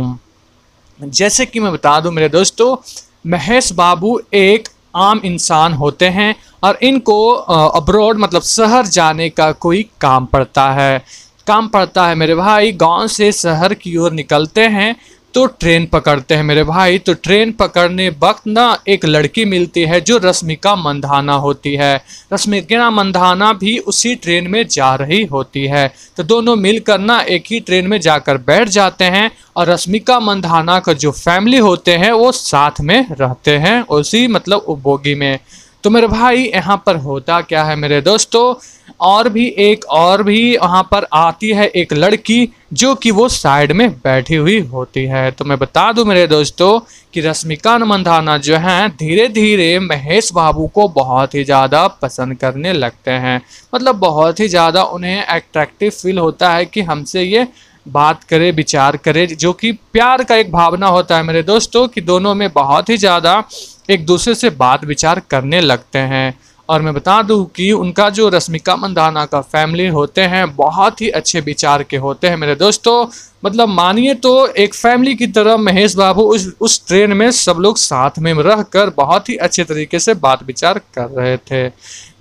जैसे कि मैं बता दूँ मेरे दोस्तों महेश बाबू एक आम इंसान होते हैं और इनको अब्रॉड मतलब शहर जाने का कोई काम पड़ता है काम पड़ता है मेरे भाई गांव से शहर की ओर निकलते हैं तो ट्रेन पकड़ते हैं मेरे भाई तो ट्रेन पकड़ने वक्त ना एक लड़की मिलती है जो रश्मिका मंधाना होती है रश्मिका मंधाना भी उसी ट्रेन में जा रही होती है तो दोनों मिलकर ना एक ही ट्रेन में जाकर बैठ जाते हैं और रश्मिका मंधाना का जो फैमिली होते हैं वो साथ में रहते हैं उसी मतलब उपभोगी में तो मेरे भाई यहाँ पर होता क्या है मेरे दोस्तों और भी एक और भी वहाँ पर आती है एक लड़की जो कि वो साइड में बैठी हुई होती है तो मैं बता दूं मेरे दोस्तों कि रश्मिका मंधाना जो हैं धीरे धीरे महेश बाबू को बहुत ही ज़्यादा पसंद करने लगते हैं मतलब बहुत ही ज़्यादा उन्हें एट्रैक्टिव फील होता है कि हमसे ये बात करे विचार करे जो कि प्यार का एक भावना होता है मेरे दोस्तों कि दोनों में बहुत ही ज़्यादा एक दूसरे से बात विचार करने लगते हैं और मैं बता दूं कि उनका जो रश्मिका मंदाना का फैमिली होते हैं बहुत ही अच्छे विचार के होते हैं मेरे दोस्तों मतलब मानिए तो एक फैमिली की तरह महेश बाबू उस उस ट्रेन में सब लोग साथ में रह कर बहुत ही अच्छे तरीके से बात विचार कर रहे थे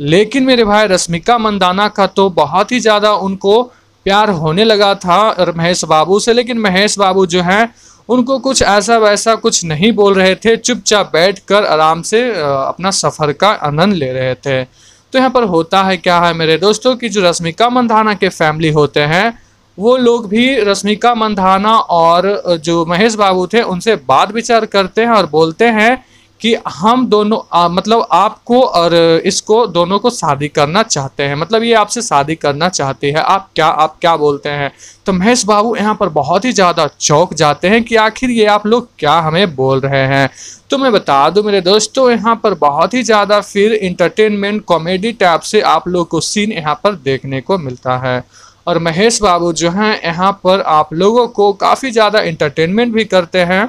लेकिन मेरे भाई रश्मिका मंदाना का तो बहुत ही ज़्यादा उनको प्यार होने लगा था महेश बाबू से लेकिन महेश बाबू जो हैं उनको कुछ ऐसा वैसा कुछ नहीं बोल रहे थे चुपचाप बैठकर आराम से अपना सफ़र का आनंद ले रहे थे तो यहाँ पर होता है क्या है मेरे दोस्तों की जो रश्मिका मंदाना के फैमिली होते हैं वो लोग भी रश्मिका मंदाना और जो महेश बाबू थे उनसे बात विचार करते हैं और बोलते हैं कि हम दोनों आ, मतलब आपको और इसको दोनों को शादी करना चाहते हैं मतलब ये आपसे शादी करना चाहती है आप क्या आप क्या बोलते हैं तो महेश बाबू यहाँ पर बहुत ही ज़्यादा चौक जाते हैं कि आखिर ये आप लोग क्या हमें बोल रहे हैं तो मैं बता दूं मेरे दोस्तों यहाँ पर बहुत ही ज़्यादा फिर इंटरटेनमेंट कॉमेडी टाइप से आप लोग को सीन यहाँ पर देखने को मिलता है और महेश बाबू जो हैं यहाँ पर आप लोगों को काफ़ी ज़्यादा इंटरटेनमेंट भी करते हैं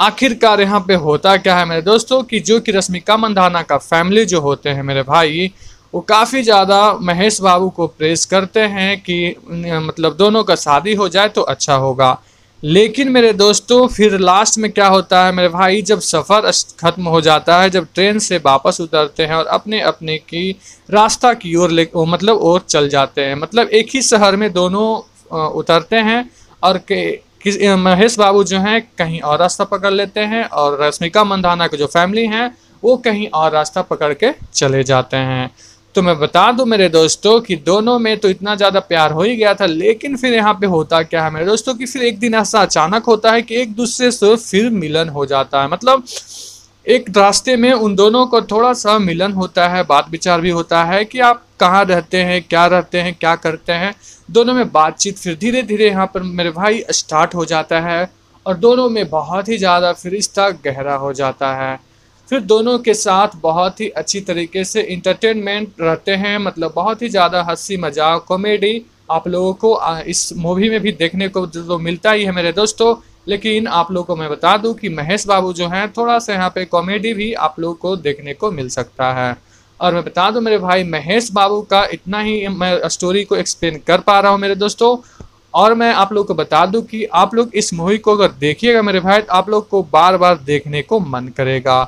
आखिरकार यहाँ पे होता क्या है मेरे दोस्तों कि जो कि रश्मिका मंदाना का फैमिली जो होते हैं मेरे भाई वो काफ़ी ज़्यादा महेश बाबू को प्रेस करते हैं कि मतलब दोनों का शादी हो जाए तो अच्छा होगा लेकिन मेरे दोस्तों फिर लास्ट में क्या होता है मेरे भाई जब सफ़र ख़त्म हो जाता है जब ट्रेन से वापस उतरते हैं और अपने अपने की रास्ता की ओर ले मतलब और चल जाते हैं मतलब एक ही शहर में दोनों उतरते हैं और के किस महेश बाबू जो हैं कहीं और रास्ता पकड़ लेते हैं और रश्मिका मंदाना की जो फैमिली हैं वो कहीं और रास्ता पकड़ के चले जाते हैं तो मैं बता दूं मेरे दोस्तों कि दोनों में तो इतना ज़्यादा प्यार हो ही गया था लेकिन फिर यहाँ पे होता क्या है मेरे दोस्तों कि फिर एक दिन ऐसा अचानक होता है कि एक दूसरे से फिर मिलन हो जाता है मतलब एक रास्ते में उन दोनों को थोड़ा सा मिलन होता है बात विचार भी होता है कि आप कहाँ रहते हैं क्या रहते हैं क्या करते हैं दोनों में बातचीत फिर धीरे धीरे यहाँ पर मेरे भाई स्टार्ट हो जाता है और दोनों में बहुत ही ज़्यादा फिर रिश्ता गहरा हो जाता है फिर दोनों के साथ बहुत ही अच्छी तरीके से इंटरटेनमेंट रहते हैं मतलब बहुत ही ज़्यादा हंसी मजाक कॉमेडी आप लोगों को इस मूवी में भी देखने को तो, तो मिलता ही है मेरे दोस्तों लेकिन आप लोगों को मैं बता दूं कि महेश बाबू जो हैं थोड़ा सा यहाँ पे कॉमेडी भी आप लोगों को देखने को मिल सकता है और मैं बता दूं मेरे भाई महेश बाबू का इतना ही मैं स्टोरी को एक्सप्लेन कर पा रहा हूँ मेरे दोस्तों और मैं आप लोग को बता दूं कि आप लोग इस मूवी को अगर देखिएगा मेरे भाई तो आप लोग को बार बार देखने को मन करेगा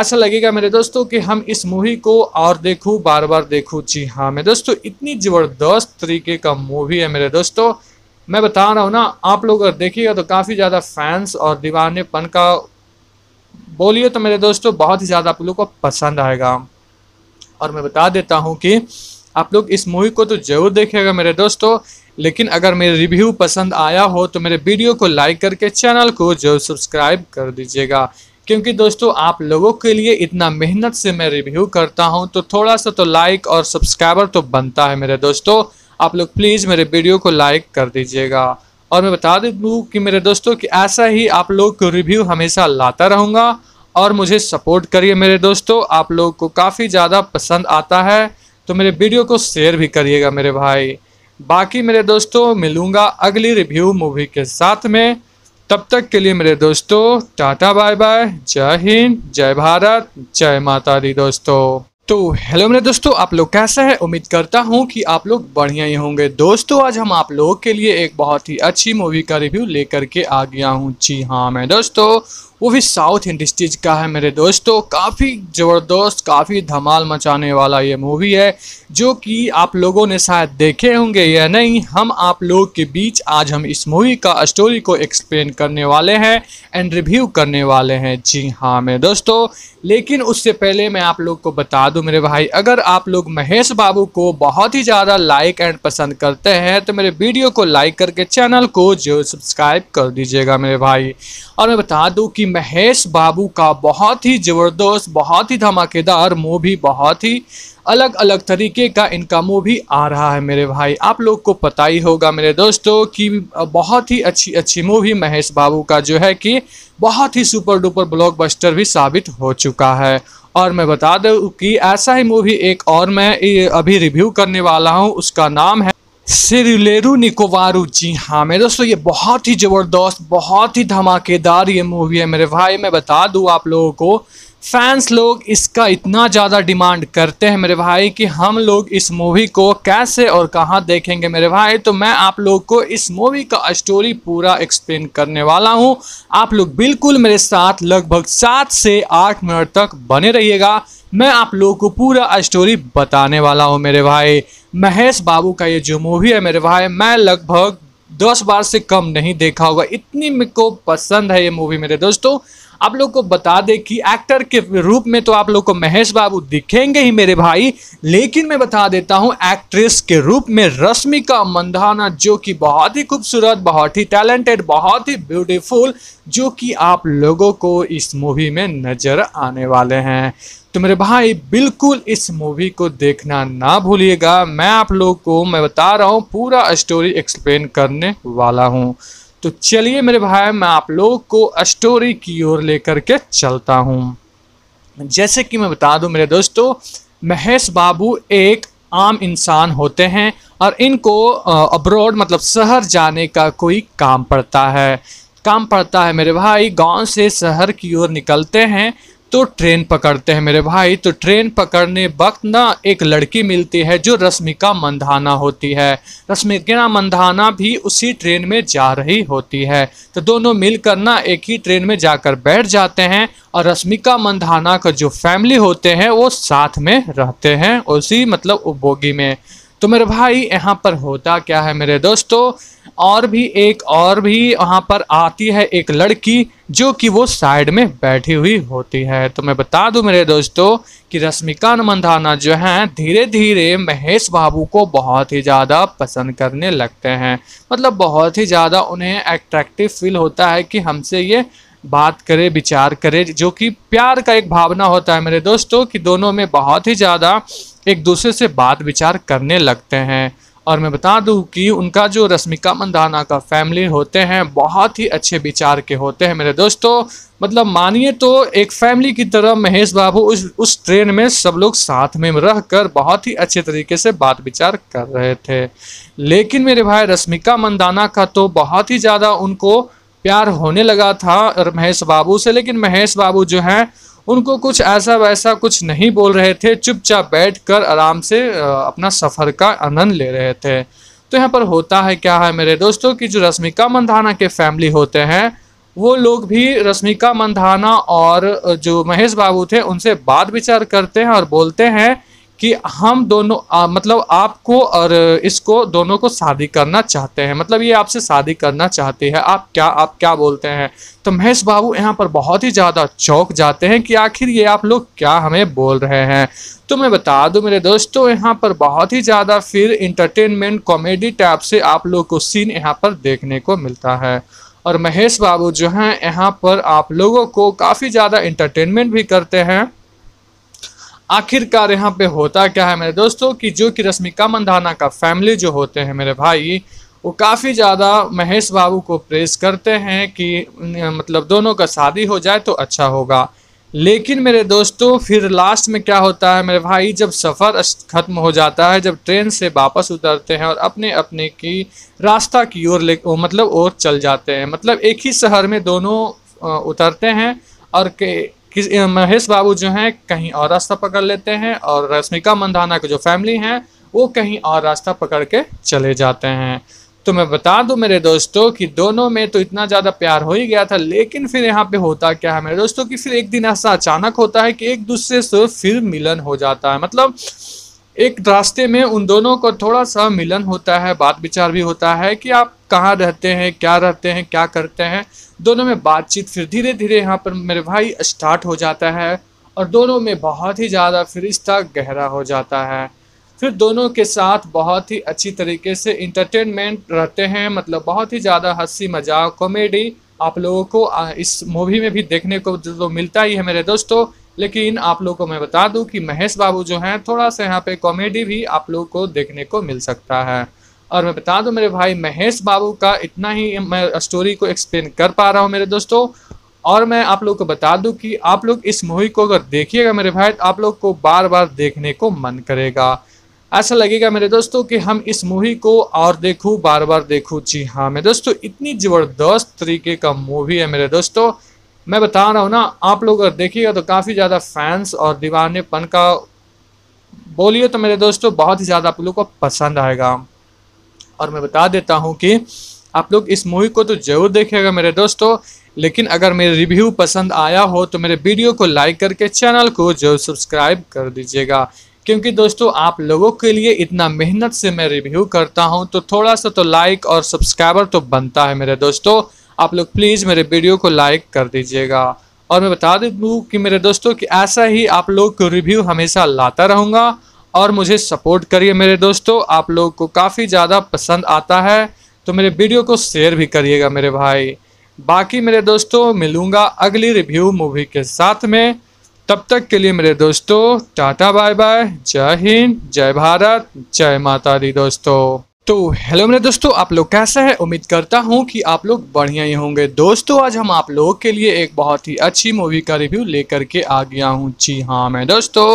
ऐसा लगेगा मेरे दोस्तों कि हम इस मूवी को और देखूँ बार बार देखूँ जी हाँ मेरे दोस्तों इतनी ज़बरदस्त तरीके का मूवी है मेरे दोस्तों मैं बता रहा हूँ ना आप लोग अगर देखिएगा तो काफ़ी ज़्यादा फैंस और दीवानेपन का बोलिए तो मेरे दोस्तों बहुत ही ज़्यादा आप लोग को पसंद आएगा और मैं बता देता हूँ कि आप लोग इस मूवी को तो ज़रूर देखेगा मेरे दोस्तों लेकिन अगर मेरे रिव्यू पसंद आया हो तो मेरे वीडियो को लाइक करके चैनल को जरूर सब्सक्राइब कर दीजिएगा क्योंकि दोस्तों आप लोगों के लिए इतना मेहनत से मैं रिव्यू करता हूं तो थोड़ा सा तो लाइक और सब्सक्राइबर तो बनता है मेरे दोस्तों आप लोग प्लीज़ मेरे वीडियो को लाइक कर दीजिएगा और मैं बता दूँ कि मेरे दोस्तों कि ऐसा ही आप लोग को रिव्यू हमेशा लाता रहूँगा और मुझे सपोर्ट करिए मेरे दोस्तों आप लोगों को काफ़ी ज़्यादा पसंद आता है तो मेरे वीडियो को शेयर भी करिएगा मेरे भाई बाकी मेरे दोस्तों मिलूँगा अगली रिव्यू मूवी के साथ में तब तक के लिए मेरे दोस्तों टाटा बाय बाय जय हिंद जय भारत जय माता दी दोस्तों तो हेलो मेरे दोस्तों आप लोग कैसे हैं उम्मीद करता हूं कि आप लोग बढ़िया ही होंगे दोस्तों आज हम आप लोगों के लिए एक बहुत ही अच्छी मूवी का रिव्यू लेकर के आ गया हूं जी हाँ मैं दोस्तों वो भी साउथ इंडस्ट्रीज का है मेरे दोस्तों काफ़ी ज़बरदस्त काफ़ी धमाल मचाने वाला ये मूवी है जो कि आप लोगों ने शायद देखे होंगे या नहीं हम आप लोग के बीच आज हम इस मूवी का स्टोरी को एक्सप्लेन करने वाले हैं एंड रिव्यू करने वाले हैं जी हाँ मेरे दोस्तों लेकिन उससे पहले मैं आप लोग को बता दूँ मेरे भाई अगर आप लोग महेश बाबू को बहुत ही ज़्यादा लाइक एंड पसंद करते हैं तो मेरे वीडियो को लाइक करके चैनल को जो सब्सक्राइब कर दीजिएगा मेरे भाई और मैं बता दूँ कि महेश बाबू का बहुत ही ज़बरदस्त बहुत ही धमाकेदार मूवी बहुत ही अलग अलग तरीके का इनका मूवी आ रहा है मेरे भाई आप लोग को पता ही होगा मेरे दोस्तों कि बहुत ही अच्छी अच्छी मूवी महेश बाबू का जो है कि बहुत ही सुपर डुपर ब्लॉकबस्टर भी साबित हो चुका है और मैं बता दूँ कि ऐसा ही मूवी एक और मैं अभी रिव्यू करने वाला हूँ उसका नाम है सिरुलेरू निकोवारू जी हाँ मेरे दोस्तों ये बहुत ही ज़बरदस्त बहुत ही धमाकेदार ये मूवी है मेरे भाई मैं बता दूँ आप लोगों को फैंस लोग इसका इतना ज़्यादा डिमांड करते हैं मेरे भाई कि हम लोग इस मूवी को कैसे और कहाँ देखेंगे मेरे भाई तो मैं आप लोग को इस मूवी का स्टोरी पूरा एक्सप्लेन करने वाला हूँ आप लोग बिल्कुल मेरे साथ लगभग सात से आठ मिनट तक बने रहिएगा मैं आप लोगों को पूरा स्टोरी बताने वाला हूँ मेरे भाई महेश बाबू का ये जो मूवी है मेरे भाई मैं लगभग दस बार से कम नहीं देखा होगा इतनी मेरे को पसंद है ये मूवी मेरे दोस्तों आप लोग को बता दें कि एक्टर के रूप में तो आप लोग को महेश बाबू दिखेंगे ही मेरे भाई लेकिन मैं बता देता हूँ एक्ट्रेस के रूप में रश्मिका मंदाना जो कि बहुत ही खूबसूरत बहुत ही टैलेंटेड बहुत ही ब्यूटीफुल जो कि आप लोगों को इस मूवी में नज़र आने वाले हैं तो मेरे भाई बिल्कुल इस मूवी को देखना ना भूलिएगा मैं आप लोग को मैं बता रहा हूँ पूरा स्टोरी एक्सप्लेन करने वाला हूँ तो चलिए मेरे भाई मैं आप लोग को स्टोरी की ओर लेकर के चलता हूँ जैसे कि मैं बता दूँ मेरे दोस्तों महेश बाबू एक आम इंसान होते हैं और इनको अब्रॉड मतलब शहर जाने का कोई काम पड़ता है काम पड़ता है मेरे भाई गांव से शहर की ओर निकलते हैं तो ट्रेन पकड़ते हैं मेरे भाई तो ट्रेन पकड़ने वक्त ना एक लड़की मिलती है जो रश्मिका मंदाना होती है रश्मिका मंदाना भी उसी ट्रेन में जा रही होती है तो दोनों मिलकर ना एक ही ट्रेन में जाकर बैठ जाते हैं और रश्मिका मंदाना का जो फैमिली होते हैं वो साथ में रहते हैं उसी मतलब उपभोगी में तो मेरे भाई यहाँ पर होता क्या है मेरे दोस्तों और भी एक और भी वहाँ पर आती है एक लड़की जो कि वो साइड में बैठी हुई होती है तो मैं बता दूं मेरे दोस्तों कि रश्मिका नमंधाना जो हैं धीरे धीरे महेश बाबू को बहुत ही ज़्यादा पसंद करने लगते हैं मतलब बहुत ही ज़्यादा उन्हें एट्रैक्टिव फील होता है कि हमसे ये बात करे विचार करे जो कि प्यार का एक भावना होता है मेरे दोस्तों कि दोनों में बहुत ही ज़्यादा एक दूसरे से बात विचार करने लगते हैं और मैं बता दूं कि उनका जो रश्मिका मंदाना का फैमिली होते हैं बहुत ही अच्छे विचार के होते हैं मेरे दोस्तों मतलब मानिए तो एक फैमिली की तरह महेश बाबू उस उस ट्रेन में सब लोग साथ में रह कर बहुत ही अच्छे तरीके से बात विचार कर रहे थे लेकिन मेरे भाई रश्मिका मंदाना का तो बहुत ही ज़्यादा उनको प्यार होने लगा था और महेश बाबू से लेकिन महेश बाबू जो हैं उनको कुछ ऐसा वैसा कुछ नहीं बोल रहे थे चुपचाप बैठकर आराम से अपना सफ़र का आनंद ले रहे थे तो यहाँ पर होता है क्या है मेरे दोस्तों कि जो रश्मिका मंधाना के फैमिली होते हैं वो लोग भी रश्मिका मंधाना और जो महेश बाबू थे उनसे बात विचार करते हैं और बोलते हैं कि हम दोनों आ, मतलब आपको और इसको दोनों को शादी करना चाहते हैं मतलब ये आपसे शादी करना चाहती है आप क्या आप क्या बोलते हैं तो महेश बाबू यहाँ पर बहुत ही ज़्यादा चौक जाते हैं कि आखिर ये आप लोग क्या हमें बोल रहे हैं तो मैं बता दूं मेरे दोस्तों यहाँ पर बहुत ही ज़्यादा फिर इंटरटेनमेंट कॉमेडी टाइप से आप लोग को सीन यहाँ पर देखने को मिलता है और महेश बाबू जो हैं यहाँ पर आप लोगों को काफ़ी ज़्यादा इंटरटेनमेंट भी करते हैं आखिरकार यहाँ पे होता क्या है मेरे दोस्तों कि जो कि रश्मिका मंदाना का फैमिली जो होते हैं मेरे भाई वो काफ़ी ज़्यादा महेश बाबू को प्रेस करते हैं कि मतलब दोनों का शादी हो जाए तो अच्छा होगा लेकिन मेरे दोस्तों फिर लास्ट में क्या होता है मेरे भाई जब सफ़र ख़त्म हो जाता है जब ट्रेन से वापस उतरते हैं और अपने अपने की रास्ता की ओर ले मतलब और चल जाते हैं मतलब एक ही शहर में दोनों उतरते हैं और के किस महेश बाबू जो हैं कहीं और रास्ता पकड़ लेते हैं और रश्मिका मंदाना की जो फैमिली हैं वो कहीं और रास्ता पकड़ के चले जाते हैं तो मैं बता दूं मेरे दोस्तों कि दोनों में तो इतना ज़्यादा प्यार हो ही गया था लेकिन फिर यहाँ पे होता क्या है मेरे दोस्तों कि फिर एक दिन ऐसा अचानक होता है कि एक दूसरे से फिर मिलन हो जाता है मतलब एक रास्ते में उन दोनों को थोड़ा सा मिलन होता है बात विचार भी होता है कि आप कहाँ रहते हैं क्या रहते हैं क्या करते हैं दोनों में बातचीत फिर धीरे धीरे यहाँ पर मेरे भाई स्टार्ट हो जाता है और दोनों में बहुत ही ज़्यादा फिर रिश्ता गहरा हो जाता है फिर दोनों के साथ बहुत ही अच्छी तरीके से इंटरटेनमेंट रहते हैं मतलब बहुत ही ज़्यादा हंसी मजाक कॉमेडी आप लोगों को इस मूवी में भी देखने को जो तो मिलता ही है मेरे दोस्तों लेकिन आप लोग को मैं बता दूं कि महेश बाबू जो हैं थोड़ा सा यहाँ पे कॉमेडी भी आप लोग को देखने को मिल सकता है और मैं बता दूं मेरे भाई महेश बाबू का इतना ही मैं स्टोरी को एक्सप्लेन कर पा रहा हूँ मेरे दोस्तों और मैं आप लोग को बता दूं कि आप लोग इस मूवी को अगर देखिएगा मेरे भाई तो आप लोग को बार बार देखने को मन करेगा ऐसा लगेगा मेरे दोस्तों कि हम इस मूवी को और देखूं बार बार देखूं जी हाँ मेरे दोस्तों इतनी ज़बरदस्त तरीके का मूवी है मेरे दोस्तों मैं बता रहा हूँ ना आप लोग अगर देखिएगा तो काफ़ी ज़्यादा फैंस और दीवानेपन का बोलिए तो मेरे दोस्तों बहुत ही ज़्यादा आप लोग को पसंद आएगा और मैं बता देता हूँ कि आप लोग इस मूवी को तो ज़रूर देखेगा मेरे दोस्तों लेकिन अगर मेरे रिव्यू पसंद आया हो तो मेरे वीडियो को लाइक करके चैनल को जरूर सब्सक्राइब कर दीजिएगा क्योंकि दोस्तों आप लोगों के लिए इतना मेहनत से मैं रिव्यू करता हूँ तो थोड़ा सा तो लाइक और सब्सक्राइबर तो बनता है मेरे दोस्तों आप लोग प्लीज़ मेरे वीडियो को लाइक कर दीजिएगा और मैं बता दूँ कि मेरे दोस्तों कि ऐसा ही आप लोग को रिव्यू हमेशा लाता रहूँगा और मुझे सपोर्ट करिए मेरे दोस्तों आप लोग को काफ़ी ज़्यादा पसंद आता है तो मेरे वीडियो को शेयर भी करिएगा मेरे भाई बाकी मेरे दोस्तों मिलूँगा अगली रिव्यू मूवी के साथ में तब तक के लिए मेरे दोस्तों टाटा बाय बाय जय हिंद जय भारत जय माता दी दोस्तों तो हेलो मेरे दोस्तों आप लोग कैसे हैं उम्मीद करता हूं कि आप लोग बढ़िया ही होंगे दोस्तों आज हम आप लोगों के लिए एक बहुत ही अच्छी मूवी का रिव्यू लेकर के आ गया हूं जी हाँ मैं दोस्तों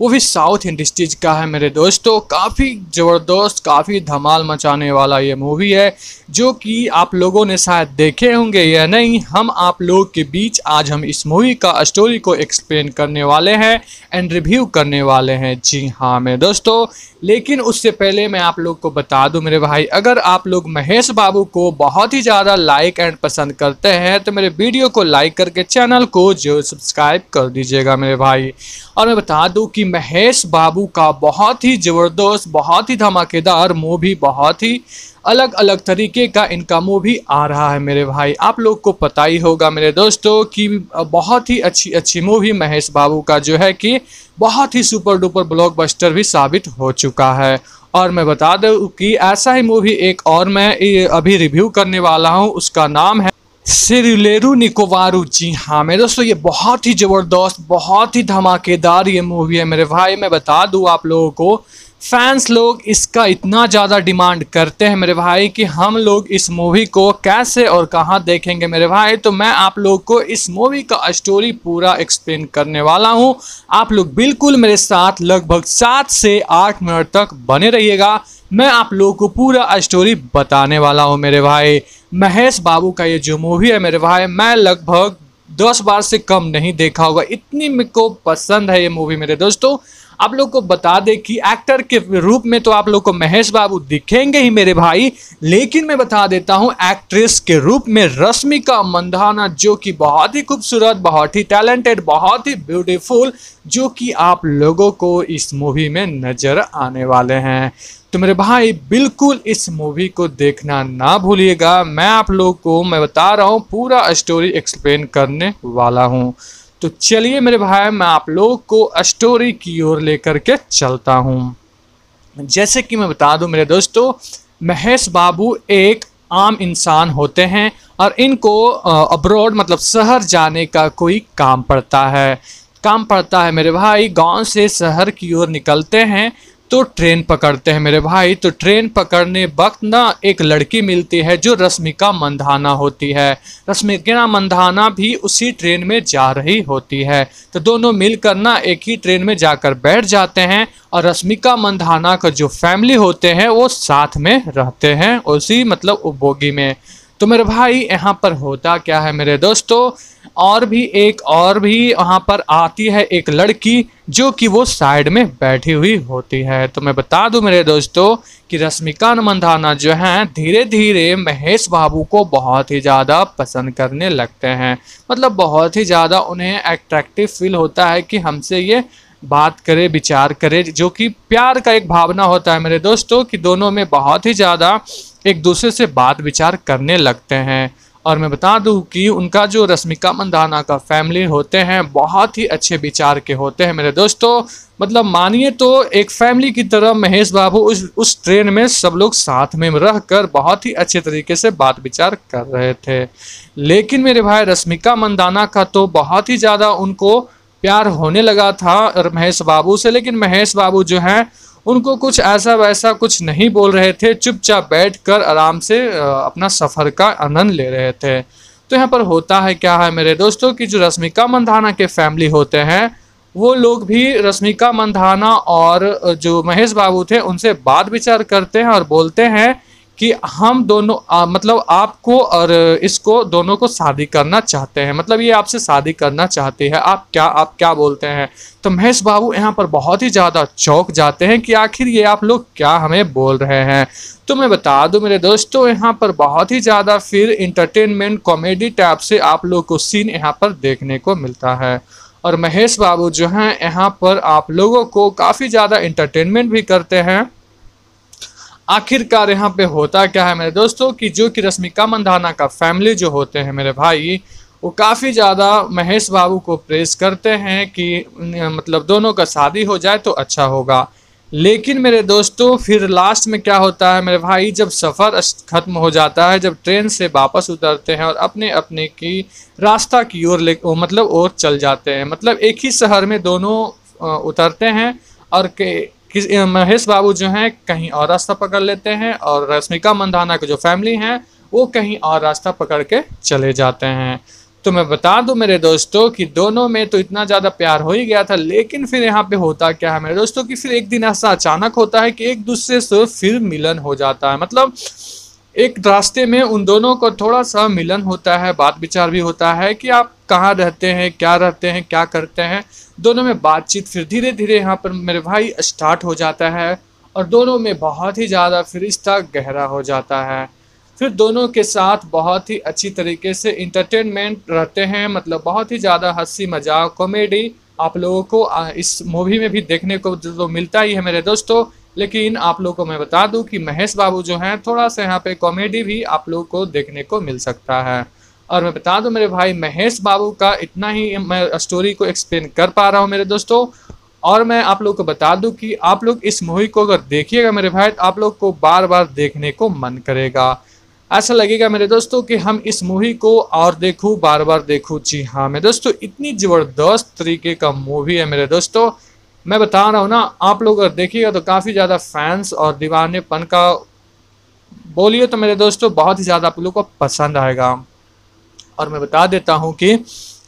वो भी साउथ इंडस्ट्रीज का है मेरे दोस्तों काफ़ी ज़बरदस्त काफ़ी धमाल मचाने वाला ये मूवी है जो कि आप लोगों ने शायद देखे होंगे या नहीं हम आप लोग के बीच आज हम इस मूवी का स्टोरी को एक्सप्लेन करने वाले हैं एंड रिव्यू करने वाले हैं जी हाँ मेरे दोस्तों लेकिन उससे पहले मैं आप लोग को बता दूँ मेरे भाई अगर आप लोग महेश बाबू को बहुत ही ज़्यादा लाइक एंड पसंद करते हैं तो मेरे वीडियो को लाइक करके चैनल को जरूर सब्सक्राइब कर दीजिएगा मेरे भाई और मैं बता दूँ कि महेश बाबू का बहुत ही ज़बरदस्त बहुत ही धमाकेदार मूवी बहुत ही अलग अलग तरीके का इनका मूवी आ रहा है मेरे भाई आप लोग को पता ही होगा मेरे दोस्तों कि बहुत ही अच्छी अच्छी मूवी महेश बाबू का जो है कि बहुत ही सुपर डुपर ब्लॉकबस्टर भी साबित हो चुका है और मैं बता दूं कि ऐसा ही मूवी एक और मैं अभी रिव्यू करने वाला हूं उसका नाम है सिरुलेरू निकोवारू जी हाँ मेरे दोस्तों ये बहुत ही ज़बरदस्त बहुत ही धमाकेदार ये मूवी है मेरे भाई मैं बता दूँ आप लोगों को फैंस लोग इसका इतना ज़्यादा डिमांड करते हैं मेरे भाई कि हम लोग इस मूवी को कैसे और कहाँ देखेंगे मेरे भाई तो मैं आप लोग को इस मूवी का स्टोरी पूरा एक्सप्लेन करने वाला हूँ आप लोग बिल्कुल मेरे साथ लगभग सात से आठ मिनट तक बने रहिएगा मैं आप लोगों को पूरा स्टोरी बताने वाला हूँ मेरे भाई महेश बाबू का ये जो मूवी है मेरे भाई मैं लगभग दस बार से कम नहीं देखा होगा इतनी मेरे को पसंद है ये मूवी मेरे दोस्तों आप लोग को बता दें कि एक्टर के रूप में तो आप लोग को महेश बाबू दिखेंगे ही मेरे भाई लेकिन मैं बता देता हूँ एक्ट्रेस के रूप में रश्मिका मंदाना जो कि बहुत ही खूबसूरत बहुत ही टैलेंटेड बहुत ही ब्यूटीफुल जो कि आप लोगों को इस मूवी में नज़र आने वाले हैं तो मेरे भाई बिल्कुल इस मूवी को देखना ना भूलिएगा मैं आप लोग को मैं बता रहा हूँ पूरा स्टोरी एक्सप्लेन करने वाला हूँ तो चलिए मेरे भाई मैं आप लोग को स्टोरी की ओर लेकर के चलता हूँ जैसे कि मैं बता दूँ मेरे दोस्तों महेश बाबू एक आम इंसान होते हैं और इनको अब्रॉड मतलब शहर जाने का कोई काम पड़ता है काम पड़ता है मेरे भाई गांव से शहर की ओर निकलते हैं तो ट्रेन पकड़ते हैं मेरे भाई तो ट्रेन पकड़ने वक्त ना एक लड़की मिलती है जो रश्मिका मंधाना होती है रश्मिका मंधाना भी उसी ट्रेन में जा रही होती है तो दोनों मिलकर ना एक ही ट्रेन में जाकर बैठ जाते हैं और रश्मिका मंधाना का जो फैमिली होते हैं वो साथ में रहते हैं उसी मतलब उपभोगी में तो मेरे भाई यहाँ पर होता क्या है मेरे दोस्तों और भी एक और भी वहाँ पर आती है एक लड़की जो कि वो साइड में बैठी हुई होती है तो मैं बता दूं मेरे दोस्तों कि रश्मिका मंधाना जो हैं धीरे धीरे महेश बाबू को बहुत ही ज़्यादा पसंद करने लगते हैं मतलब बहुत ही ज़्यादा उन्हें अट्रैक्टिव फील होता है कि हमसे ये बात करे विचार करे जो कि प्यार का एक भावना होता है मेरे दोस्तों कि दोनों में बहुत ही ज़्यादा एक दूसरे से बात विचार करने लगते हैं और मैं बता दूं कि उनका जो रश्मिका मंदाना का फैमिली होते हैं बहुत ही अच्छे विचार के होते हैं मेरे दोस्तों मतलब मानिए तो एक फैमिली की तरह महेश बाबू उस उस ट्रेन में सब लोग साथ में रह कर बहुत ही अच्छे तरीके से बात विचार कर रहे थे लेकिन मेरे भाई रश्मिका मंदाना का तो बहुत ही ज़्यादा उनको प्यार होने लगा था महेश बाबू से लेकिन महेश बाबू जो हैं उनको कुछ ऐसा वैसा कुछ नहीं बोल रहे थे चुपचाप बैठकर आराम से अपना सफ़र का आनंद ले रहे थे तो यहाँ पर होता है क्या है मेरे दोस्तों कि जो रश्मिका मंदाना के फैमिली होते हैं वो लोग भी रश्मिका मंदाना और जो महेश बाबू थे उनसे बात विचार करते हैं और बोलते हैं कि हम दोनों आ, मतलब आपको और इसको दोनों को शादी करना चाहते हैं मतलब ये आपसे शादी करना चाहती है आप क्या आप क्या बोलते हैं तो महेश बाबू यहाँ पर बहुत ही ज़्यादा चौक जाते हैं कि आखिर ये आप लोग क्या हमें बोल रहे हैं तो मैं बता दूं मेरे दोस्तों यहाँ पर बहुत ही ज़्यादा फिर इंटरटेनमेंट कॉमेडी टाइप से आप लोग को सीन यहाँ पर देखने को मिलता है और महेश बाबू जो हैं यहाँ पर आप लोगों को काफ़ी ज़्यादा इंटरटेनमेंट भी करते हैं आखिरकार यहाँ पे होता क्या है मेरे दोस्तों कि जो कि रश्मिका मंदाना का फैमिली जो होते हैं मेरे भाई वो काफ़ी ज़्यादा महेश बाबू को प्रेस करते हैं कि मतलब दोनों का शादी हो जाए तो अच्छा होगा लेकिन मेरे दोस्तों फिर लास्ट में क्या होता है मेरे भाई जब सफ़र ख़त्म हो जाता है जब ट्रेन से वापस उतरते हैं और अपने अपने की रास्ता की ओर ले मतलब और चल जाते हैं मतलब एक ही शहर में दोनों उतरते हैं और के किस महेश बाबू जो हैं कहीं और रास्ता पकड़ लेते हैं और रश्मिका मंदाना की जो फैमिली हैं वो कहीं और रास्ता पकड़ के चले जाते हैं तो मैं बता दूं मेरे दोस्तों कि दोनों में तो इतना ज़्यादा प्यार हो ही गया था लेकिन फिर यहाँ पे होता क्या है मेरे दोस्तों कि फिर एक दिन ऐसा अचानक होता है कि एक दूसरे से फिर मिलन हो जाता है मतलब एक रास्ते में उन दोनों को थोड़ा सा मिलन होता है बात विचार भी होता है कि आप कहाँ रहते हैं क्या रहते हैं क्या करते हैं दोनों में बातचीत फिर धीरे धीरे यहाँ पर मेरे भाई स्टार्ट हो जाता है और दोनों में बहुत ही ज़्यादा फिर रिश्ता गहरा हो जाता है फिर दोनों के साथ बहुत ही अच्छी तरीके से इंटरटेनमेंट रहते हैं मतलब बहुत ही ज़्यादा हंसी मजाक कॉमेडी आप लोगों को इस मूवी में भी देखने को तो, तो मिलता ही है मेरे दोस्तों लेकिन आप लोगों को मैं बता दूं कि महेश बाबू जो हैं थोड़ा सा यहाँ पे कॉमेडी भी आप लोगों को देखने को मिल सकता है और मैं बता दूं मेरे भाई महेश बाबू का इतना ही मैं स्टोरी को एक्सप्लेन कर पा रहा हूँ मेरे दोस्तों और मैं आप लोग को बता दूं कि आप लोग इस मूवी को अगर देखिएगा मेरे भाई तो आप लोग को बार बार देखने को मन करेगा ऐसा लगेगा मेरे दोस्तों कि हम इस मूवी को और देखूँ बार बार देखूँ जी हाँ मेरे दोस्तों इतनी ज़बरदस्त तरीके का मूवी है मेरे दोस्तों मैं बता रहा हूँ ना आप लोग अगर देखिएगा तो काफ़ी ज़्यादा फैंस और दीवानेपन का बोलिए तो मेरे दोस्तों बहुत ही ज़्यादा आप लोग को पसंद आएगा और मैं बता देता हूँ कि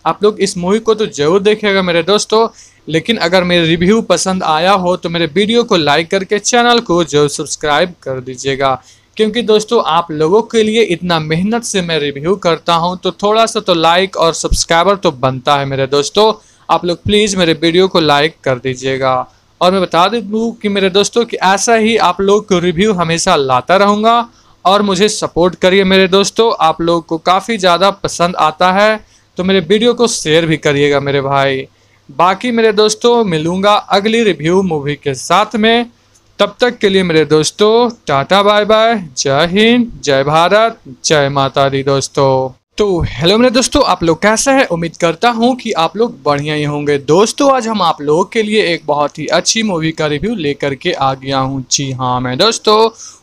आप लोग इस मूवी को तो ज़रूर देखेगा मेरे दोस्तों लेकिन अगर मेरे रिव्यू पसंद आया हो तो मेरे वीडियो को लाइक करके चैनल को जरूर सब्सक्राइब कर दीजिएगा क्योंकि दोस्तों आप लोगों के लिए इतना मेहनत से मैं रिव्यू करता हूं तो थोड़ा सा तो लाइक और सब्सक्राइबर तो बनता है मेरे दोस्तों आप लोग प्लीज़ मेरे वीडियो को लाइक कर दीजिएगा और मैं बता दूँ कि मेरे दोस्तों कि ऐसा ही आप लोग को रिव्यू हमेशा लाता रहूँगा और मुझे सपोर्ट करिए मेरे दोस्तों आप लोगों को काफ़ी ज़्यादा पसंद आता है तो मेरे वीडियो को शेयर भी करिएगा मेरे भाई बाकी मेरे दोस्तों मिलूँगा अगली रिव्यू मूवी के साथ में तब तक के लिए मेरे दोस्तों टाटा बाय बाय जय हिंद जय भारत जय माता दी दोस्तों तो हेलो मेरे दोस्तों आप लोग कैसे हैं उम्मीद करता हूं कि आप लोग बढ़िया ही होंगे दोस्तों आज हम आप लोगों के लिए एक बहुत ही अच्छी मूवी का रिव्यू लेकर के आ गया हूं जी हाँ मैं दोस्तों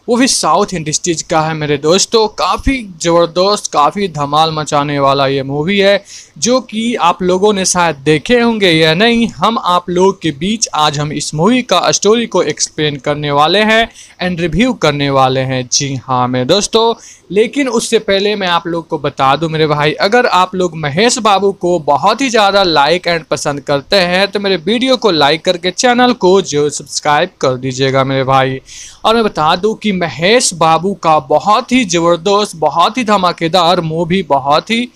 वो भी साउथ इंडस्ट्रीज का है मेरे दोस्तों काफ़ी ज़बरदस्त काफ़ी धमाल मचाने वाला ये मूवी है जो कि आप लोगों ने शायद देखे होंगे या नहीं हम आप लोगों के बीच आज हम इस मूवी का स्टोरी को एक्सप्लेन करने वाले हैं एंड रिव्यू करने वाले हैं जी हाँ मेरे दोस्तों लेकिन उससे पहले मैं आप लोग को बता दूँ मेरे भाई अगर आप लोग महेश बाबू को बहुत ही ज़्यादा लाइक एंड पसंद करते हैं तो मेरे वीडियो को लाइक करके चैनल को जो सब्सक्राइब कर दीजिएगा मेरे भाई और मैं बता दूँ कि महेश बाबू का बहुत ही ज़बरदस्त बहुत ही धमाकेदार मूवी बहुत ही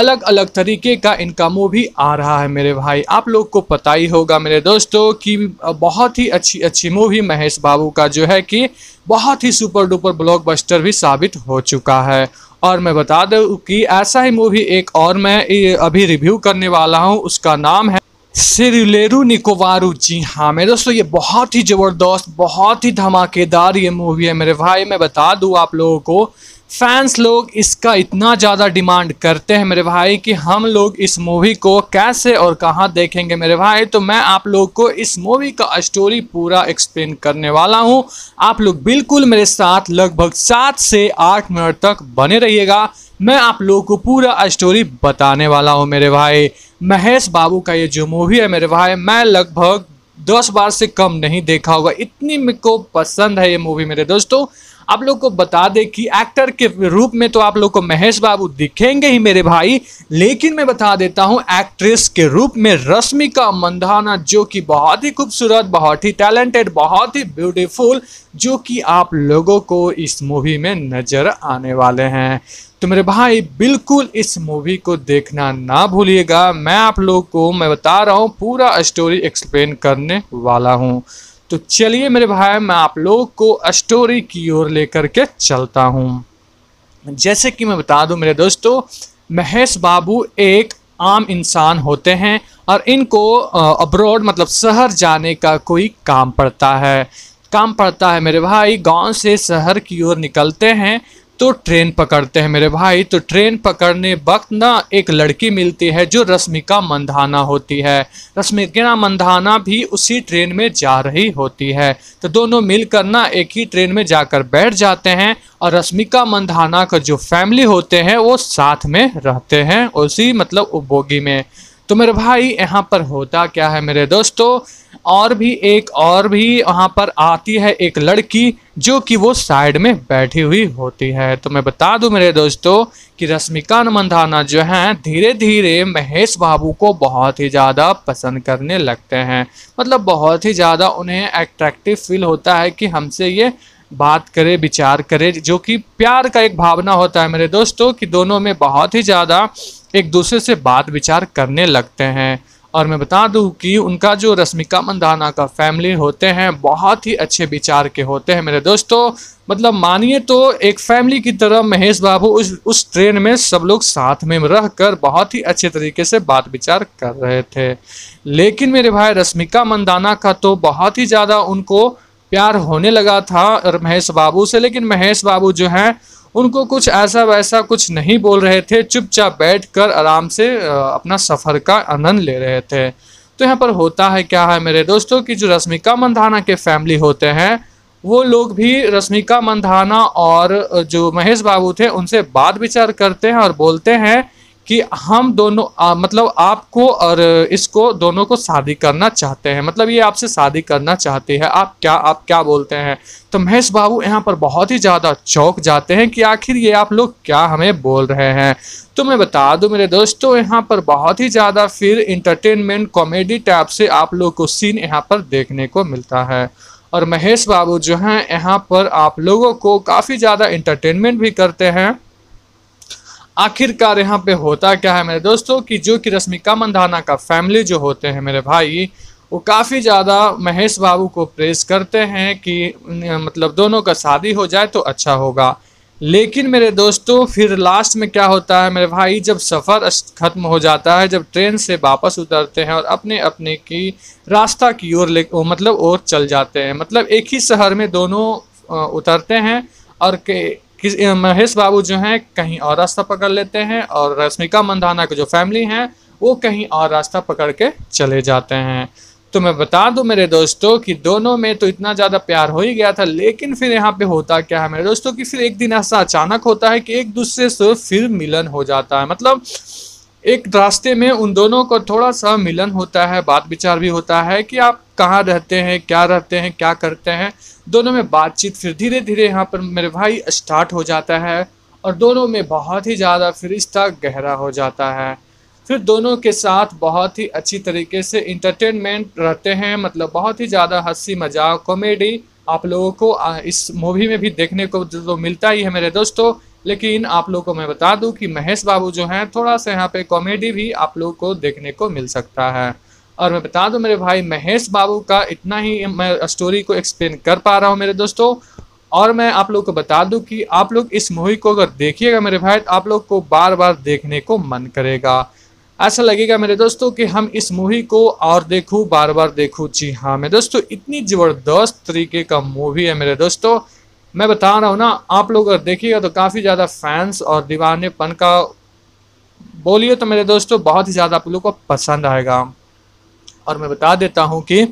अलग अलग तरीके का इनका मूवी आ रहा है मेरे भाई आप लोग को पता ही होगा मेरे दोस्तों कि बहुत ही अच्छी अच्छी मूवी महेश बाबू का जो है कि बहुत ही सुपर डुपर ब्लॉकबस्टर भी साबित हो चुका है और मैं बता दूँ कि ऐसा ही मूवी एक और मैं अभी रिव्यू करने वाला हूँ उसका नाम है सिरुलेरू निकोवारू जी हाँ मेरे दोस्तों ये बहुत ही ज़बरदस्त बहुत ही धमाकेदार ये मूवी है मेरे भाई मैं बता दूँ आप लोगों को फैंस लोग इसका इतना ज़्यादा डिमांड करते हैं मेरे भाई कि हम लोग इस मूवी को कैसे और कहाँ देखेंगे मेरे भाई तो मैं आप लोग को इस मूवी का स्टोरी पूरा एक्सप्लेन करने वाला हूँ आप लोग बिल्कुल मेरे साथ लगभग सात से आठ मिनट तक बने रहिएगा मैं आप लोगों को पूरा स्टोरी बताने वाला हूँ मेरे भाई महेश बाबू का ये जो मूवी है मेरे भाई मैं लगभग दस बार से कम नहीं देखा होगा इतनी मेरे को पसंद है ये मूवी मेरे दोस्तों आप लोग को बता दें कि एक्टर के रूप में तो आप लोग को महेश बाबू दिखेंगे ही मेरे भाई लेकिन मैं बता देता हूँ एक्ट्रेस के रूप में रश्मिका मंदाना जो कि बहुत ही खूबसूरत बहुत ही टैलेंटेड बहुत ही ब्यूटीफुल जो कि आप लोगों को इस मूवी में नज़र आने वाले हैं तो मेरे भाई बिल्कुल इस मूवी को देखना ना भूलिएगा मैं आप लोग को मैं बता रहा हूँ पूरा स्टोरी एक्सप्लेन करने वाला हूँ तो चलिए मेरे भाई मैं आप लोग को स्टोरी की ओर लेकर के चलता हूँ जैसे कि मैं बता दूं मेरे दोस्तों महेश बाबू एक आम इंसान होते हैं और इनको अब्रॉड मतलब शहर जाने का कोई काम पड़ता है काम पड़ता है मेरे भाई गांव से शहर की ओर निकलते हैं तो ट्रेन पकड़ते हैं मेरे भाई तो ट्रेन पकड़ने वक्त ना एक लड़की मिलती है जो रश्मिका मंधाना होती है रश्मिका मंधाना भी उसी ट्रेन में जा रही होती है तो दोनों मिलकर ना एक ही ट्रेन में जाकर बैठ जाते हैं और रश्मिका मंधाना का जो फैमिली होते हैं वो साथ में रहते हैं उसी मतलब उपभोगी में तो मेरे भाई यहाँ पर होता क्या है मेरे दोस्तों और भी एक और भी वहाँ पर आती है एक लड़की जो कि वो साइड में बैठी हुई होती है तो मैं बता दूं मेरे दोस्तों कि रश्मिका मंधाना जो हैं धीरे धीरे महेश बाबू को बहुत ही ज़्यादा पसंद करने लगते हैं मतलब बहुत ही ज़्यादा उन्हें एट्रैक्टिव फील होता है कि हमसे ये बात करे विचार करे जो कि प्यार का एक भावना होता है मेरे दोस्तों कि दोनों में बहुत ही ज़्यादा एक दूसरे से बात विचार करने लगते हैं और मैं बता दूं कि उनका जो रश्मिका मंदाना का फैमिली होते हैं बहुत ही अच्छे विचार के होते हैं मेरे दोस्तों मतलब मानिए तो एक फैमिली की तरह महेश बाबू उस उस ट्रेन में सब लोग साथ में रह कर बहुत ही अच्छे तरीके से बात विचार कर रहे थे लेकिन मेरे भाई रश्मिका मंदाना का तो बहुत ही ज़्यादा उनको प्यार होने लगा था महेश बाबू से लेकिन महेश बाबू जो हैं उनको कुछ ऐसा वैसा कुछ नहीं बोल रहे थे चुपचाप बैठकर आराम से अपना सफ़र का आनंद ले रहे थे तो यहाँ पर होता है क्या है मेरे दोस्तों कि जो रश्मिका मंदाना के फैमिली होते हैं वो लोग भी रश्मिका मंदाना और जो महेश बाबू थे उनसे बात विचार करते हैं और बोलते हैं कि हम दोनों आ, मतलब आपको और इसको दोनों को शादी करना चाहते हैं मतलब ये आपसे शादी करना चाहती है आप क्या आप क्या बोलते हैं तो महेश बाबू यहाँ पर बहुत ही ज़्यादा चौक जाते हैं कि आखिर ये आप लोग क्या हमें बोल रहे हैं तो मैं बता दूं मेरे दोस्तों यहाँ पर बहुत ही ज़्यादा फिर इंटरटेनमेंट कॉमेडी टाइप से आप लोग को सीन यहाँ पर देखने को मिलता है और महेश बाबू जो हैं यहाँ पर आप लोगों को काफ़ी ज़्यादा इंटरटेनमेंट भी करते हैं आखिरकार यहाँ पे होता क्या है मेरे दोस्तों कि जो कि रश्मिका मंदाना का फैमिली जो होते हैं मेरे भाई वो काफ़ी ज़्यादा महेश बाबू को प्रेस करते हैं कि मतलब दोनों का शादी हो जाए तो अच्छा होगा लेकिन मेरे दोस्तों फिर लास्ट में क्या होता है मेरे भाई जब सफ़र ख़त्म हो जाता है जब ट्रेन से वापस उतरते हैं और अपने अपने की रास्ता की ओर ले मतलब और चल जाते हैं मतलब एक ही शहर में दोनों उतरते हैं और के किस महेश बाबू जो हैं कहीं और रास्ता पकड़ लेते हैं और रश्मिका मंदाना की जो फैमिली हैं वो कहीं और रास्ता पकड़ के चले जाते हैं तो मैं बता दूं मेरे दोस्तों कि दोनों में तो इतना ज़्यादा प्यार हो ही गया था लेकिन फिर यहाँ पे होता क्या है मेरे दोस्तों कि फिर एक दिन ऐसा अचानक होता है कि एक दूसरे से फिर मिलन हो जाता है मतलब एक रास्ते में उन दोनों को थोड़ा सा मिलन होता है बात विचार भी होता है कि आप कहाँ रहते हैं क्या रहते हैं क्या करते हैं दोनों में बातचीत फिर धीरे धीरे यहाँ पर मेरे भाई स्टार्ट हो जाता है और दोनों में बहुत ही ज़्यादा फिर रिश्ता गहरा हो जाता है फिर दोनों के साथ बहुत ही अच्छी तरीके से इंटरटेनमेंट रहते हैं मतलब बहुत ही ज़्यादा हंसी मजाक कॉमेडी आप लोगों को इस मूवी में भी देखने को मिलता ही है मेरे दोस्तों लेकिन आप लोग को मैं बता दूं कि महेश बाबू जो हैं थोड़ा सा यहाँ पे कॉमेडी भी आप लोग को देखने को मिल सकता है और मैं बता दूं मेरे भाई महेश बाबू का इतना ही मैं स्टोरी को एक्सप्लेन कर पा रहा हूँ मेरे दोस्तों और मैं आप लोग को बता दूं कि आप लोग इस मूवी को अगर देखिएगा मेरे भाई तो आप लोग को बार बार देखने को मन करेगा ऐसा लगेगा मेरे दोस्तों कि हम इस मूवी को और देखूँ बार बार देखूँ जी हाँ मेरे दोस्तों इतनी ज़बरदस्त तरीके का मूवी है मेरे दोस्तों मैं बता रहा हूँ ना आप लोग अगर देखिएगा तो काफ़ी ज़्यादा फैंस और दीवानेपन का बोलिए तो मेरे दोस्तों बहुत ही ज़्यादा आप लोग को पसंद आएगा और मैं बता देता हूँ कि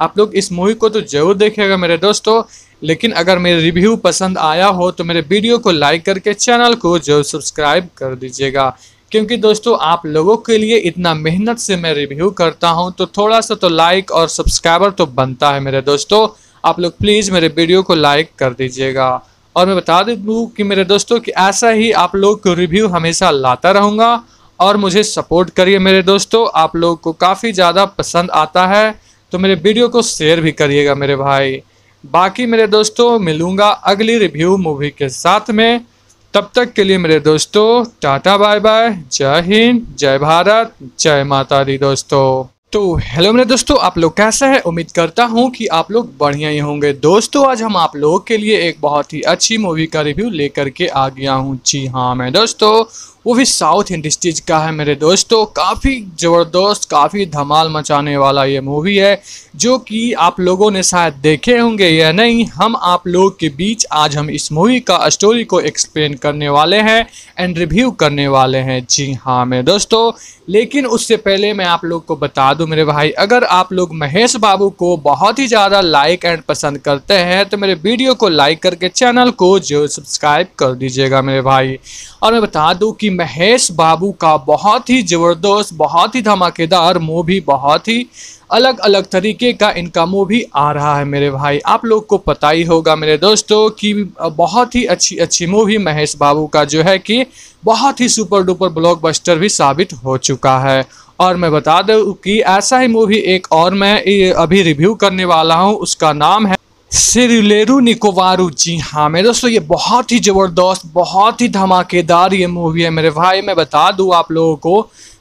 आप लोग इस मूवी को तो ज़रूर देखेगा मेरे दोस्तों लेकिन अगर मेरे रिव्यू पसंद आया हो तो मेरे वीडियो को लाइक करके चैनल को जरूर सब्सक्राइब कर दीजिएगा क्योंकि दोस्तों आप लोगों के लिए इतना मेहनत से मैं रिव्यू करता हूं तो थोड़ा सा तो लाइक और सब्सक्राइबर तो बनता है मेरे दोस्तों आप लोग प्लीज़ मेरे वीडियो को लाइक कर दीजिएगा और मैं बता दूँ कि मेरे दोस्तों कि ऐसा ही आप लोग को रिव्यू हमेशा लाता रहूँगा और मुझे सपोर्ट करिए मेरे दोस्तों आप लोग को काफ़ी ज़्यादा पसंद आता है तो मेरे वीडियो को शेयर भी करिएगा मेरे भाई बाकी मेरे दोस्तों मिलूँगा अगली रिव्यू मूवी के साथ में तब तक के लिए मेरे दोस्तों टाटा बाय बाय जय हिंद जय भारत जय माता दी दोस्तों तो हेलो मेरे दोस्तों आप लोग कैसे हैं उम्मीद करता हूं कि आप लोग बढ़िया ही होंगे दोस्तों आज हम आप लोगों के लिए एक बहुत ही अच्छी मूवी का रिव्यू लेकर के आ गया हूं जी हाँ मैं दोस्तों वो भी साउथ इंडस्ट्रीज का है मेरे दोस्तों काफ़ी ज़बरदस्त काफ़ी धमाल मचाने वाला ये मूवी है जो कि आप लोगों ने शायद देखे होंगे या नहीं हम आप लोगों के बीच आज हम इस मूवी का स्टोरी को एक्सप्लेन करने वाले हैं एंड रिव्यू करने वाले हैं जी हाँ मेरे दोस्तों लेकिन उससे पहले मैं आप लोग को बता दूँ मेरे भाई अगर आप लोग महेश बाबू को बहुत ही ज़्यादा लाइक एंड पसंद करते हैं तो मेरे वीडियो को लाइक करके चैनल को जो सब्सक्राइब कर दीजिएगा मेरे भाई और मैं बता दूँ कि महेश बाबू का बहुत ही ज़बरदस्त बहुत ही धमाकेदार मूवी बहुत ही अलग अलग तरीके का इनका मूवी आ रहा है मेरे भाई आप लोग को पता ही होगा मेरे दोस्तों कि बहुत ही अच्छी अच्छी मूवी महेश बाबू का जो है कि बहुत ही सुपर डुपर ब्लॉकबस्टर भी साबित हो चुका है और मैं बता दूँ कि ऐसा ही मूवी एक और मैं अभी रिव्यू करने वाला हूँ उसका नाम है सिरुलेरू निकोवारू जी हाँ मेरे दोस्तों ये बहुत ही ज़बरदस्त बहुत ही धमाकेदार ये मूवी है मेरे भाई मैं बता दूँ आप लोगों को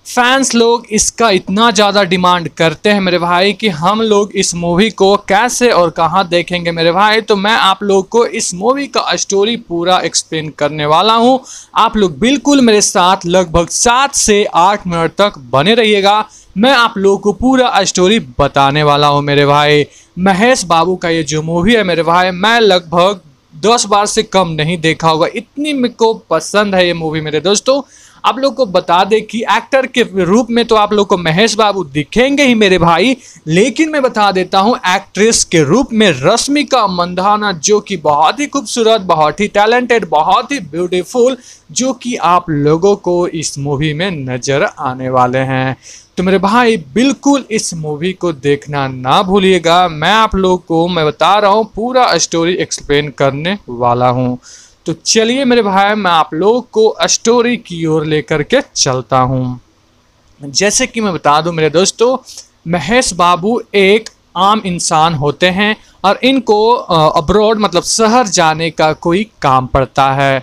फैंस लोग इसका इतना ज़्यादा डिमांड करते हैं मेरे भाई कि हम लोग इस मूवी को कैसे और कहाँ देखेंगे मेरे भाई तो मैं आप लोग को इस मूवी का स्टोरी पूरा एक्सप्लेन करने वाला हूँ आप लोग बिल्कुल मेरे साथ लगभग सात से आठ मिनट तक बने रहिएगा मैं आप लोगों को पूरा स्टोरी बताने वाला हूँ मेरे भाई महेश बाबू का ये जो मूवी है मेरे भाई मैं लगभग दस बार से कम नहीं देखा होगा इतनी मेरे को पसंद है ये मूवी मेरे दोस्तों आप लोग को बता दें कि एक्टर के रूप में तो आप लोग को महेश बाबू दिखेंगे ही मेरे भाई लेकिन मैं बता देता हूँ एक्ट्रेस के रूप में रश्मिका मंदाना जो कि बहुत ही खूबसूरत बहुत ही टैलेंटेड बहुत ही ब्यूटीफुल जो कि आप लोगों को इस मूवी में नज़र आने वाले हैं तो मेरे भाई बिल्कुल इस मूवी को देखना ना भूलिएगा मैं आप लोग को मैं बता रहा हूँ पूरा स्टोरी एक्सप्लेन करने वाला हूँ तो चलिए मेरे भाई मैं आप लोग को स्टोरी की ओर लेकर के चलता हूँ जैसे कि मैं बता दूँ मेरे दोस्तों महेश बाबू एक आम इंसान होते हैं और इनको अब्रॉड मतलब शहर जाने का कोई काम पड़ता है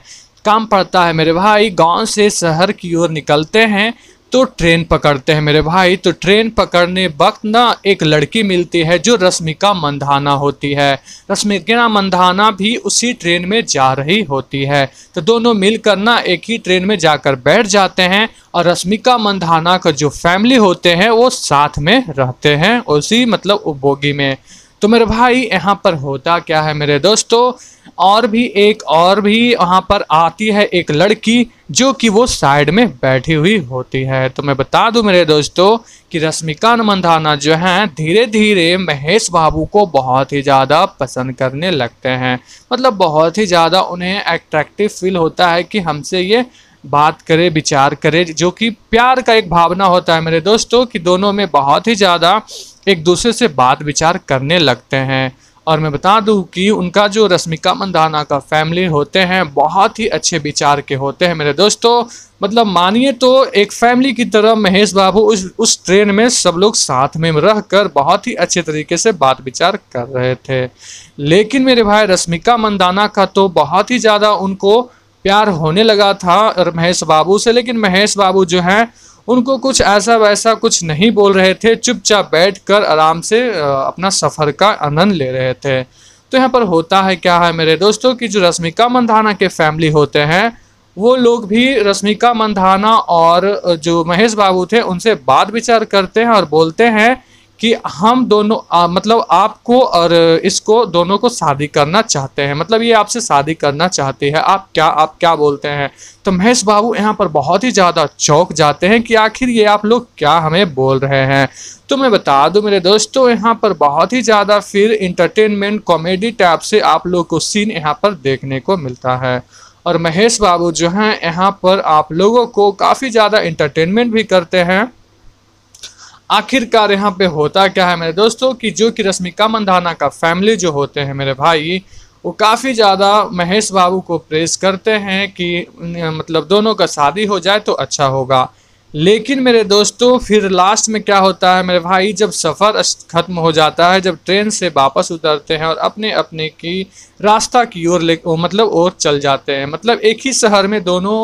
काम पड़ता है मेरे भाई गांव से शहर की ओर निकलते हैं तो ट्रेन पकड़ते हैं मेरे भाई तो ट्रेन पकड़ने वक्त ना एक लड़की मिलती है जो रश्मिका मंधाना होती है रश्मिका मंधाना भी उसी ट्रेन में जा रही होती है तो दोनों मिलकर ना एक ही ट्रेन में जाकर बैठ जाते हैं और रश्मिका मंधाना का जो फैमिली होते हैं वो साथ में रहते हैं उसी मतलब उपभोगी में तो मेरे भाई यहाँ पर होता क्या है मेरे दोस्तों और भी एक और भी वहाँ पर आती है एक लड़की जो कि वो साइड में बैठी हुई होती है तो मैं बता दूं मेरे दोस्तों कि रश्मिका मंधाना जो हैं धीरे धीरे महेश बाबू को बहुत ही ज़्यादा पसंद करने लगते हैं मतलब बहुत ही ज़्यादा उन्हें अट्रैक्टिव फील होता है कि हमसे ये बात करे विचार करे जो कि प्यार का एक भावना होता है मेरे दोस्तों कि दोनों में बहुत ही ज़्यादा एक दूसरे से बात विचार करने लगते हैं और मैं बता दूं कि उनका जो रश्मिका मंदाना का फैमिली होते हैं बहुत ही अच्छे विचार के होते हैं मेरे दोस्तों मतलब मानिए तो एक फैमिली की तरह महेश बाबू उस उस ट्रेन में सब लोग साथ में रह कर बहुत ही अच्छे तरीके से बात विचार कर रहे थे लेकिन मेरे भाई रश्मिका मंदाना का तो बहुत ही ज़्यादा उनको प्यार होने लगा था महेश बाबू से लेकिन महेश बाबू जो हैं उनको कुछ ऐसा वैसा कुछ नहीं बोल रहे थे चुपचाप बैठकर आराम से अपना सफ़र का आनंद ले रहे थे तो यहाँ पर होता है क्या है मेरे दोस्तों कि जो रश्मिका मंदाना के फैमिली होते हैं वो लोग भी रश्मिका मंदाना और जो महेश बाबू थे उनसे बात विचार करते हैं और बोलते हैं कि हम दोनों आ, मतलब आपको और इसको दोनों को शादी करना चाहते हैं मतलब ये आपसे शादी करना चाहती है आप क्या आप क्या बोलते हैं तो महेश बाबू यहाँ पर बहुत ही ज़्यादा चौक जाते हैं कि आखिर ये आप लोग क्या हमें बोल रहे हैं तो मैं बता दूं मेरे दोस्तों यहाँ पर बहुत ही ज़्यादा फिर इंटरटेनमेंट कॉमेडी टाइप से आप लोग को सीन यहाँ पर देखने को मिलता है और महेश बाबू जो हैं यहाँ पर आप लोगों को काफ़ी ज़्यादा इंटरटेनमेंट भी करते हैं आखिरकार यहाँ पे होता क्या है मेरे दोस्तों कि जो कि रश्मिका मंदाना का फैमिली जो होते हैं मेरे भाई वो काफ़ी ज़्यादा महेश बाबू को प्रेस करते हैं कि मतलब दोनों का शादी हो जाए तो अच्छा होगा लेकिन मेरे दोस्तों फिर लास्ट में क्या होता है मेरे भाई जब सफ़र ख़त्म हो जाता है जब ट्रेन से वापस उतरते हैं और अपने अपने की रास्ता की ओर ले मतलब और चल जाते हैं मतलब एक ही शहर में दोनों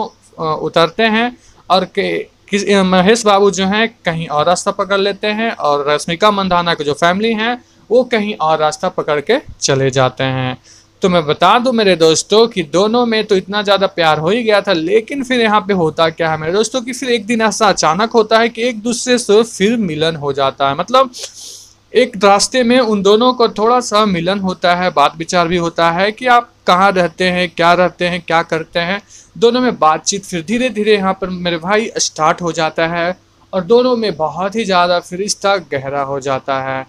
उतरते हैं और के किस महेश बाबू जो हैं कहीं और रास्ता पकड़ लेते हैं और रश्मिका मंदाना की जो फैमिली हैं वो कहीं और रास्ता पकड़ के चले जाते हैं तो मैं बता दूं मेरे दोस्तों कि दोनों में तो इतना ज़्यादा प्यार हो ही गया था लेकिन फिर यहाँ पे होता क्या है मेरे दोस्तों कि फिर एक दिन ऐसा अचानक होता है कि एक दूसरे से फिर मिलन हो जाता है मतलब एक रास्ते में उन दोनों को थोड़ा सा मिलन होता है बात विचार भी होता है कि आप कहाँ रहते हैं क्या रहते हैं क्या करते हैं दोनों में बातचीत फिर धीरे धीरे यहाँ पर मेरे भाई स्टार्ट हो जाता है और दोनों में बहुत ही ज़्यादा फिर रिश्ता गहरा हो जाता है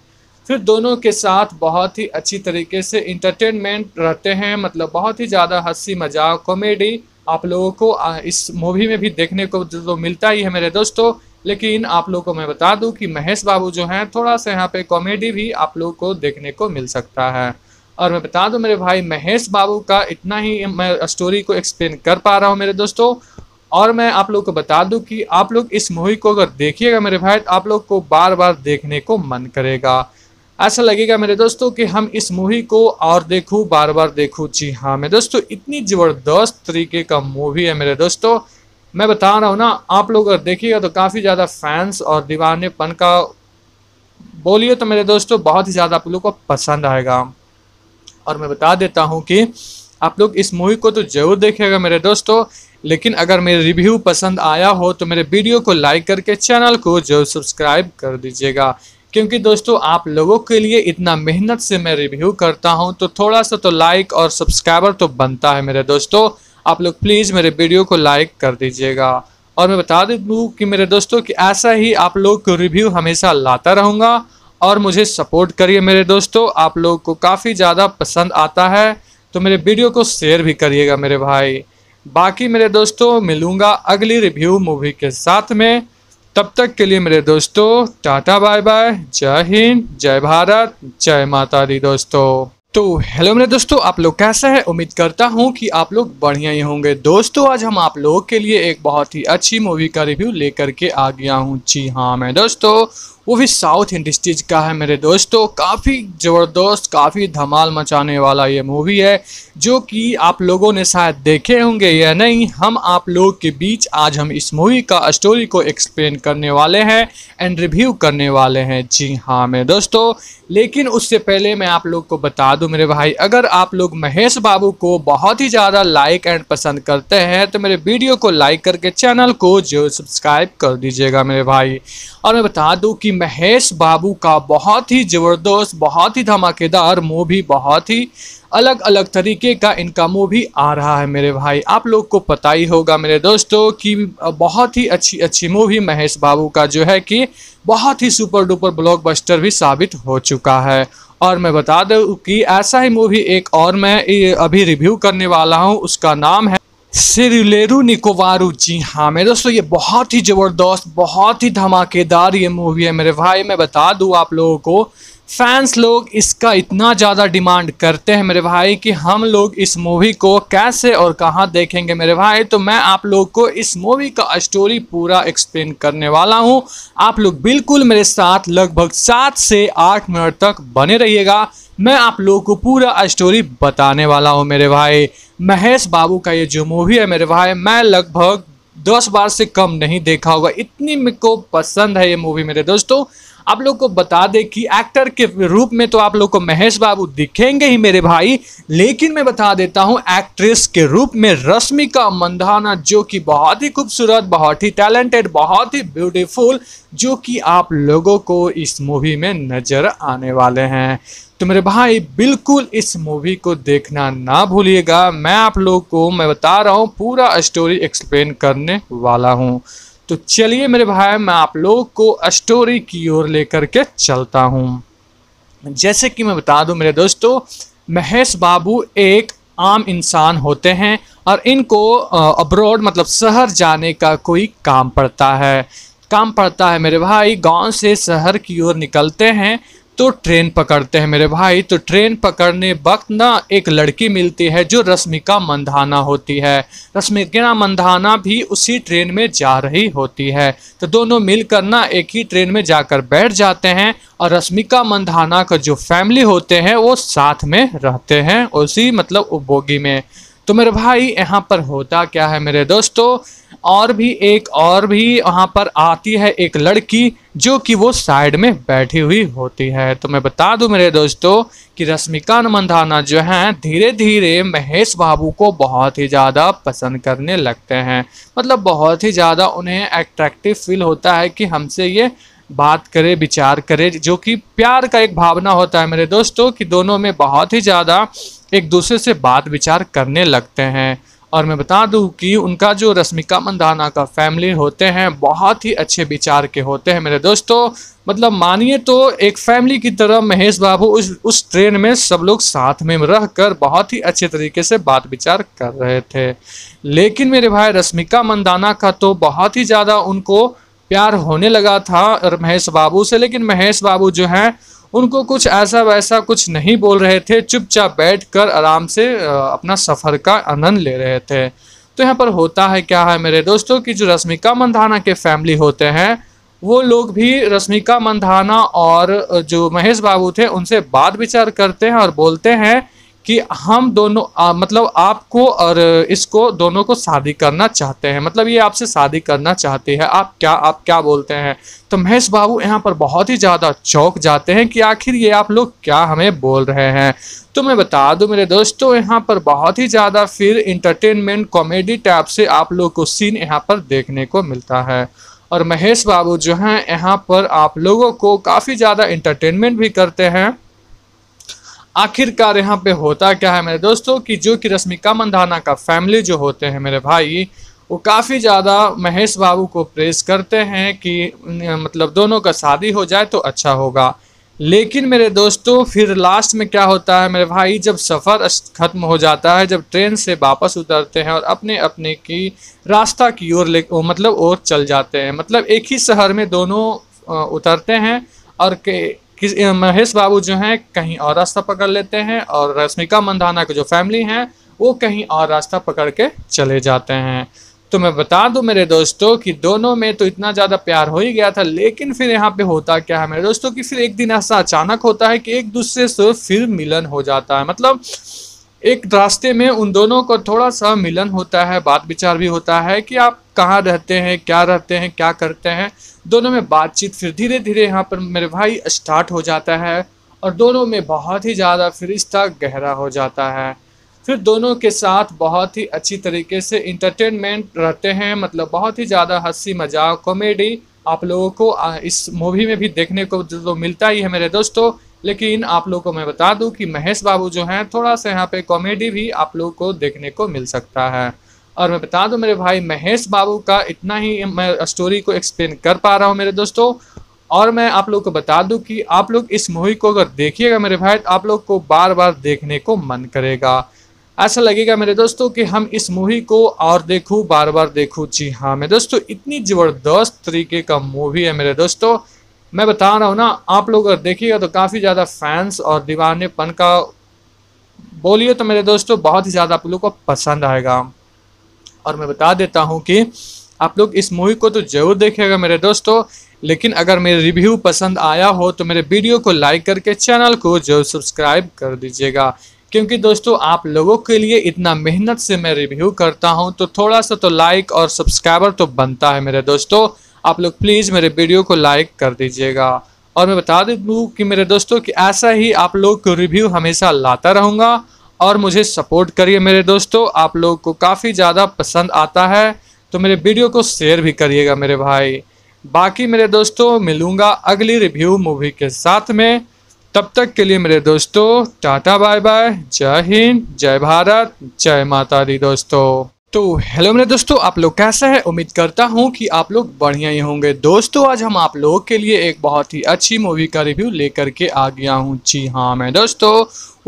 फिर दोनों के साथ बहुत ही अच्छी तरीके से इंटरटेनमेंट रहते हैं मतलब बहुत ही ज़्यादा हंसी मजाक कॉमेडी आप लोगों को इस मूवी में भी देखने को तो, तो मिलता ही है मेरे दोस्तों लेकिन आप लोगों को मैं बता दूं कि महेश बाबू जो हैं थोड़ा सा यहाँ पे कॉमेडी भी आप लोगों को देखने को मिल सकता है और मैं बता दूं मेरे भाई महेश बाबू का इतना ही मैं स्टोरी को एक्सप्लेन कर पा रहा हूं मेरे दोस्तों और मैं आप लोग को बता दूं कि आप लोग इस मूवी को अगर देखिएगा मेरे भाई तो आप लोग को बार बार देखने को मन करेगा ऐसा लगेगा मेरे दोस्तों कि हम इस मूवी को और देखूँ बार बार देखूँ जी हाँ मेरे दोस्तों इतनी ज़बरदस्त तरीके का मूवी है मेरे दोस्तों मैं बता रहा हूँ ना आप लोग अगर देखिएगा तो काफ़ी ज़्यादा फैंस और दीवानेपन का बोलिए तो मेरे दोस्तों बहुत ही ज़्यादा आप लोग को पसंद आएगा और मैं बता देता हूँ कि आप लोग इस मूवी को तो ज़रूर देखेगा मेरे दोस्तों लेकिन अगर मेरे रिव्यू पसंद आया हो तो मेरे वीडियो को लाइक करके चैनल को जरूर सब्सक्राइब कर दीजिएगा क्योंकि दोस्तों आप लोगों के लिए इतना मेहनत से मैं रिव्यू करता हूं तो थोड़ा सा तो लाइक और सब्सक्राइबर तो बनता है मेरे दोस्तों आप लोग प्लीज़ मेरे वीडियो को लाइक कर दीजिएगा और मैं बता दूँ कि मेरे दोस्तों कि ऐसा ही आप लोग को रिव्यू हमेशा लाता रहूँगा और मुझे सपोर्ट करिए मेरे दोस्तों आप लोगों को काफ़ी ज़्यादा पसंद आता है तो मेरे वीडियो को शेयर भी करिएगा मेरे भाई बाकी मेरे दोस्तों मिलूँगा अगली रिव्यू मूवी के साथ में तब तक के लिए मेरे दोस्तों टाटा बाय बाय जय हिंद जय भारत जय माता दी दोस्तों तो हेलो मेरे दोस्तों आप लोग कैसे हैं उम्मीद करता हूं कि आप लोग बढ़िया ही होंगे दोस्तों आज हम आप लोगों के लिए एक बहुत ही अच्छी मूवी का रिव्यू लेकर के आ गया हूं जी हाँ मैं दोस्तों वो भी साउथ इंडस्ट्रीज का है मेरे दोस्तों काफ़ी ज़बरदस्त काफ़ी धमाल मचाने वाला ये मूवी है जो कि आप लोगों ने शायद देखे होंगे या नहीं हम आप लोगों के बीच आज हम इस मूवी का स्टोरी को एक्सप्लेन करने वाले हैं एंड रिव्यू करने वाले हैं जी हाँ मेरे दोस्तों लेकिन उससे पहले मैं आप लोग को बता दूँ मेरे भाई अगर आप लोग महेश बाबू को बहुत ही ज़्यादा लाइक एंड पसंद करते हैं तो मेरे वीडियो को लाइक करके चैनल को जो सब्सक्राइब कर दीजिएगा मेरे भाई और मैं बता दूँ कि महेश बाबू का बहुत ही ज़बरदस्त बहुत ही धमाकेदार मूवी बहुत ही अलग अलग तरीके का इनका मूवी आ रहा है मेरे भाई आप लोग को पता ही होगा मेरे दोस्तों कि बहुत ही अच्छी अच्छी मूवी महेश बाबू का जो है कि बहुत ही सुपर डुपर ब्लॉकबस्टर भी साबित हो चुका है और मैं बता दूँ कि ऐसा ही मूवी एक और मैं अभी रिव्यू करने वाला हूँ उसका नाम है सिरुलेरू निकोवारू जी हाँ मेरे दोस्तों ये बहुत ही ज़बरदस्त बहुत ही धमाकेदार ये मूवी है मेरे भाई मैं बता दूँ आप लोगों को फैंस लोग इसका इतना ज़्यादा डिमांड करते हैं मेरे भाई कि हम लोग इस मूवी को कैसे और कहाँ देखेंगे मेरे भाई तो मैं आप लोग को इस मूवी का स्टोरी पूरा एक्सप्लेन करने वाला हूँ आप लोग बिल्कुल मेरे साथ लगभग सात से आठ मिनट तक बने रहिएगा मैं आप लोगों को पूरा स्टोरी बताने वाला हूँ मेरे भाई महेश बाबू का ये जो मूवी है मेरे भाई मैं लगभग दस बार से कम नहीं देखा होगा इतनी मेरे को पसंद है ये मूवी मेरे दोस्तों आप लोग को बता दें कि एक्टर के रूप में तो आप लोग को महेश बाबू दिखेंगे ही मेरे भाई लेकिन मैं बता देता हूँ एक्ट्रेस के रूप में रश्मिका मंदाना जो कि बहुत ही खूबसूरत बहुत ही टैलेंटेड बहुत ही ब्यूटीफुल जो कि आप लोगों को इस मूवी में नज़र आने वाले हैं तो मेरे भाई बिल्कुल इस मूवी को देखना ना भूलिएगा मैं आप लोग को मैं बता रहा हूँ पूरा स्टोरी एक्सप्लेन करने वाला हूँ तो चलिए मेरे भाई मैं आप लोग को स्टोरी की ओर लेकर के चलता हूँ जैसे कि मैं बता दूँ मेरे दोस्तों महेश बाबू एक आम इंसान होते हैं और इनको अब्रॉड मतलब शहर जाने का कोई काम पड़ता है काम पड़ता है मेरे भाई गांव से शहर की ओर निकलते हैं तो ट्रेन पकड़ते हैं मेरे भाई तो ट्रेन पकड़ने वक्त ना एक लड़की मिलती है जो रश्मिका मंधाना होती है रश्मिका मंधाना भी उसी ट्रेन में जा रही होती है तो दोनों मिलकर ना एक ही ट्रेन में जाकर बैठ जाते हैं और रश्मिका मंधाना का जो फैमिली होते हैं वो साथ में रहते हैं उसी मतलब उपभोगी में तो मेरे भाई यहाँ पर होता क्या है मेरे दोस्तों और भी एक और भी वहाँ पर आती है एक लड़की जो कि वो साइड में बैठी हुई होती है तो मैं बता दूं मेरे दोस्तों कि रश्मिका मंधाना जो हैं धीरे धीरे महेश बाबू को बहुत ही ज़्यादा पसंद करने लगते हैं मतलब बहुत ही ज़्यादा उन्हें एट्रैक्टिव फील होता है कि हमसे ये बात करे विचार करे जो कि प्यार का एक भावना होता है मेरे दोस्तों कि दोनों में बहुत ही ज़्यादा एक दूसरे से बात विचार करने लगते हैं और मैं बता दूं कि उनका जो रश्मिका मंदाना का फैमिली होते हैं बहुत ही अच्छे विचार के होते हैं मेरे दोस्तों मतलब मानिए तो एक फैमिली की तरह महेश बाबू उस उस ट्रेन में सब लोग साथ में रह कर बहुत ही अच्छे तरीके से बात विचार कर रहे थे लेकिन मेरे भाई रश्मिका मंदाना का तो बहुत ही ज़्यादा उनको प्यार होने लगा था महेश बाबू से लेकिन महेश बाबू जो हैं उनको कुछ ऐसा वैसा कुछ नहीं बोल रहे थे चुपचाप बैठकर आराम से अपना सफ़र का आनंद ले रहे थे तो यहाँ पर होता है क्या है मेरे दोस्तों कि जो रश्मिका मंदाना के फैमिली होते हैं वो लोग भी रश्मिका मंदाना और जो महेश बाबू थे उनसे बात विचार करते हैं और बोलते हैं कि हम दोनों आ, मतलब आपको और इसको दोनों को शादी करना चाहते हैं मतलब ये आपसे शादी करना चाहती है आप क्या आप क्या बोलते हैं तो महेश बाबू यहाँ पर बहुत ही ज़्यादा चौक जाते हैं कि आखिर ये आप लोग क्या हमें बोल रहे हैं तो मैं बता दूं मेरे दोस्तों यहाँ पर बहुत ही ज़्यादा फिर इंटरटेनमेंट कॉमेडी टाइप से आप लोग को सीन यहाँ पर देखने को मिलता है और महेश बाबू जो हैं यहाँ पर आप लोगों को काफ़ी ज़्यादा इंटरटेनमेंट भी करते हैं आखिरकार यहाँ पे होता क्या है मेरे दोस्तों कि जो कि रश्मिका मंदाना का फैमिली जो होते हैं मेरे भाई वो काफ़ी ज़्यादा महेश बाबू को प्रेस करते हैं कि मतलब दोनों का शादी हो जाए तो अच्छा होगा लेकिन मेरे दोस्तों फिर लास्ट में क्या होता है मेरे भाई जब सफ़र ख़त्म हो जाता है जब ट्रेन से वापस उतरते हैं और अपने अपने की रास्ता की ओर ले मतलब और चल जाते हैं मतलब एक ही शहर में दोनों उतरते हैं और के किस महेश बाबू जो हैं कहीं और रास्ता पकड़ लेते हैं और रश्मिका मंदाना की जो फैमिली हैं वो कहीं और रास्ता पकड़ के चले जाते हैं तो मैं बता दूं मेरे दोस्तों कि दोनों में तो इतना ज़्यादा प्यार हो ही गया था लेकिन फिर यहाँ पे होता क्या है मेरे दोस्तों कि फिर एक दिन ऐसा अचानक होता है कि एक दूसरे से फिर मिलन हो जाता है मतलब एक रास्ते में उन दोनों को थोड़ा सा मिलन होता है बात विचार भी होता है कि आप कहाँ रहते हैं क्या रहते हैं क्या करते हैं दोनों में बातचीत फिर धीरे धीरे यहाँ पर मेरे भाई स्टार्ट हो जाता है और दोनों में बहुत ही ज़्यादा फिर रिश्ता गहरा हो जाता है फिर दोनों के साथ बहुत ही अच्छी तरीके से इंटरटेनमेंट रहते हैं मतलब बहुत ही ज़्यादा हंसी मजाक कॉमेडी आप लोगों को इस मूवी में भी देखने को तो, तो मिलता ही है मेरे दोस्तों लेकिन आप लोगों को मैं बता दूं कि महेश बाबू जो हैं थोड़ा सा यहाँ पे कॉमेडी भी आप लोगों को देखने को मिल सकता है और मैं बता दूं मेरे भाई महेश बाबू का इतना ही मैं स्टोरी को एक्सप्लेन कर पा रहा हूँ मेरे दोस्तों और मैं आप लोग को बता दूं कि आप लोग इस मूवी को अगर देखिएगा मेरे भाई तो आप लोग को बार बार देखने को मन करेगा ऐसा लगेगा मेरे दोस्तों कि हम इस मूवी को और देखूँ बार बार देखूँ जी हाँ मेरे दोस्तों इतनी ज़बरदस्त तरीके का मूवी है मेरे दोस्तों मैं बता रहा हूँ ना आप लोग अगर देखिएगा तो काफ़ी ज़्यादा फैंस और दीवानेपन का बोलिए तो मेरे दोस्तों बहुत ही ज़्यादा आप लोग को पसंद आएगा और मैं बता देता हूँ कि आप लोग इस मूवी को तो ज़रूर देखेगा मेरे दोस्तों लेकिन अगर मेरे रिव्यू पसंद आया हो तो मेरे वीडियो को लाइक करके चैनल को जरूर सब्सक्राइब कर दीजिएगा क्योंकि दोस्तों आप लोगों के लिए इतना मेहनत से मैं रिव्यू करता हूं तो थोड़ा सा तो लाइक और सब्सक्राइबर तो बनता है मेरे दोस्तों आप लोग प्लीज़ मेरे वीडियो को लाइक कर दीजिएगा और मैं बता दूँ कि मेरे दोस्तों कि ऐसा ही आप लोग को रिव्यू हमेशा लाता रहूँगा और मुझे सपोर्ट करिए मेरे दोस्तों आप लोगों को काफ़ी ज़्यादा पसंद आता है तो मेरे वीडियो को शेयर भी करिएगा मेरे भाई बाकी मेरे दोस्तों मिलूँगा अगली रिव्यू मूवी के साथ में तब तक के लिए मेरे दोस्तों टाटा बाय बाय जय हिंद जय भारत जय माता दी दोस्तों तो हेलो मेरे दोस्तों आप लोग कैसे हैं उम्मीद करता हूं कि आप लोग बढ़िया ही होंगे दोस्तों आज हम आप लोगों के लिए एक बहुत ही अच्छी मूवी का रिव्यू लेकर के आ गया हूं जी हाँ मैं दोस्तों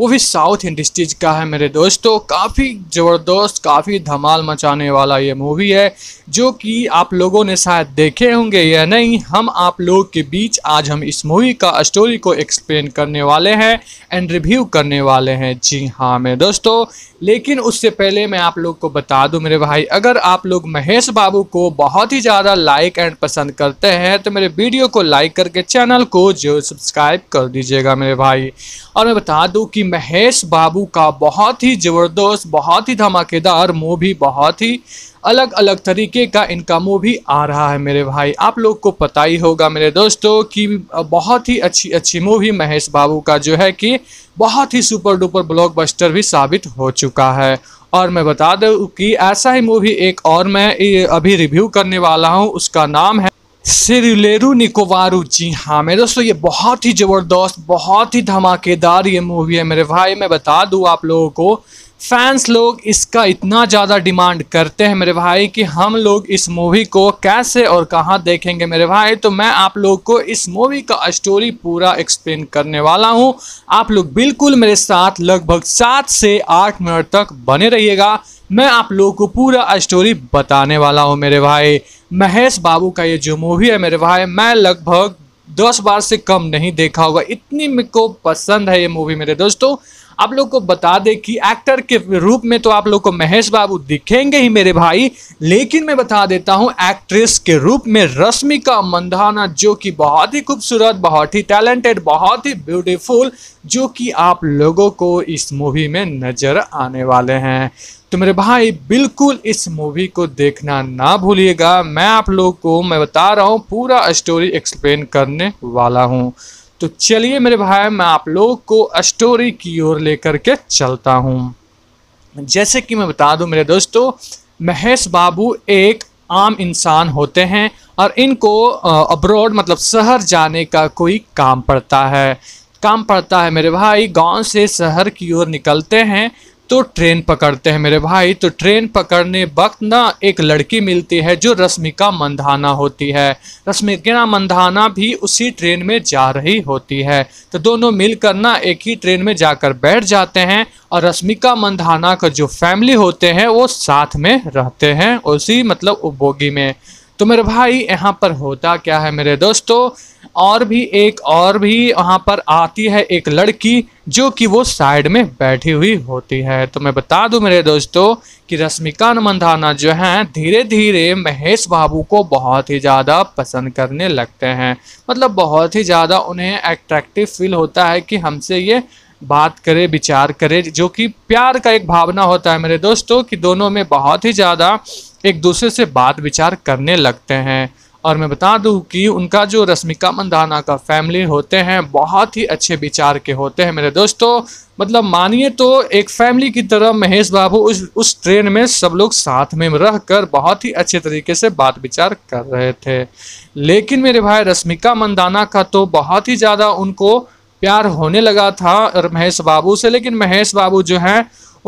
वो भी साउथ इंडस्ट्रीज का है मेरे दोस्तों काफ़ी ज़बरदस्त काफ़ी धमाल मचाने वाला ये मूवी है जो कि आप लोगों ने शायद देखे होंगे या नहीं हम आप लोग के बीच आज हम इस मूवी का स्टोरी को एक्सप्लेन करने वाले हैं एंड रिव्यू करने वाले हैं जी हाँ मेरे दोस्तों लेकिन उससे पहले मैं आप लोग को बता दूँ मेरे भाई अगर आप लोग महेश बाबू को बहुत ही ज़्यादा लाइक एंड पसंद करते हैं तो मेरे वीडियो को लाइक करके चैनल को जो सब्सक्राइब कर दीजिएगा मेरे भाई और मैं बता दूँ कि महेश बाबू का बहुत ही ज़बरदस्त बहुत ही धमाकेदार मूवी बहुत ही अलग अलग तरीके का इनका मूवी आ रहा है मेरे भाई आप लोग को पता ही होगा मेरे दोस्तों कि बहुत ही अच्छी अच्छी मूवी महेश बाबू का जो है कि बहुत ही सुपर डुपर ब्लॉकबस्टर भी साबित हो चुका है और मैं बता दूं कि ऐसा ही मूवी एक और मैं अभी रिव्यू करने वाला हूं उसका नाम है सिरलेरू निकोवारू जी हाँ मेरे दोस्तों ये बहुत ही ज़बरदस्त बहुत ही धमाकेदार ये मूवी है मेरे भाई मैं बता दूँ आप लोगों को फैंस लोग इसका इतना ज़्यादा डिमांड करते हैं मेरे भाई कि हम लोग इस मूवी को कैसे और कहाँ देखेंगे मेरे भाई तो मैं आप लोग को इस मूवी का स्टोरी पूरा एक्सप्लेन करने वाला हूँ आप लोग बिल्कुल मेरे साथ लगभग सात से आठ मिनट तक बने रहिएगा मैं आप लोगों को पूरा स्टोरी बताने वाला हूँ मेरे भाई महेश बाबू का ये जो मूवी है मेरे भाई मैं लगभग दस बार से कम नहीं देखा होगा इतनी मेरे को पसंद है ये मूवी मेरे दोस्तों आप लोग को बता दें कि एक्टर के रूप में तो आप लोग को महेश बाबू दिखेंगे ही मेरे भाई लेकिन मैं बता देता हूँ एक्ट्रेस के रूप में रश्मिका मंदाना जो कि बहुत ही खूबसूरत बहुत ही टैलेंटेड बहुत ही ब्यूटीफुल जो कि आप लोगों को इस मूवी में नज़र आने वाले हैं तो मेरे भाई बिल्कुल इस मूवी को देखना ना भूलिएगा मैं आप लोग को मैं बता रहा हूँ पूरा स्टोरी एक्सप्लेन करने वाला हूँ तो चलिए मेरे भाई मैं आप लोग को स्टोरी की ओर लेकर के चलता हूँ जैसे कि मैं बता दूं मेरे दोस्तों महेश बाबू एक आम इंसान होते हैं और इनको अब्रॉड मतलब शहर जाने का कोई काम पड़ता है काम पड़ता है मेरे भाई गांव से शहर की ओर निकलते हैं तो ट्रेन पकड़ते हैं मेरे भाई तो ट्रेन पकड़ने वक्त ना एक लड़की मिलती है जो रश्मिका मंधाना होती है रश्मिका मंधाना भी उसी ट्रेन में जा रही होती है तो दोनों मिलकर ना एक ही ट्रेन में जाकर बैठ जाते हैं और रश्मिका मंधाना का जो फैमिली होते हैं वो साथ में रहते हैं उसी मतलब उपभोगी में तो मेरे भाई यहाँ पर होता क्या है मेरे दोस्तों और भी एक और भी वहाँ पर आती है एक लड़की जो कि वो साइड में बैठी हुई होती है तो मैं बता दूं मेरे दोस्तों कि रश्मिका मंदाना जो हैं धीरे धीरे महेश बाबू को बहुत ही ज़्यादा पसंद करने लगते हैं मतलब बहुत ही ज़्यादा उन्हें एट्रैक्टिव फील होता है कि हमसे ये बात करे विचार करे जो कि प्यार का एक भावना होता है मेरे दोस्तों कि दोनों में बहुत ही ज़्यादा एक दूसरे से बात विचार करने लगते हैं और मैं बता दूं कि उनका जो रश्मिका मंदाना का फैमिली होते हैं बहुत ही अच्छे विचार के होते हैं मेरे दोस्तों मतलब मानिए तो एक फैमिली की तरह महेश बाबू उस उस ट्रेन में सब लोग साथ में रह कर बहुत ही अच्छे तरीके से बात विचार कर रहे थे लेकिन मेरे भाई रश्मिका मंदाना का तो बहुत ही ज़्यादा उनको प्यार होने लगा था महेश बाबू से लेकिन महेश बाबू जो हैं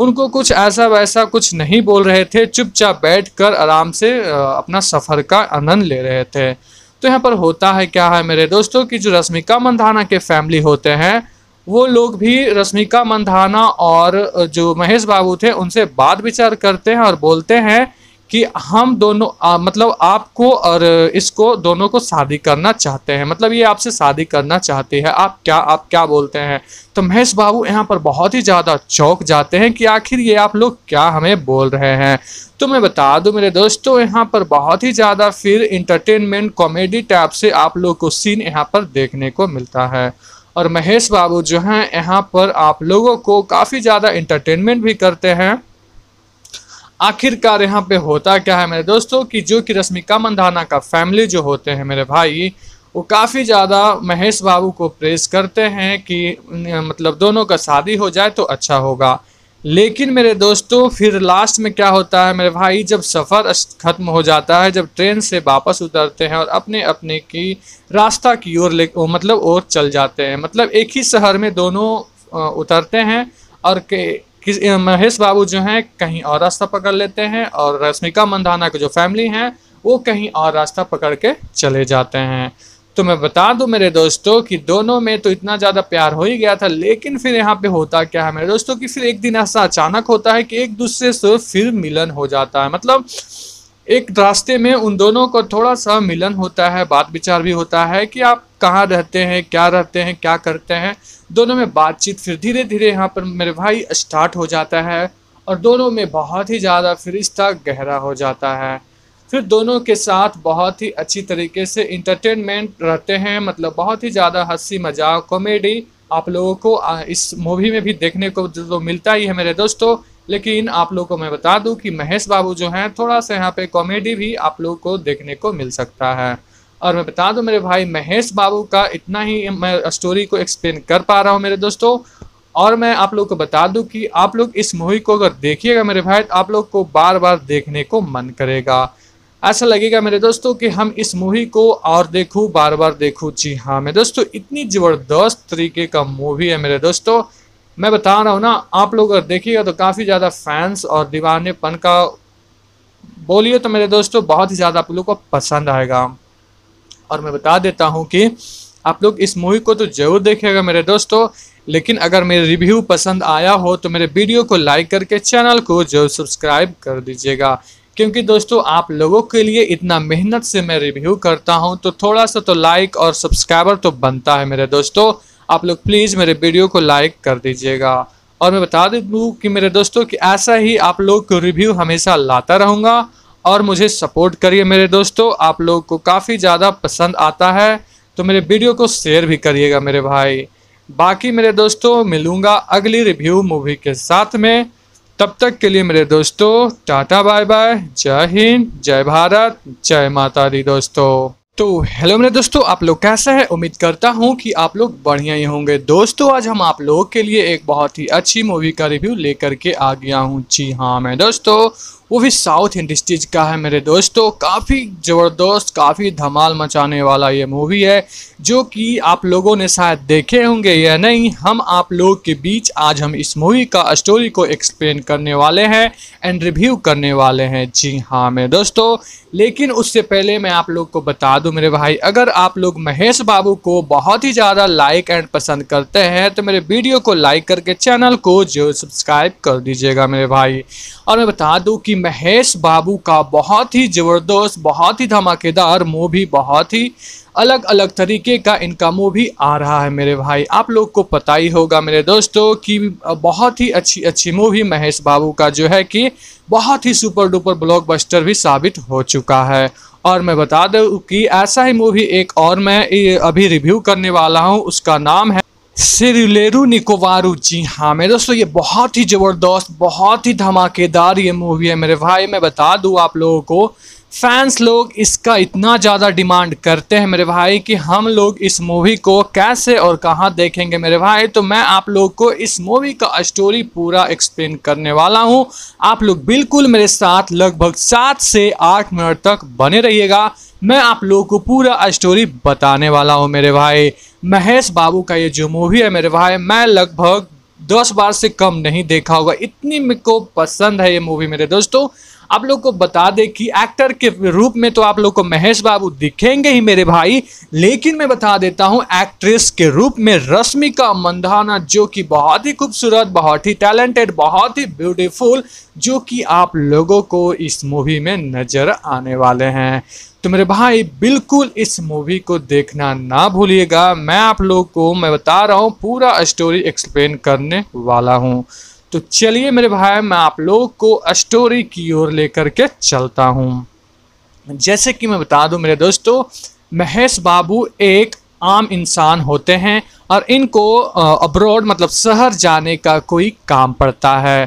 उनको कुछ ऐसा वैसा कुछ नहीं बोल रहे थे चुपचाप बैठकर आराम से अपना सफ़र का आनंद ले रहे थे तो यहाँ पर होता है क्या है मेरे दोस्तों कि जो रश्मिका मंदाना के फैमिली होते हैं वो लोग भी रश्मिका मंदाना और जो महेश बाबू थे उनसे बात विचार करते हैं और बोलते हैं कि हम दोनों आ, मतलब आपको और इसको दोनों को शादी करना चाहते हैं मतलब ये आपसे शादी करना चाहती है आप क्या आप क्या बोलते हैं तो महेश बाबू यहाँ पर बहुत ही ज़्यादा चौक जाते हैं कि आखिर ये आप लोग क्या हमें बोल रहे हैं तो मैं बता दूं मेरे दोस्तों यहाँ पर बहुत ही ज़्यादा फिर इंटरटेनमेंट कॉमेडी टाइप से आप लोग को सीन यहाँ पर देखने को मिलता है और महेश बाबू जो हैं यहाँ पर आप लोगों को काफ़ी ज़्यादा इंटरटेनमेंट भी करते हैं आखिरकार यहाँ पे होता क्या है मेरे दोस्तों कि जो कि रश्मिका मंदाना का फैमिली जो होते हैं मेरे भाई वो काफ़ी ज़्यादा महेश बाबू को प्रेस करते हैं कि मतलब दोनों का शादी हो जाए तो अच्छा होगा लेकिन मेरे दोस्तों फिर लास्ट में क्या होता है मेरे भाई जब सफ़र ख़त्म हो जाता है जब ट्रेन से वापस उतरते हैं और अपने अपने की रास्ता की ओर ले मतलब और चल जाते हैं मतलब एक ही शहर में दोनों उतरते हैं और के किस महेश बाबू जो हैं कहीं और रास्ता पकड़ लेते हैं और रश्मिका मंदाना के जो फैमिली हैं वो कहीं और रास्ता पकड़ के चले जाते हैं तो मैं बता दूं मेरे दोस्तों कि दोनों में तो इतना ज़्यादा प्यार हो ही गया था लेकिन फिर यहाँ पे होता क्या है मेरे दोस्तों कि फिर एक दिन ऐसा अचानक होता है कि एक दूसरे से फिर मिलन हो जाता है मतलब एक रास्ते में उन दोनों को थोड़ा सा मिलन होता है बात विचार भी होता है कि आप कहाँ रहते हैं क्या रहते हैं क्या करते हैं दोनों में बातचीत फिर धीरे धीरे यहाँ पर मेरे भाई स्टार्ट हो जाता है और दोनों में बहुत ही ज़्यादा फिर रिश्ता गहरा हो जाता है फिर दोनों के साथ बहुत ही अच्छी तरीके से इंटरटेनमेंट रहते हैं मतलब बहुत ही ज़्यादा हंसी मजाक कॉमेडी आप लोगों को इस मूवी में भी देखने को जो तो मिलता ही है मेरे दोस्तों लेकिन आप लोग को मैं बता दूं कि महेश बाबू जो हैं थोड़ा सा यहाँ पे कॉमेडी भी आप लोग को देखने को मिल सकता है और मैं बता दूं मेरे भाई महेश बाबू का इतना ही मैं स्टोरी को एक्सप्लेन कर पा रहा हूँ मेरे दोस्तों और मैं आप लोग को बता दूं कि आप लोग इस मूवी को अगर देखिएगा मेरे भाई तो आप लोग को बार बार देखने को मन करेगा ऐसा लगेगा मेरे दोस्तों कि हम इस मूवी को और देखूँ बार बार देखूँ जी हाँ मेरे दोस्तों इतनी ज़बरदस्त तरीके का मूवी है मेरे दोस्तों मैं बता रहा हूँ ना आप लोग अगर देखिएगा तो काफ़ी ज़्यादा फैंस और दीवानेपन का बोलिए तो मेरे दोस्तों बहुत ही ज़्यादा आप लोग को पसंद आएगा और मैं बता देता हूँ कि आप लोग इस मूवी को तो ज़रूर देखिएगा मेरे दोस्तों लेकिन अगर मेरे रिव्यू पसंद आया हो तो मेरे वीडियो को लाइक करके चैनल को जरूर सब्सक्राइब कर दीजिएगा क्योंकि दोस्तों आप लोगों के लिए इतना मेहनत से मैं रिव्यू करता हूँ तो थोड़ा सा तो लाइक और सब्सक्राइबर तो बनता है मेरे दोस्तों आप लोग प्लीज़ मेरे वीडियो को लाइक कर दीजिएगा और मैं बता दूँ कि मेरे दोस्तों कि ऐसा ही आप लोग को रिव्यू हमेशा लाता रहूँगा और मुझे सपोर्ट करिए मेरे दोस्तों आप लोग को काफ़ी ज़्यादा पसंद आता है तो मेरे वीडियो को शेयर भी करिएगा मेरे भाई बाकी मेरे दोस्तों मिलूँगा अगली रिव्यू मूवी के साथ में तब तक के लिए मेरे दोस्तों टाटा बाय बाय जय हिंद जय भारत जय माता दी दोस्तों तो हेलो मेरे दोस्तों आप लोग कैसे हैं उम्मीद करता हूँ कि आप लोग बढ़िया ही होंगे दोस्तों आज हम आप लोगों के लिए एक बहुत ही अच्छी मूवी का रिव्यू लेकर के आ गया हूँ जी हाँ मैं दोस्तों वो भी साउथ इंडस्ट्रीज का है मेरे दोस्तों काफ़ी ज़बरदस्त काफ़ी धमाल मचाने वाला ये मूवी है जो कि आप लोगों ने शायद देखे होंगे या नहीं हम आप लोगों के बीच आज हम इस मूवी का स्टोरी को एक्सप्लेन करने वाले हैं एंड रिव्यू करने वाले हैं जी हाँ मेरे दोस्तों लेकिन उससे पहले मैं आप लोग को बता दूँ मेरे भाई अगर आप लोग महेश बाबू को बहुत ही ज़्यादा लाइक एंड पसंद करते हैं तो मेरे वीडियो को लाइक करके चैनल को जो सब्सक्राइब कर दीजिएगा मेरे भाई और मैं बता दूँ कि महेश बाबू का बहुत ही ज़बरदस्त बहुत ही धमाकेदार मूवी बहुत ही अलग अलग तरीके का इनका मूवी आ रहा है मेरे भाई आप लोग को पता ही होगा मेरे दोस्तों कि बहुत ही अच्छी अच्छी मूवी महेश बाबू का जो है कि बहुत ही सुपर डुपर ब्लॉकबस्टर भी साबित हो चुका है और मैं बता दूँ कि ऐसा ही मूवी एक और मैं अभी रिव्यू करने वाला हूँ उसका नाम है सिरुलेरू निकोवारू जी हाँ मेरे दोस्तों ये बहुत ही ज़बरदस्त बहुत ही धमाकेदार ये मूवी है मेरे भाई मैं बता दूँ आप लोगों को फैंस लोग इसका इतना ज़्यादा डिमांड करते हैं मेरे भाई कि हम लोग इस मूवी को कैसे और कहाँ देखेंगे मेरे भाई तो मैं आप लोग को इस मूवी का स्टोरी पूरा एक्सप्लेन करने वाला हूँ आप लोग बिल्कुल मेरे साथ लगभग सात से आठ मिनट तक बने रहिएगा मैं आप लोग को पूरा स्टोरी बताने वाला हूँ मेरे भाई महेश बाबू का ये जो मूवी है मेरे भाई मैं लगभग दस बार से कम नहीं देखा होगा इतनी मेरे को पसंद है ये मूवी मेरे दोस्तों आप लोग को बता दें कि एक्टर के रूप में तो आप लोग को महेश बाबू दिखेंगे ही मेरे भाई लेकिन मैं बता देता हूँ एक्ट्रेस के रूप में रश्मिका मंदाना जो कि बहुत ही खूबसूरत बहुत ही टैलेंटेड बहुत ही ब्यूटीफुल जो कि आप लोगों को इस मूवी में नज़र आने वाले हैं तो मेरे भाई बिल्कुल इस मूवी को देखना ना भूलिएगा मैं आप लोग को मैं बता रहा हूँ पूरा स्टोरी एक्सप्लेन करने वाला हूँ तो चलिए मेरे भाई मैं आप लोग को स्टोरी की ओर लेकर के चलता हूँ जैसे कि मैं बता दूँ मेरे दोस्तों महेश बाबू एक आम इंसान होते हैं और इनको अब्रॉड मतलब शहर जाने का कोई काम पड़ता है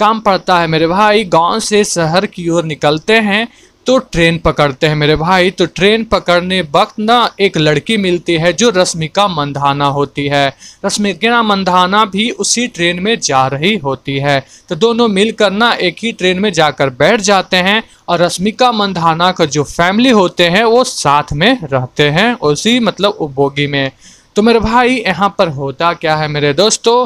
काम पड़ता है मेरे भाई गांव से शहर की ओर निकलते हैं तो ट्रेन पकड़ते हैं मेरे भाई तो ट्रेन पकड़ने वक्त ना एक लड़की मिलती है जो रश्मिका मंधाना होती है रश्मिका मंधाना भी उसी ट्रेन में जा रही होती है तो दोनों मिलकर ना एक ही ट्रेन में जाकर बैठ जाते हैं और रश्मिका मंधाना का जो फैमिली होते हैं वो साथ में रहते हैं उसी मतलब उपभोगी में तो मेरे भाई यहाँ पर होता क्या है मेरे दोस्तों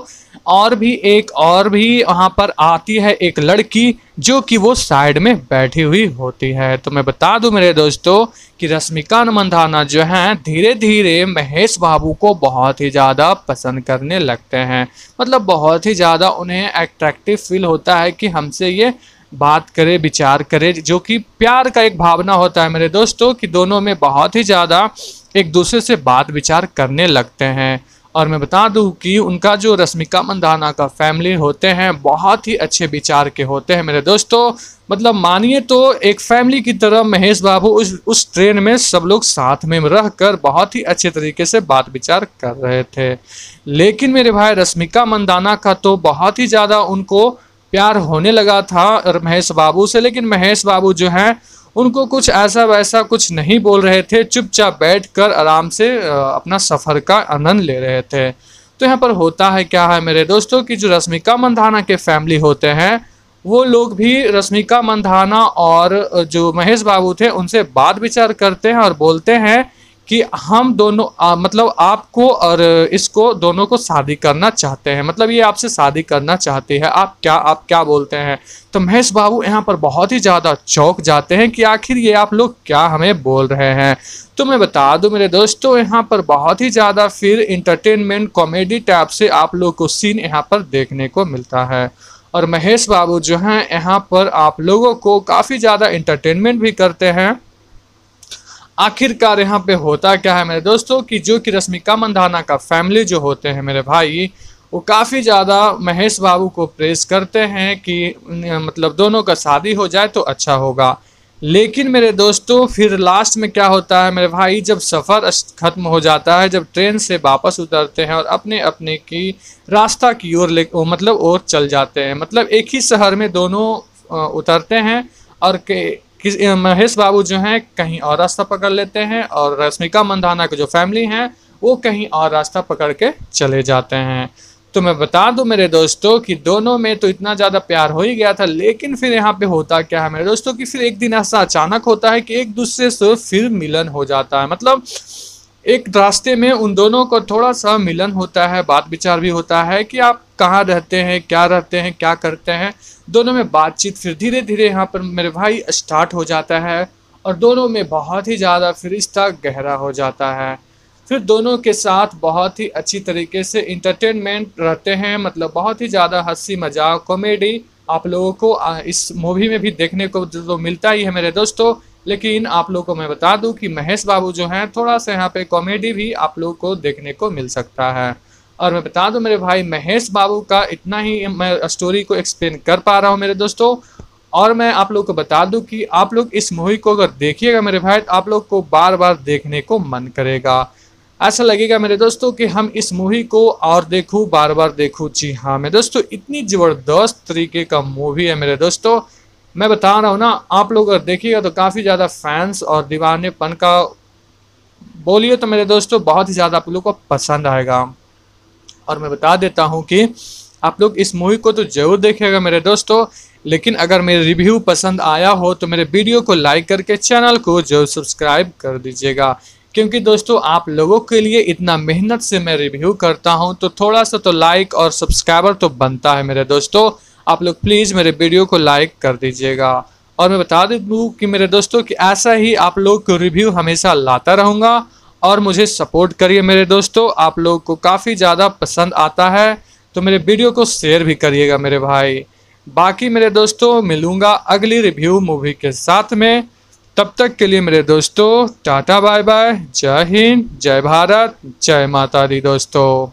और भी एक और भी वहाँ पर आती है एक लड़की जो कि वो साइड में बैठी हुई होती है तो मैं बता दूँ मेरे दोस्तों कि रश्मिका मंधाना जो हैं धीरे धीरे महेश बाबू को बहुत ही ज़्यादा पसंद करने लगते हैं मतलब बहुत ही ज़्यादा उन्हें एट्रैक्टिव फील होता है कि हमसे ये बात करे विचार करे जो कि प्यार का एक भावना होता है मेरे दोस्तों कि दोनों में बहुत ही ज़्यादा एक दूसरे से बात विचार करने लगते हैं और मैं बता दूं कि उनका जो रश्मिका मंदाना का फैमिली होते हैं बहुत ही अच्छे विचार के होते हैं मेरे दोस्तों मतलब मानिए तो एक फैमिली की तरह महेश बाबू उस उस ट्रेन में सब लोग साथ में रह कर बहुत ही अच्छे तरीके से बात विचार कर रहे थे लेकिन मेरे भाई रश्मिका मंदाना का तो बहुत ही ज़्यादा उनको प्यार होने लगा था महेश बाबू से लेकिन महेश बाबू जो हैं उनको कुछ ऐसा वैसा कुछ नहीं बोल रहे थे चुपचाप बैठकर आराम से अपना सफ़र का आनंद ले रहे थे तो यहाँ पर होता है क्या है मेरे दोस्तों कि जो रश्मिका मंधाना के फैमिली होते हैं वो लोग भी रश्मिका मंधाना और जो महेश बाबू थे उनसे बात विचार करते हैं और बोलते हैं कि हम दोनों आ, मतलब आपको और इसको दोनों को शादी करना चाहते हैं मतलब ये आपसे शादी करना चाहती है आप क्या आप क्या बोलते हैं तो महेश बाबू यहाँ पर बहुत ही ज़्यादा चौक जाते हैं कि आखिर ये आप लोग क्या हमें बोल रहे हैं तो मैं बता दूं मेरे दोस्तों यहाँ पर बहुत ही ज़्यादा फिर इंटरटेनमेंट कॉमेडी टाइप से आप लोग को सीन यहाँ पर देखने को मिलता है और महेश बाबू जो हैं यहाँ पर आप लोगों को काफ़ी ज़्यादा इंटरटेनमेंट भी करते हैं आखिरकार यहाँ पे होता क्या है मेरे दोस्तों कि जो कि रश्मिका मंदाना का फैमिली जो होते हैं मेरे भाई वो काफ़ी ज़्यादा महेश बाबू को प्रेस करते हैं कि मतलब दोनों का शादी हो जाए तो अच्छा होगा लेकिन मेरे दोस्तों फिर लास्ट में क्या होता है मेरे भाई जब सफ़र ख़त्म हो जाता है जब ट्रेन से वापस उतरते हैं और अपने अपने की रास्ता की ओर ले मतलब और चल जाते हैं मतलब एक ही शहर में दोनों उतरते हैं और के किस महेश बाबू जो हैं कहीं और रास्ता पकड़ लेते हैं और रश्मिका मंदाना की जो फैमिली हैं वो कहीं और रास्ता पकड़ के चले जाते हैं तो मैं बता दूं मेरे दोस्तों कि दोनों में तो इतना ज़्यादा प्यार हो ही गया था लेकिन फिर यहाँ पे होता क्या है मेरे दोस्तों कि फिर एक दिन ऐसा अचानक होता है कि एक दूसरे से फिर मिलन हो जाता है मतलब एक रास्ते में उन दोनों को थोड़ा सा मिलन होता है बात विचार भी होता है कि आप कहाँ रहते हैं क्या रहते हैं क्या करते हैं दोनों में बातचीत फिर धीरे धीरे यहाँ पर मेरे भाई स्टार्ट हो जाता है और दोनों में बहुत ही ज़्यादा फिर रिश्ता गहरा हो जाता है फिर दोनों के साथ बहुत ही अच्छी तरीके से इंटरटेनमेंट रहते हैं मतलब बहुत ही ज़्यादा हंसी मजाक कॉमेडी आप लोगों को इस मूवी में भी देखने को तो, तो मिलता ही है मेरे दोस्तों लेकिन आप लोगों को मैं बता दूं कि महेश बाबू जो हैं थोड़ा सा यहाँ पे कॉमेडी भी आप लोगों को देखने को मिल सकता है और मैं बता दूं मेरे भाई महेश बाबू का इतना ही मैं स्टोरी को एक्सप्लेन कर पा रहा हूँ मेरे दोस्तों और मैं आप लोग को बता दूं कि आप लोग इस मूवी को अगर देखिएगा मेरे भाई तो आप लोग को बार बार देखने को मन करेगा ऐसा लगेगा मेरे दोस्तों कि हम इस मूवी को और देखूँ बार बार देखूँ जी हाँ मेरे दोस्तों इतनी ज़बरदस्त तरीके का मूवी है मेरे दोस्तों मैं बता रहा हूँ ना आप लोग अगर देखिएगा तो काफ़ी ज़्यादा फैंस और दीवानेपन का बोलिए तो मेरे दोस्तों बहुत ही ज़्यादा आप लोग को पसंद आएगा और मैं बता देता हूँ कि आप लोग इस मूवी को तो ज़रूर देखिएगा मेरे दोस्तों लेकिन अगर मेरे रिव्यू पसंद आया हो तो मेरे वीडियो को लाइक करके चैनल को जरूर सब्सक्राइब कर दीजिएगा क्योंकि दोस्तों आप लोगों के लिए इतना मेहनत से मैं रिव्यू करता हूं तो थोड़ा सा तो लाइक और सब्सक्राइबर तो बनता है मेरे दोस्तों आप लोग प्लीज़ मेरे वीडियो को लाइक कर दीजिएगा और मैं बता दूँ कि मेरे दोस्तों कि ऐसा ही आप लोग को रिव्यू हमेशा लाता रहूँगा और मुझे सपोर्ट करिए मेरे दोस्तों आप लोगों को काफ़ी ज़्यादा पसंद आता है तो मेरे वीडियो को शेयर भी करिएगा मेरे भाई बाकी मेरे दोस्तों मिलूँगा अगली रिव्यू मूवी के साथ में तब तक के लिए मेरे दोस्तों टाटा बाय बाय जय हिंद जय भारत जय माता दी दोस्तों